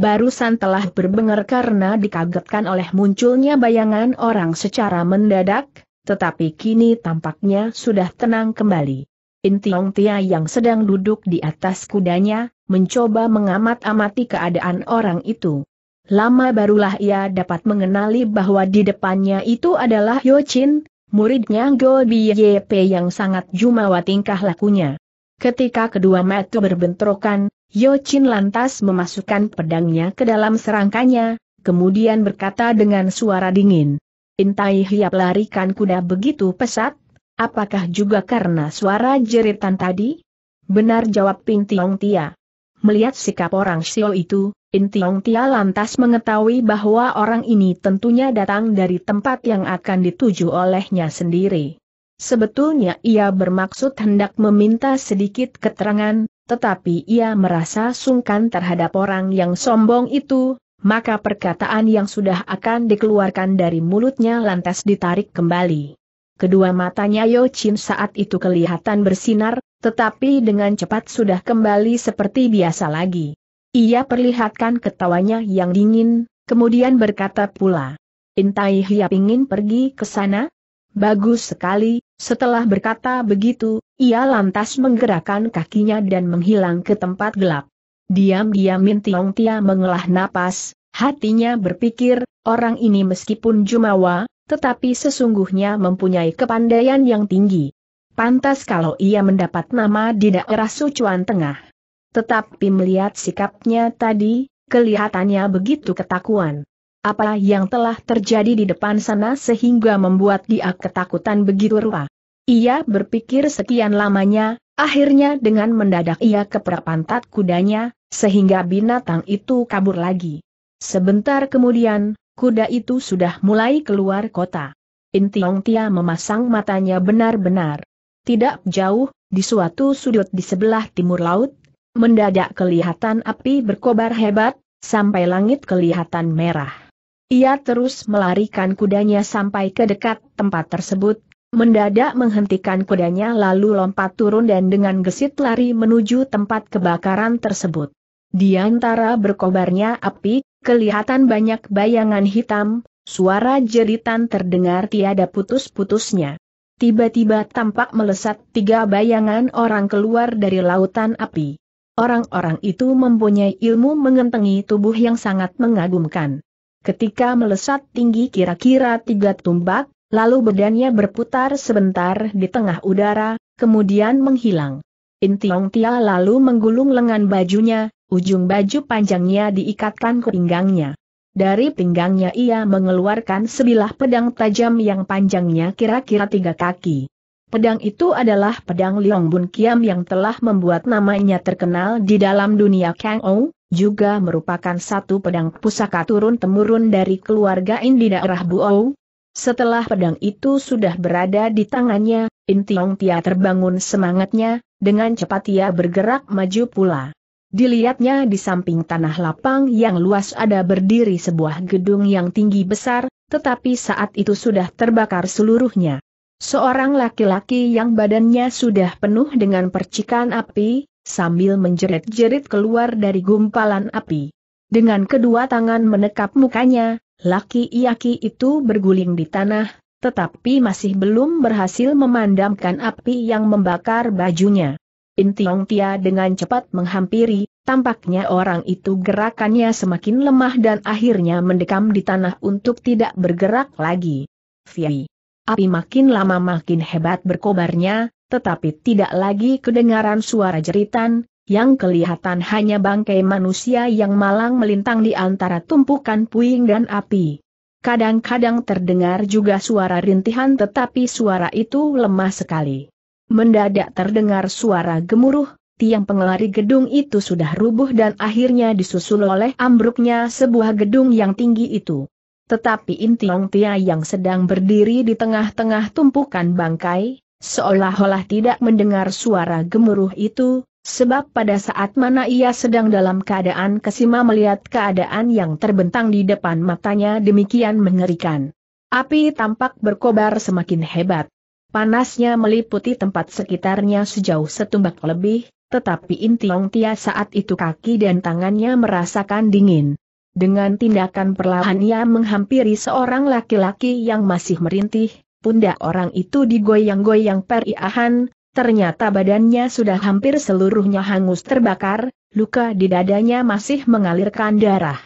barusan telah berbengar karena dikagetkan oleh munculnya bayangan orang secara mendadak, tetapi kini tampaknya sudah tenang kembali. Intiong Tia yang sedang duduk di atas kudanya, mencoba mengamat-amati keadaan orang itu. Lama barulah ia dapat mengenali bahwa di depannya itu adalah Yochin, muridnya Go Biyep yang sangat jumawa tingkah lakunya. Ketika kedua metu berbentrokan, Yochin lantas memasukkan pedangnya ke dalam serangkanya, kemudian berkata dengan suara dingin. Intai hiap larikan kuda begitu pesat, apakah juga karena suara jeritan tadi? Benar jawab Tiong Tia. Melihat sikap orang Xiao itu, Tiong Tia lantas mengetahui bahwa orang ini tentunya datang dari tempat yang akan dituju olehnya sendiri. Sebetulnya ia bermaksud hendak meminta sedikit keterangan, tetapi ia merasa sungkan terhadap orang yang sombong itu, maka perkataan yang sudah akan dikeluarkan dari mulutnya lantas ditarik kembali. Kedua matanya Yo Chin saat itu kelihatan bersinar, tetapi dengan cepat sudah kembali seperti biasa lagi. Ia perlihatkan ketawanya yang dingin, kemudian berkata pula, Intai Hiap ingin pergi ke sana? Bagus sekali, setelah berkata begitu, ia lantas menggerakkan kakinya dan menghilang ke tempat gelap. Diam-diam Min Tiong Tia mengelah napas, hatinya berpikir, orang ini meskipun jumawa, tetapi sesungguhnya mempunyai kepandaian yang tinggi. Pantas kalau ia mendapat nama di daerah Sucuan Tengah. Tetapi melihat sikapnya tadi, kelihatannya begitu ketakuan apa yang telah terjadi di depan sana sehingga membuat dia ketakutan begitu rupa. Ia berpikir sekian lamanya, akhirnya dengan mendadak ia keperpantat kudanya, sehingga binatang itu kabur lagi. Sebentar kemudian, kuda itu sudah mulai keluar kota. Intiong Tia memasang matanya benar-benar. Tidak jauh, di suatu sudut di sebelah timur laut, mendadak kelihatan api berkobar hebat, sampai langit kelihatan merah. Ia terus melarikan kudanya sampai ke dekat tempat tersebut, mendadak menghentikan kudanya lalu lompat turun dan dengan gesit lari menuju tempat kebakaran tersebut. Di antara berkobarnya api, kelihatan banyak bayangan hitam, suara jeritan terdengar tiada putus-putusnya. Tiba-tiba tampak melesat tiga bayangan orang keluar dari lautan api. Orang-orang itu mempunyai ilmu mengentengi tubuh yang sangat mengagumkan. Ketika melesat tinggi kira-kira tiga tumbak, lalu badannya berputar sebentar di tengah udara, kemudian menghilang. Intiong Tia lalu menggulung lengan bajunya, ujung baju panjangnya diikatkan ke pinggangnya. Dari pinggangnya ia mengeluarkan sebilah pedang tajam yang panjangnya kira-kira tiga kaki. Pedang itu adalah pedang Liong Bun Kiam yang telah membuat namanya terkenal di dalam dunia Kang Ong, juga merupakan satu pedang pusaka turun-temurun dari keluarga Indi daerah Buou. Setelah pedang itu sudah berada di tangannya, Tiong Tia terbangun semangatnya, dengan cepat ia bergerak maju pula. Dilihatnya di samping tanah lapang yang luas ada berdiri sebuah gedung yang tinggi besar, tetapi saat itu sudah terbakar seluruhnya. Seorang laki-laki yang badannya sudah penuh dengan percikan api, sambil menjerit-jerit keluar dari gumpalan api. Dengan kedua tangan menekap mukanya, laki-laki itu berguling di tanah, tetapi masih belum berhasil memandamkan api yang membakar bajunya. Intiong Tia dengan cepat menghampiri, tampaknya orang itu gerakannya semakin lemah dan akhirnya mendekam di tanah untuk tidak bergerak lagi. Fiai. Api makin lama makin hebat berkobarnya, tetapi tidak lagi kedengaran suara jeritan, yang kelihatan hanya bangkai manusia yang malang melintang di antara tumpukan puing dan api. Kadang-kadang terdengar juga suara rintihan tetapi suara itu lemah sekali. Mendadak terdengar suara gemuruh, tiang pengelari gedung itu sudah rubuh dan akhirnya disusul oleh ambruknya sebuah gedung yang tinggi itu. Tetapi Intiong Tia yang sedang berdiri di tengah-tengah tumpukan bangkai, Seolah-olah tidak mendengar suara gemuruh itu, sebab pada saat mana ia sedang dalam keadaan kesima melihat keadaan yang terbentang di depan matanya demikian mengerikan. Api tampak berkobar semakin hebat. Panasnya meliputi tempat sekitarnya sejauh setumbak lebih, tetapi Intiong Tia saat itu kaki dan tangannya merasakan dingin. Dengan tindakan perlahan ia menghampiri seorang laki-laki yang masih merintih, pundak orang itu digoyang-goyang periahan, ternyata badannya sudah hampir seluruhnya hangus terbakar, luka di dadanya masih mengalirkan darah.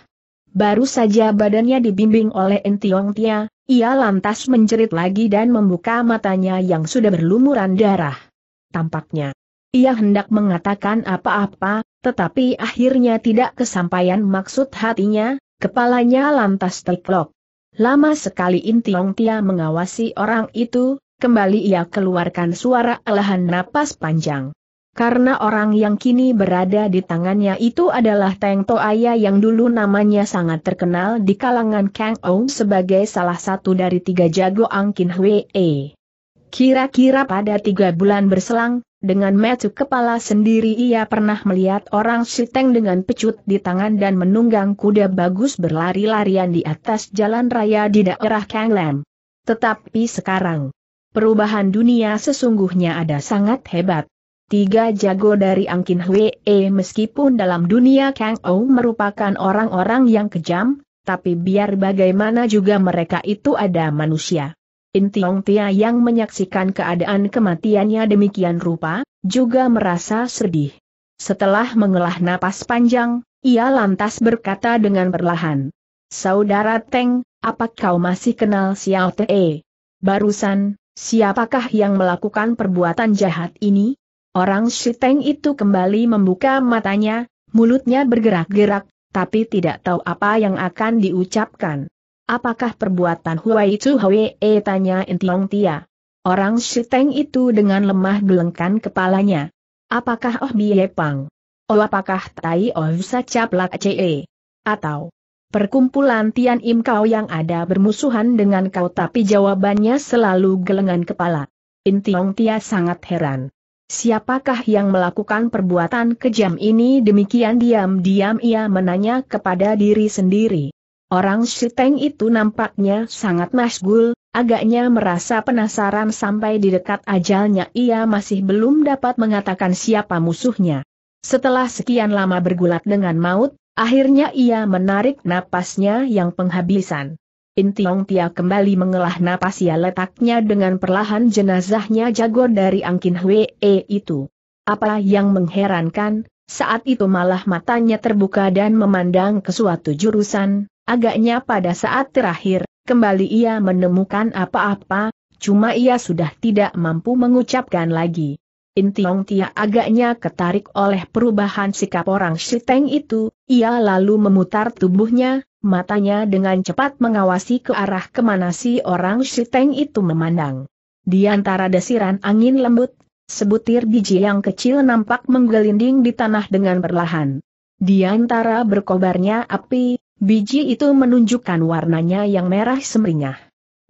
Baru saja badannya dibimbing oleh Entiong Tia, ia lantas menjerit lagi dan membuka matanya yang sudah berlumuran darah. Tampaknya, ia hendak mengatakan apa-apa, tetapi akhirnya tidak kesampaian maksud hatinya, kepalanya lantas terplok. Lama sekali Intiong Tia mengawasi orang itu, kembali ia keluarkan suara alahan napas panjang. Karena orang yang kini berada di tangannya itu adalah Teng Toaya yang dulu namanya sangat terkenal di kalangan Kang Ou sebagai salah satu dari tiga jago Angkin Hwee. Kira-kira pada tiga bulan berselang, dengan metu kepala sendiri ia pernah melihat orang siteng dengan pecut di tangan dan menunggang kuda bagus berlari-larian di atas jalan raya di daerah Kanglem. Tetapi sekarang, perubahan dunia sesungguhnya ada sangat hebat. Tiga jago dari Angkin Hwee meskipun dalam dunia Kang Ou merupakan orang-orang yang kejam, tapi biar bagaimana juga mereka itu ada manusia. Intiong Tia yang menyaksikan keadaan kematiannya demikian rupa, juga merasa sedih. Setelah mengelah napas panjang, ia lantas berkata dengan perlahan. Saudara Teng, apa kau masih kenal Xiao Te? Barusan, siapakah yang melakukan perbuatan jahat ini? Orang Teng itu kembali membuka matanya, mulutnya bergerak-gerak, tapi tidak tahu apa yang akan diucapkan. Apakah perbuatan Huai Chu Hwee e tanya Entiong Tia? Orang Shiteng itu dengan lemah gelengkan kepalanya. Apakah Oh Bie Pang? Oh apakah Tai Oh Sa Lak Ce? E? Atau perkumpulan Tian Im Kau yang ada bermusuhan dengan kau tapi jawabannya selalu gelengan kepala. Intiong Tia sangat heran. Siapakah yang melakukan perbuatan kejam ini demikian diam-diam ia menanya kepada diri sendiri. Orang Shiteng itu nampaknya sangat masgul, agaknya merasa penasaran sampai di dekat ajalnya ia masih belum dapat mengatakan siapa musuhnya. Setelah sekian lama bergulat dengan maut, akhirnya ia menarik napasnya yang penghabisan. Intiong Tia kembali mengelah napas ia letaknya dengan perlahan jenazahnya jago dari Angkin Hwee itu. Apa yang mengherankan, saat itu malah matanya terbuka dan memandang ke suatu jurusan, Agaknya pada saat terakhir, kembali ia menemukan apa-apa, cuma ia sudah tidak mampu mengucapkan lagi. Intiong Tia agaknya ketarik oleh perubahan sikap orang Shiteng itu, ia lalu memutar tubuhnya, matanya dengan cepat mengawasi ke arah kemana si orang Shiteng itu memandang. Di antara desiran angin lembut, sebutir biji yang kecil nampak menggelinding di tanah dengan perlahan. Di antara berkobarnya api, Biji itu menunjukkan warnanya yang merah semringah.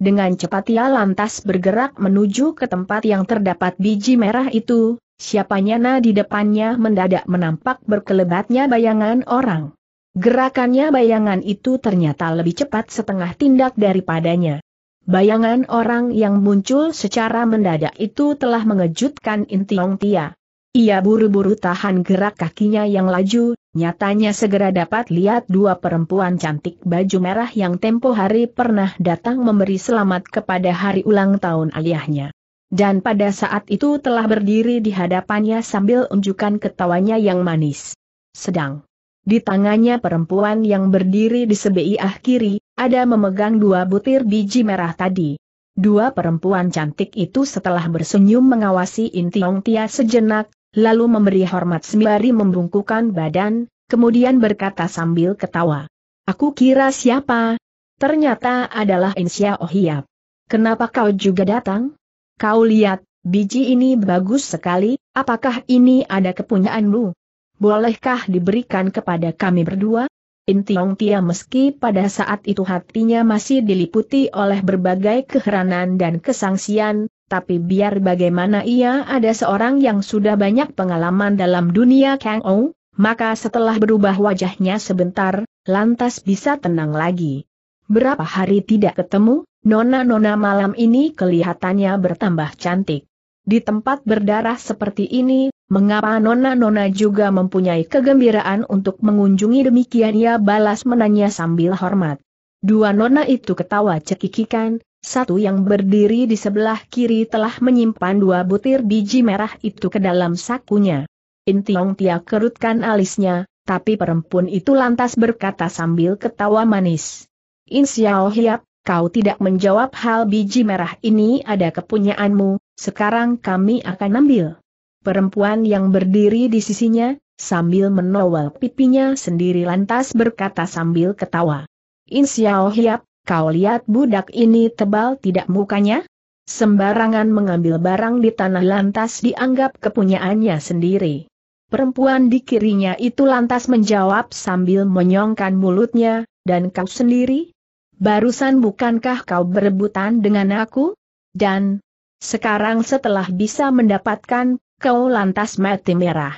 Dengan cepat ia lantas bergerak menuju ke tempat yang terdapat biji merah itu, siapanya na di depannya mendadak menampak berkelebatnya bayangan orang. Gerakannya bayangan itu ternyata lebih cepat setengah tindak daripadanya. Bayangan orang yang muncul secara mendadak itu telah mengejutkan Intiong Tia. Ia buru-buru tahan gerak kakinya yang laju, Nyatanya segera dapat lihat dua perempuan cantik baju merah yang tempo hari pernah datang memberi selamat kepada hari ulang tahun ayahnya. Dan pada saat itu telah berdiri di hadapannya sambil unjukkan ketawanya yang manis. Sedang di tangannya perempuan yang berdiri di sebelah ah kiri, ada memegang dua butir biji merah tadi. Dua perempuan cantik itu setelah bersenyum mengawasi Intiong Tia sejenak, lalu memberi hormat sembari membungkukan badan, kemudian berkata sambil ketawa. Aku kira siapa? Ternyata adalah Insya Ohiap. Kenapa kau juga datang? Kau lihat, biji ini bagus sekali, apakah ini ada kepunyaanmu? Bolehkah diberikan kepada kami berdua? Intiong Tia meski pada saat itu hatinya masih diliputi oleh berbagai keheranan dan kesangsian, tapi biar bagaimana ia ada seorang yang sudah banyak pengalaman dalam dunia Kang Ou, maka setelah berubah wajahnya sebentar, lantas bisa tenang lagi. Berapa hari tidak ketemu, nona-nona malam ini kelihatannya bertambah cantik. Di tempat berdarah seperti ini, mengapa nona-nona juga mempunyai kegembiraan untuk mengunjungi demikian ia balas menanya sambil hormat. Dua nona itu ketawa cekikikan, satu yang berdiri di sebelah kiri telah menyimpan dua butir biji merah itu ke dalam sakunya. Intiong Tia kerutkan alisnya, tapi perempuan itu lantas berkata sambil ketawa manis. In Xiao Hiap, kau tidak menjawab hal biji merah ini ada kepunyaanmu, sekarang kami akan ambil. Perempuan yang berdiri di sisinya, sambil menowel pipinya sendiri lantas berkata sambil ketawa. In Xiao Hiap, Kau lihat budak ini tebal tidak mukanya? Sembarangan mengambil barang di tanah lantas dianggap kepunyaannya sendiri. Perempuan di kirinya itu lantas menjawab sambil menyongkan mulutnya, dan kau sendiri? Barusan bukankah kau berebutan dengan aku? Dan, sekarang setelah bisa mendapatkan, kau lantas mati merah.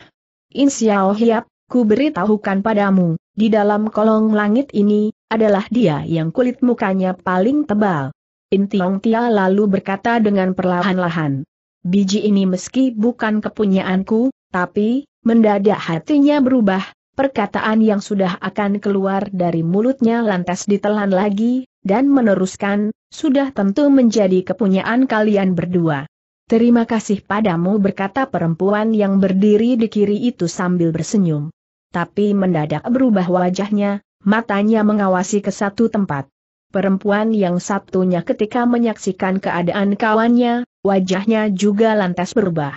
Insya Allah ku beritahukan padamu, di dalam kolong langit ini, adalah dia yang kulit mukanya paling tebal. Intiong Tia lalu berkata dengan perlahan-lahan. Biji ini meski bukan kepunyaanku, tapi, mendadak hatinya berubah, perkataan yang sudah akan keluar dari mulutnya lantas ditelan lagi, dan meneruskan, sudah tentu menjadi kepunyaan kalian berdua. Terima kasih padamu berkata perempuan yang berdiri di kiri itu sambil bersenyum tapi mendadak berubah wajahnya, matanya mengawasi ke satu tempat. Perempuan yang satunya ketika menyaksikan keadaan kawannya, wajahnya juga lantas berubah.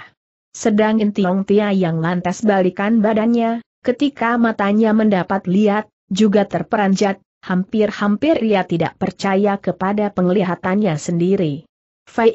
Sedang Intiong Tia yang lantas balikan badannya, ketika matanya mendapat lihat, juga terperanjat, hampir-hampir ia tidak percaya kepada penglihatannya sendiri. Fai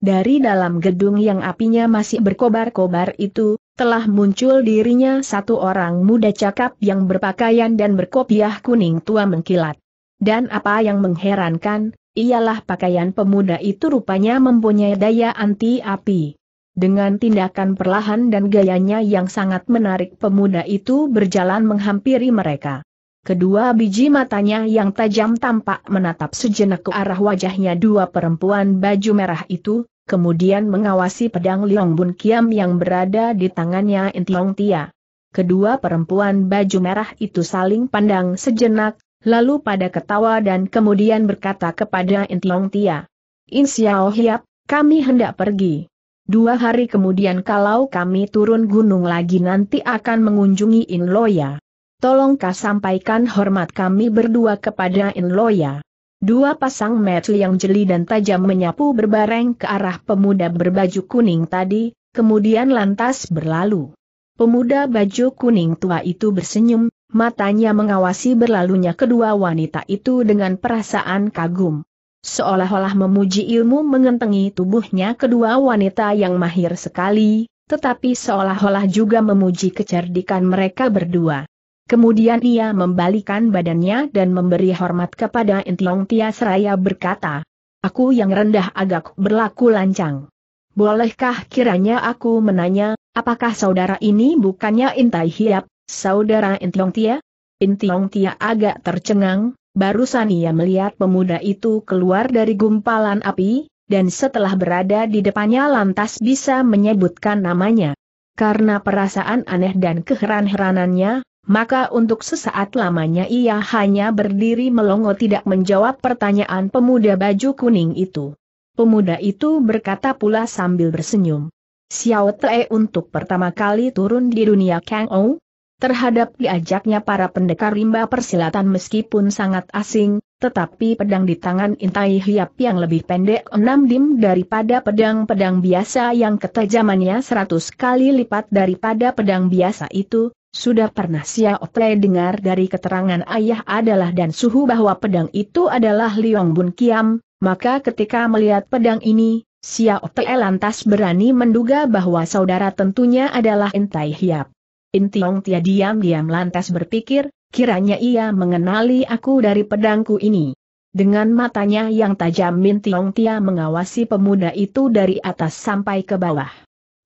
Dari dalam gedung yang apinya masih berkobar-kobar itu, telah muncul dirinya satu orang muda cakap yang berpakaian dan berkopiah kuning tua mengkilat. Dan apa yang mengherankan, ialah pakaian pemuda itu rupanya mempunyai daya anti api. Dengan tindakan perlahan dan gayanya yang sangat menarik pemuda itu berjalan menghampiri mereka. Kedua biji matanya yang tajam tampak menatap sejenak ke arah wajahnya dua perempuan baju merah itu, kemudian mengawasi pedang Liong Bun Kiam yang berada di tangannya Tiong Tia. Kedua perempuan baju merah itu saling pandang sejenak, lalu pada ketawa dan kemudian berkata kepada Tiong Tia. In Xiao Hiap, kami hendak pergi. Dua hari kemudian kalau kami turun gunung lagi nanti akan mengunjungi In Loya. Tolong kau sampaikan hormat kami berdua kepada In Loya. Dua pasang metu yang jeli dan tajam menyapu berbareng ke arah pemuda berbaju kuning tadi, kemudian lantas berlalu. Pemuda baju kuning tua itu bersenyum, matanya mengawasi berlalunya kedua wanita itu dengan perasaan kagum. Seolah-olah memuji ilmu mengentengi tubuhnya kedua wanita yang mahir sekali, tetapi seolah-olah juga memuji kecerdikan mereka berdua. Kemudian ia membalikan badannya dan memberi hormat kepada Intiong Tia seraya berkata, Aku yang rendah agak berlaku lancang. Bolehkah kiranya aku menanya, apakah saudara ini bukannya Intai Hiap, saudara Intiong Tia? Intiong Tia agak tercengang, barusan ia melihat pemuda itu keluar dari gumpalan api, dan setelah berada di depannya lantas bisa menyebutkan namanya. Karena perasaan aneh dan keheran-heranannya, maka untuk sesaat lamanya ia hanya berdiri melongo tidak menjawab pertanyaan pemuda baju kuning itu. Pemuda itu berkata pula sambil bersenyum. Xiao Te untuk pertama kali turun di dunia Kang Ou, Terhadap diajaknya para pendekar rimba persilatan meskipun sangat asing, tetapi pedang di tangan Intai Hiap yang lebih pendek enam dim daripada pedang-pedang biasa yang ketajamannya seratus kali lipat daripada pedang biasa itu, sudah pernah Xiao Tle dengar dari keterangan ayah adalah dan suhu bahwa pedang itu adalah Liong Bun Kiam, maka ketika melihat pedang ini, Xiao Tle lantas berani menduga bahwa saudara tentunya adalah Intai Hiap. Intiong Tia diam-diam lantas berpikir, kiranya ia mengenali aku dari pedangku ini. Dengan matanya yang tajam Intiong Tia mengawasi pemuda itu dari atas sampai ke bawah.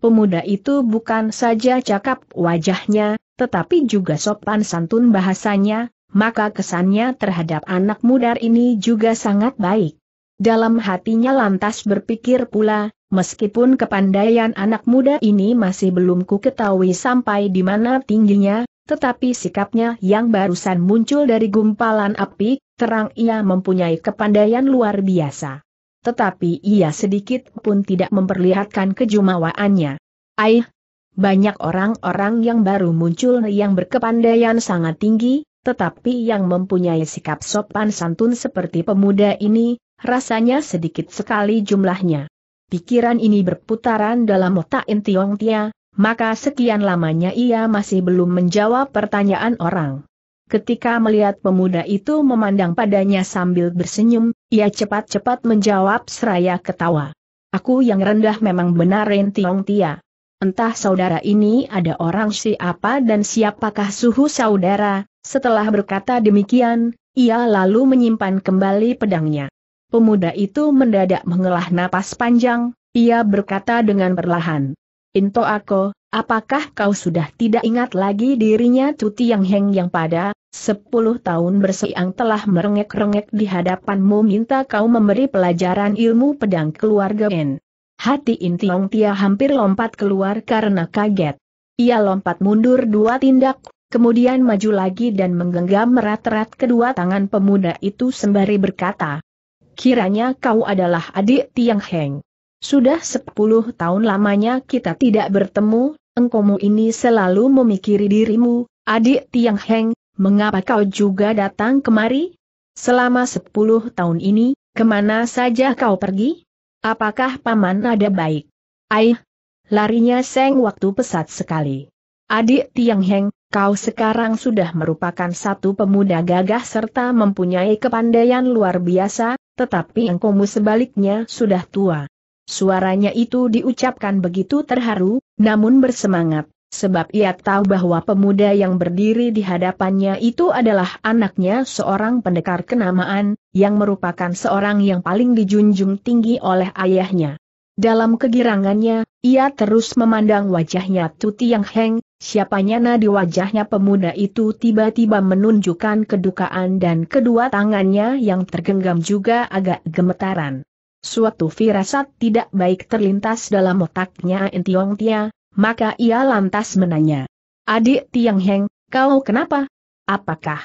Pemuda itu bukan saja cakap wajahnya, tetapi juga sopan santun bahasanya, maka kesannya terhadap anak muda ini juga sangat baik. Dalam hatinya lantas berpikir pula, meskipun kepandaian anak muda ini masih belum ku ketahui sampai di mana tingginya, tetapi sikapnya yang barusan muncul dari gumpalan api, terang ia mempunyai kepandaian luar biasa tetapi ia sedikit pun tidak memperlihatkan kejumawaannya. Aih, banyak orang-orang yang baru muncul yang berkepandaian sangat tinggi, tetapi yang mempunyai sikap sopan santun seperti pemuda ini, rasanya sedikit sekali jumlahnya. Pikiran ini berputaran dalam otak Intiong Tia, maka sekian lamanya ia masih belum menjawab pertanyaan orang. Ketika melihat pemuda itu memandang padanya sambil bersenyum, ia cepat-cepat menjawab seraya ketawa. Aku yang rendah memang benar Ren Tiong Tia. Entah saudara ini ada orang siapa dan siapakah suhu saudara, setelah berkata demikian, ia lalu menyimpan kembali pedangnya. Pemuda itu mendadak mengelah napas panjang, ia berkata dengan perlahan. Into aku, apakah kau sudah tidak ingat lagi dirinya Tuti Yang Heng yang pada, Sepuluh tahun bersiang telah merengek-rengek di hadapanmu minta kau memberi pelajaran ilmu pedang keluarga N. Hati Intiong Tia hampir lompat keluar karena kaget. Ia lompat mundur dua tindak, kemudian maju lagi dan menggenggam erat-erat kedua tangan pemuda itu sembari berkata, Kiranya kau adalah adik Tiang Heng. Sudah sepuluh tahun lamanya kita tidak bertemu, engkau ini selalu memikiri dirimu, adik Tiang Heng, mengapa kau juga datang kemari? Selama sepuluh tahun ini, kemana saja kau pergi? Apakah paman ada baik? Aih, larinya seng waktu pesat sekali. Adik Tiang Heng, kau sekarang sudah merupakan satu pemuda gagah serta mempunyai kepandaian luar biasa, tetapi yang engkomu sebaliknya sudah tua. Suaranya itu diucapkan begitu terharu, namun bersemangat sebab ia tahu bahwa pemuda yang berdiri di hadapannya itu adalah anaknya seorang pendekar kenamaan, yang merupakan seorang yang paling dijunjung tinggi oleh ayahnya. Dalam kegirangannya, ia terus memandang wajahnya Tuti Yang Heng, Siapanya na di wajahnya pemuda itu tiba-tiba menunjukkan kedukaan dan kedua tangannya yang tergenggam juga agak gemetaran. Suatu firasat tidak baik terlintas dalam otaknya Entiong Tia, maka ia lantas menanya. Adik Tiang Heng, kau kenapa? Apakah?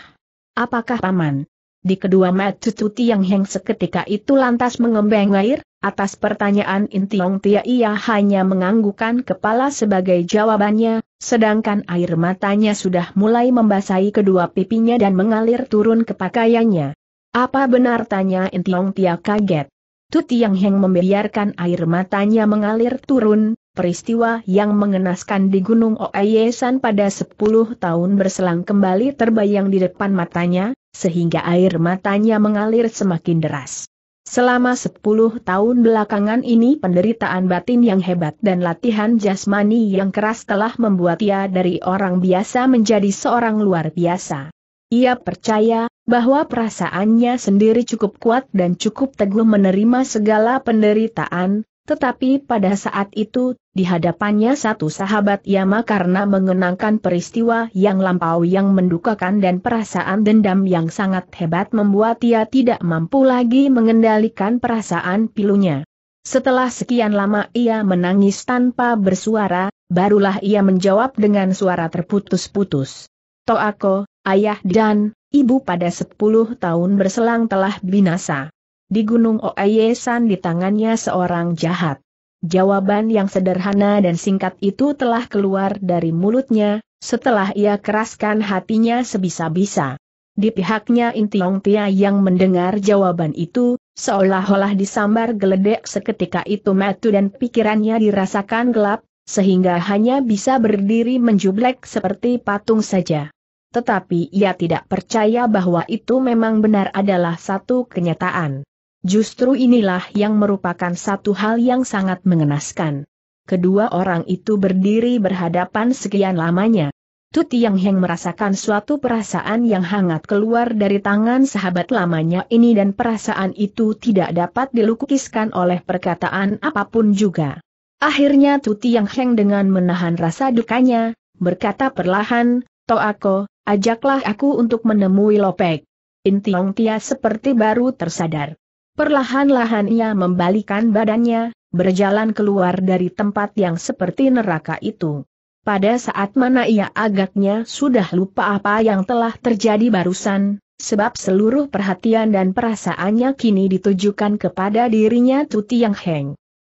Apakah paman? Di kedua mat cucu Tiang Heng seketika itu lantas mengembang air, atas pertanyaan Intiong Tia ia hanya menganggukan kepala sebagai jawabannya, sedangkan air matanya sudah mulai membasahi kedua pipinya dan mengalir turun ke pakaiannya. Apa benar tanya Intiong Tia kaget? Tu Tiang Heng membiarkan air matanya mengalir turun, peristiwa yang mengenaskan di Gunung Oayesan pada 10 tahun berselang kembali terbayang di depan matanya, sehingga air matanya mengalir semakin deras. Selama 10 tahun belakangan ini penderitaan batin yang hebat dan latihan jasmani yang keras telah membuat ia dari orang biasa menjadi seorang luar biasa. Ia percaya, bahwa perasaannya sendiri cukup kuat dan cukup teguh menerima segala penderitaan, tetapi pada saat itu, di hadapannya satu sahabat Yama karena mengenangkan peristiwa yang lampau yang mendukakan dan perasaan dendam yang sangat hebat membuat ia tidak mampu lagi mengendalikan perasaan pilunya. Setelah sekian lama ia menangis tanpa bersuara, barulah ia menjawab dengan suara terputus-putus. Toako, ayah dan ibu pada sepuluh tahun berselang telah binasa. Di Gunung Oayesan di tangannya seorang jahat. Jawaban yang sederhana dan singkat itu telah keluar dari mulutnya, setelah ia keraskan hatinya sebisa-bisa. Di pihaknya Intiong Tia yang mendengar jawaban itu, seolah-olah disambar geledek seketika itu metu dan pikirannya dirasakan gelap, sehingga hanya bisa berdiri menjublek seperti patung saja. Tetapi ia tidak percaya bahwa itu memang benar adalah satu kenyataan. Justru inilah yang merupakan satu hal yang sangat mengenaskan. Kedua orang itu berdiri berhadapan sekian lamanya. Tuti Yang Heng merasakan suatu perasaan yang hangat keluar dari tangan sahabat lamanya ini dan perasaan itu tidak dapat dilukiskan oleh perkataan apapun juga. Akhirnya Tuti Yang Heng dengan menahan rasa dukanya, berkata perlahan, Toako, ajaklah aku untuk menemui Lopek. Intiong Tia seperti baru tersadar. Perlahan-lahan ia membalikan badannya, berjalan keluar dari tempat yang seperti neraka itu. Pada saat mana ia agaknya sudah lupa apa yang telah terjadi barusan, sebab seluruh perhatian dan perasaannya kini ditujukan kepada dirinya Tuti Yang Heng.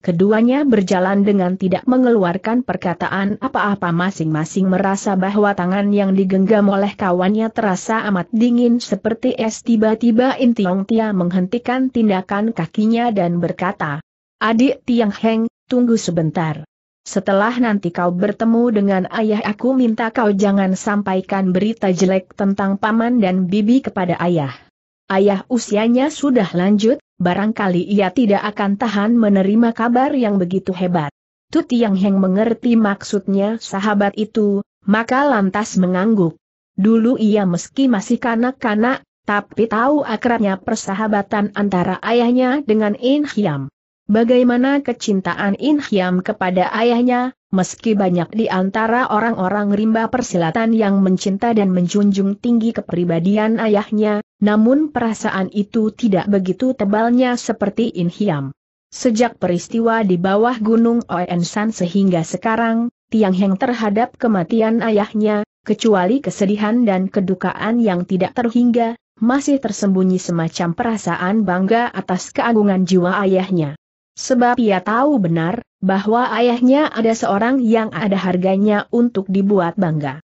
Keduanya berjalan dengan tidak mengeluarkan perkataan apa-apa masing-masing merasa bahwa tangan yang digenggam oleh kawannya terasa amat dingin seperti es tiba-tiba Intiong Tia menghentikan tindakan kakinya dan berkata, Adik Tiang Heng, tunggu sebentar. Setelah nanti kau bertemu dengan ayah aku minta kau jangan sampaikan berita jelek tentang paman dan bibi kepada ayah. Ayah usianya sudah lanjut, Barangkali ia tidak akan tahan menerima kabar yang begitu hebat. Tuti yang Heng mengerti maksudnya sahabat itu, maka lantas mengangguk. Dulu ia meski masih kanak-kanak, tapi tahu akrabnya persahabatan antara ayahnya dengan In Hiam. Bagaimana kecintaan In Hiam kepada ayahnya, meski banyak di antara orang-orang rimba persilatan yang mencinta dan menjunjung tinggi kepribadian ayahnya, namun perasaan itu tidak begitu tebalnya seperti In Hiam. Sejak peristiwa di bawah gunung Oensan sehingga sekarang, Tiang Heng terhadap kematian ayahnya, kecuali kesedihan dan kedukaan yang tidak terhingga, masih tersembunyi semacam perasaan bangga atas keagungan jiwa ayahnya. Sebab ia tahu benar, bahwa ayahnya ada seorang yang ada harganya untuk dibuat bangga.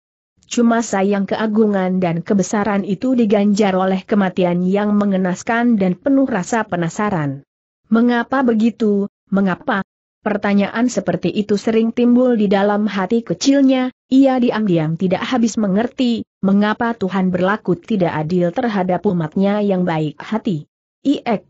Cuma sayang keagungan dan kebesaran itu diganjar oleh kematian yang mengenaskan dan penuh rasa penasaran. Mengapa begitu, mengapa? Pertanyaan seperti itu sering timbul di dalam hati kecilnya, ia diam-diam tidak habis mengerti, mengapa Tuhan berlaku tidak adil terhadap umatnya yang baik hati. IX.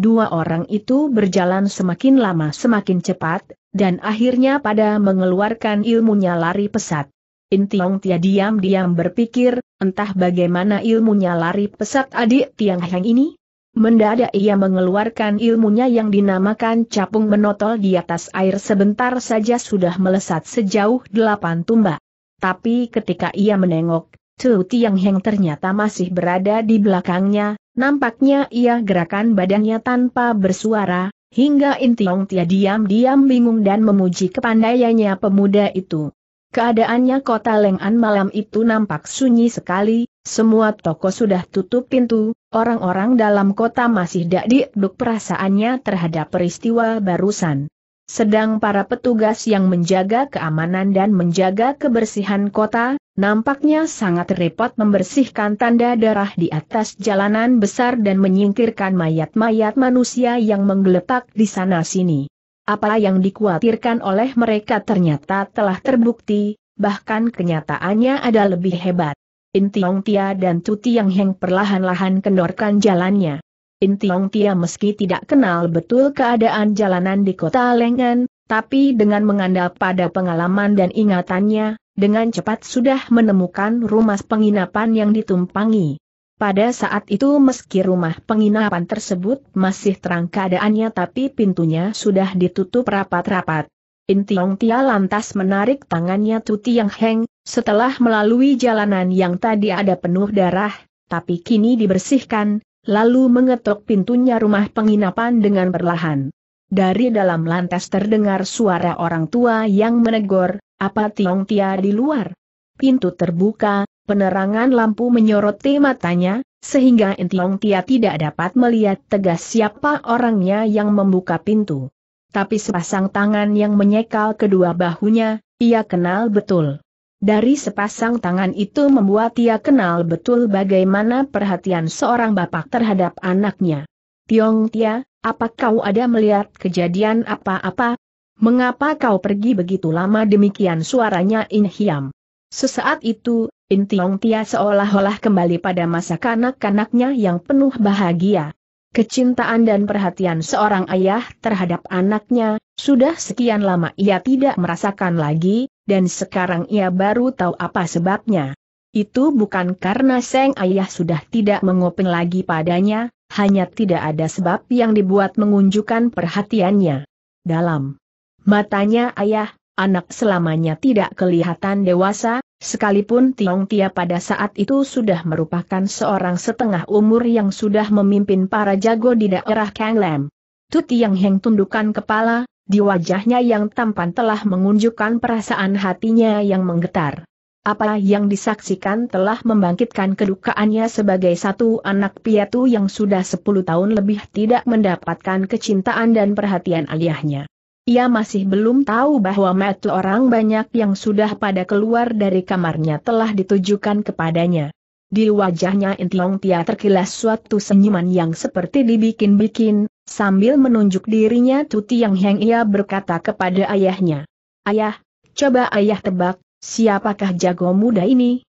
Dua orang itu berjalan semakin lama semakin cepat, dan akhirnya pada mengeluarkan ilmunya lari pesat. Intiong Tiong Tia diam-diam berpikir, entah bagaimana ilmunya lari pesat adik Tiang Heng ini. Mendadak ia mengeluarkan ilmunya yang dinamakan capung menotol di atas air sebentar saja sudah melesat sejauh delapan tumbak. Tapi ketika ia menengok, Tu Tiang Heng ternyata masih berada di belakangnya, nampaknya ia gerakan badannya tanpa bersuara, hingga Intiong Tia diam-diam bingung dan memuji kepandaiannya pemuda itu. Keadaannya kota Leng'an malam itu nampak sunyi sekali, semua toko sudah tutup pintu, orang-orang dalam kota masih dak perasaannya terhadap peristiwa barusan. Sedang para petugas yang menjaga keamanan dan menjaga kebersihan kota, nampaknya sangat repot membersihkan tanda darah di atas jalanan besar dan menyingkirkan mayat-mayat manusia yang menggeletak di sana-sini. Apa yang dikhawatirkan oleh mereka ternyata telah terbukti, bahkan kenyataannya ada lebih hebat. Intiong Tia dan Tuti Yang Heng perlahan-lahan kendorkan jalannya. Intiong Tia meski tidak kenal betul keadaan jalanan di kota Lengan, tapi dengan mengandal pada pengalaman dan ingatannya, dengan cepat sudah menemukan rumah penginapan yang ditumpangi. Pada saat itu meski rumah penginapan tersebut masih terang keadaannya tapi pintunya sudah ditutup rapat-rapat. Intiong Tia lantas menarik tangannya Tuti Yang Heng, setelah melalui jalanan yang tadi ada penuh darah, tapi kini dibersihkan, lalu mengetuk pintunya rumah penginapan dengan perlahan. Dari dalam lantas terdengar suara orang tua yang menegur, apa Tiong Tia di luar? Pintu terbuka, Penerangan lampu menyoroti matanya, sehingga Entiong Tia tidak dapat melihat tegas siapa orangnya yang membuka pintu. Tapi sepasang tangan yang menyekal kedua bahunya, ia kenal betul. Dari sepasang tangan itu membuat ia kenal betul bagaimana perhatian seorang bapak terhadap anaknya. Tiong Tia, apa kau ada melihat kejadian apa-apa? Mengapa kau pergi begitu lama demikian suaranya In Hiam? Sesaat itu, In Tiong Tia seolah-olah kembali pada masa kanak-kanaknya yang penuh bahagia. Kecintaan dan perhatian seorang ayah terhadap anaknya, sudah sekian lama ia tidak merasakan lagi, dan sekarang ia baru tahu apa sebabnya. Itu bukan karena Seng Ayah sudah tidak mengopeng lagi padanya, hanya tidak ada sebab yang dibuat mengunjukkan perhatiannya. Dalam matanya Ayah, anak selamanya tidak kelihatan dewasa, Sekalipun Tiong Tia pada saat itu sudah merupakan seorang setengah umur yang sudah memimpin para jago di daerah Kang Lam, Tu Tiang Heng tundukkan kepala, di wajahnya yang tampan telah mengunjukkan perasaan hatinya yang menggetar. Apa yang disaksikan telah membangkitkan kedukaannya sebagai satu anak piatu yang sudah 10 tahun lebih tidak mendapatkan kecintaan dan perhatian ayahnya. Ia masih belum tahu bahwa metu orang banyak yang sudah pada keluar dari kamarnya telah ditujukan kepadanya. Di wajahnya Intiong Tia terkilas suatu senyuman yang seperti dibikin-bikin, sambil menunjuk dirinya Tuti Yang Heng ia berkata kepada ayahnya. Ayah, coba ayah tebak, siapakah jago muda ini?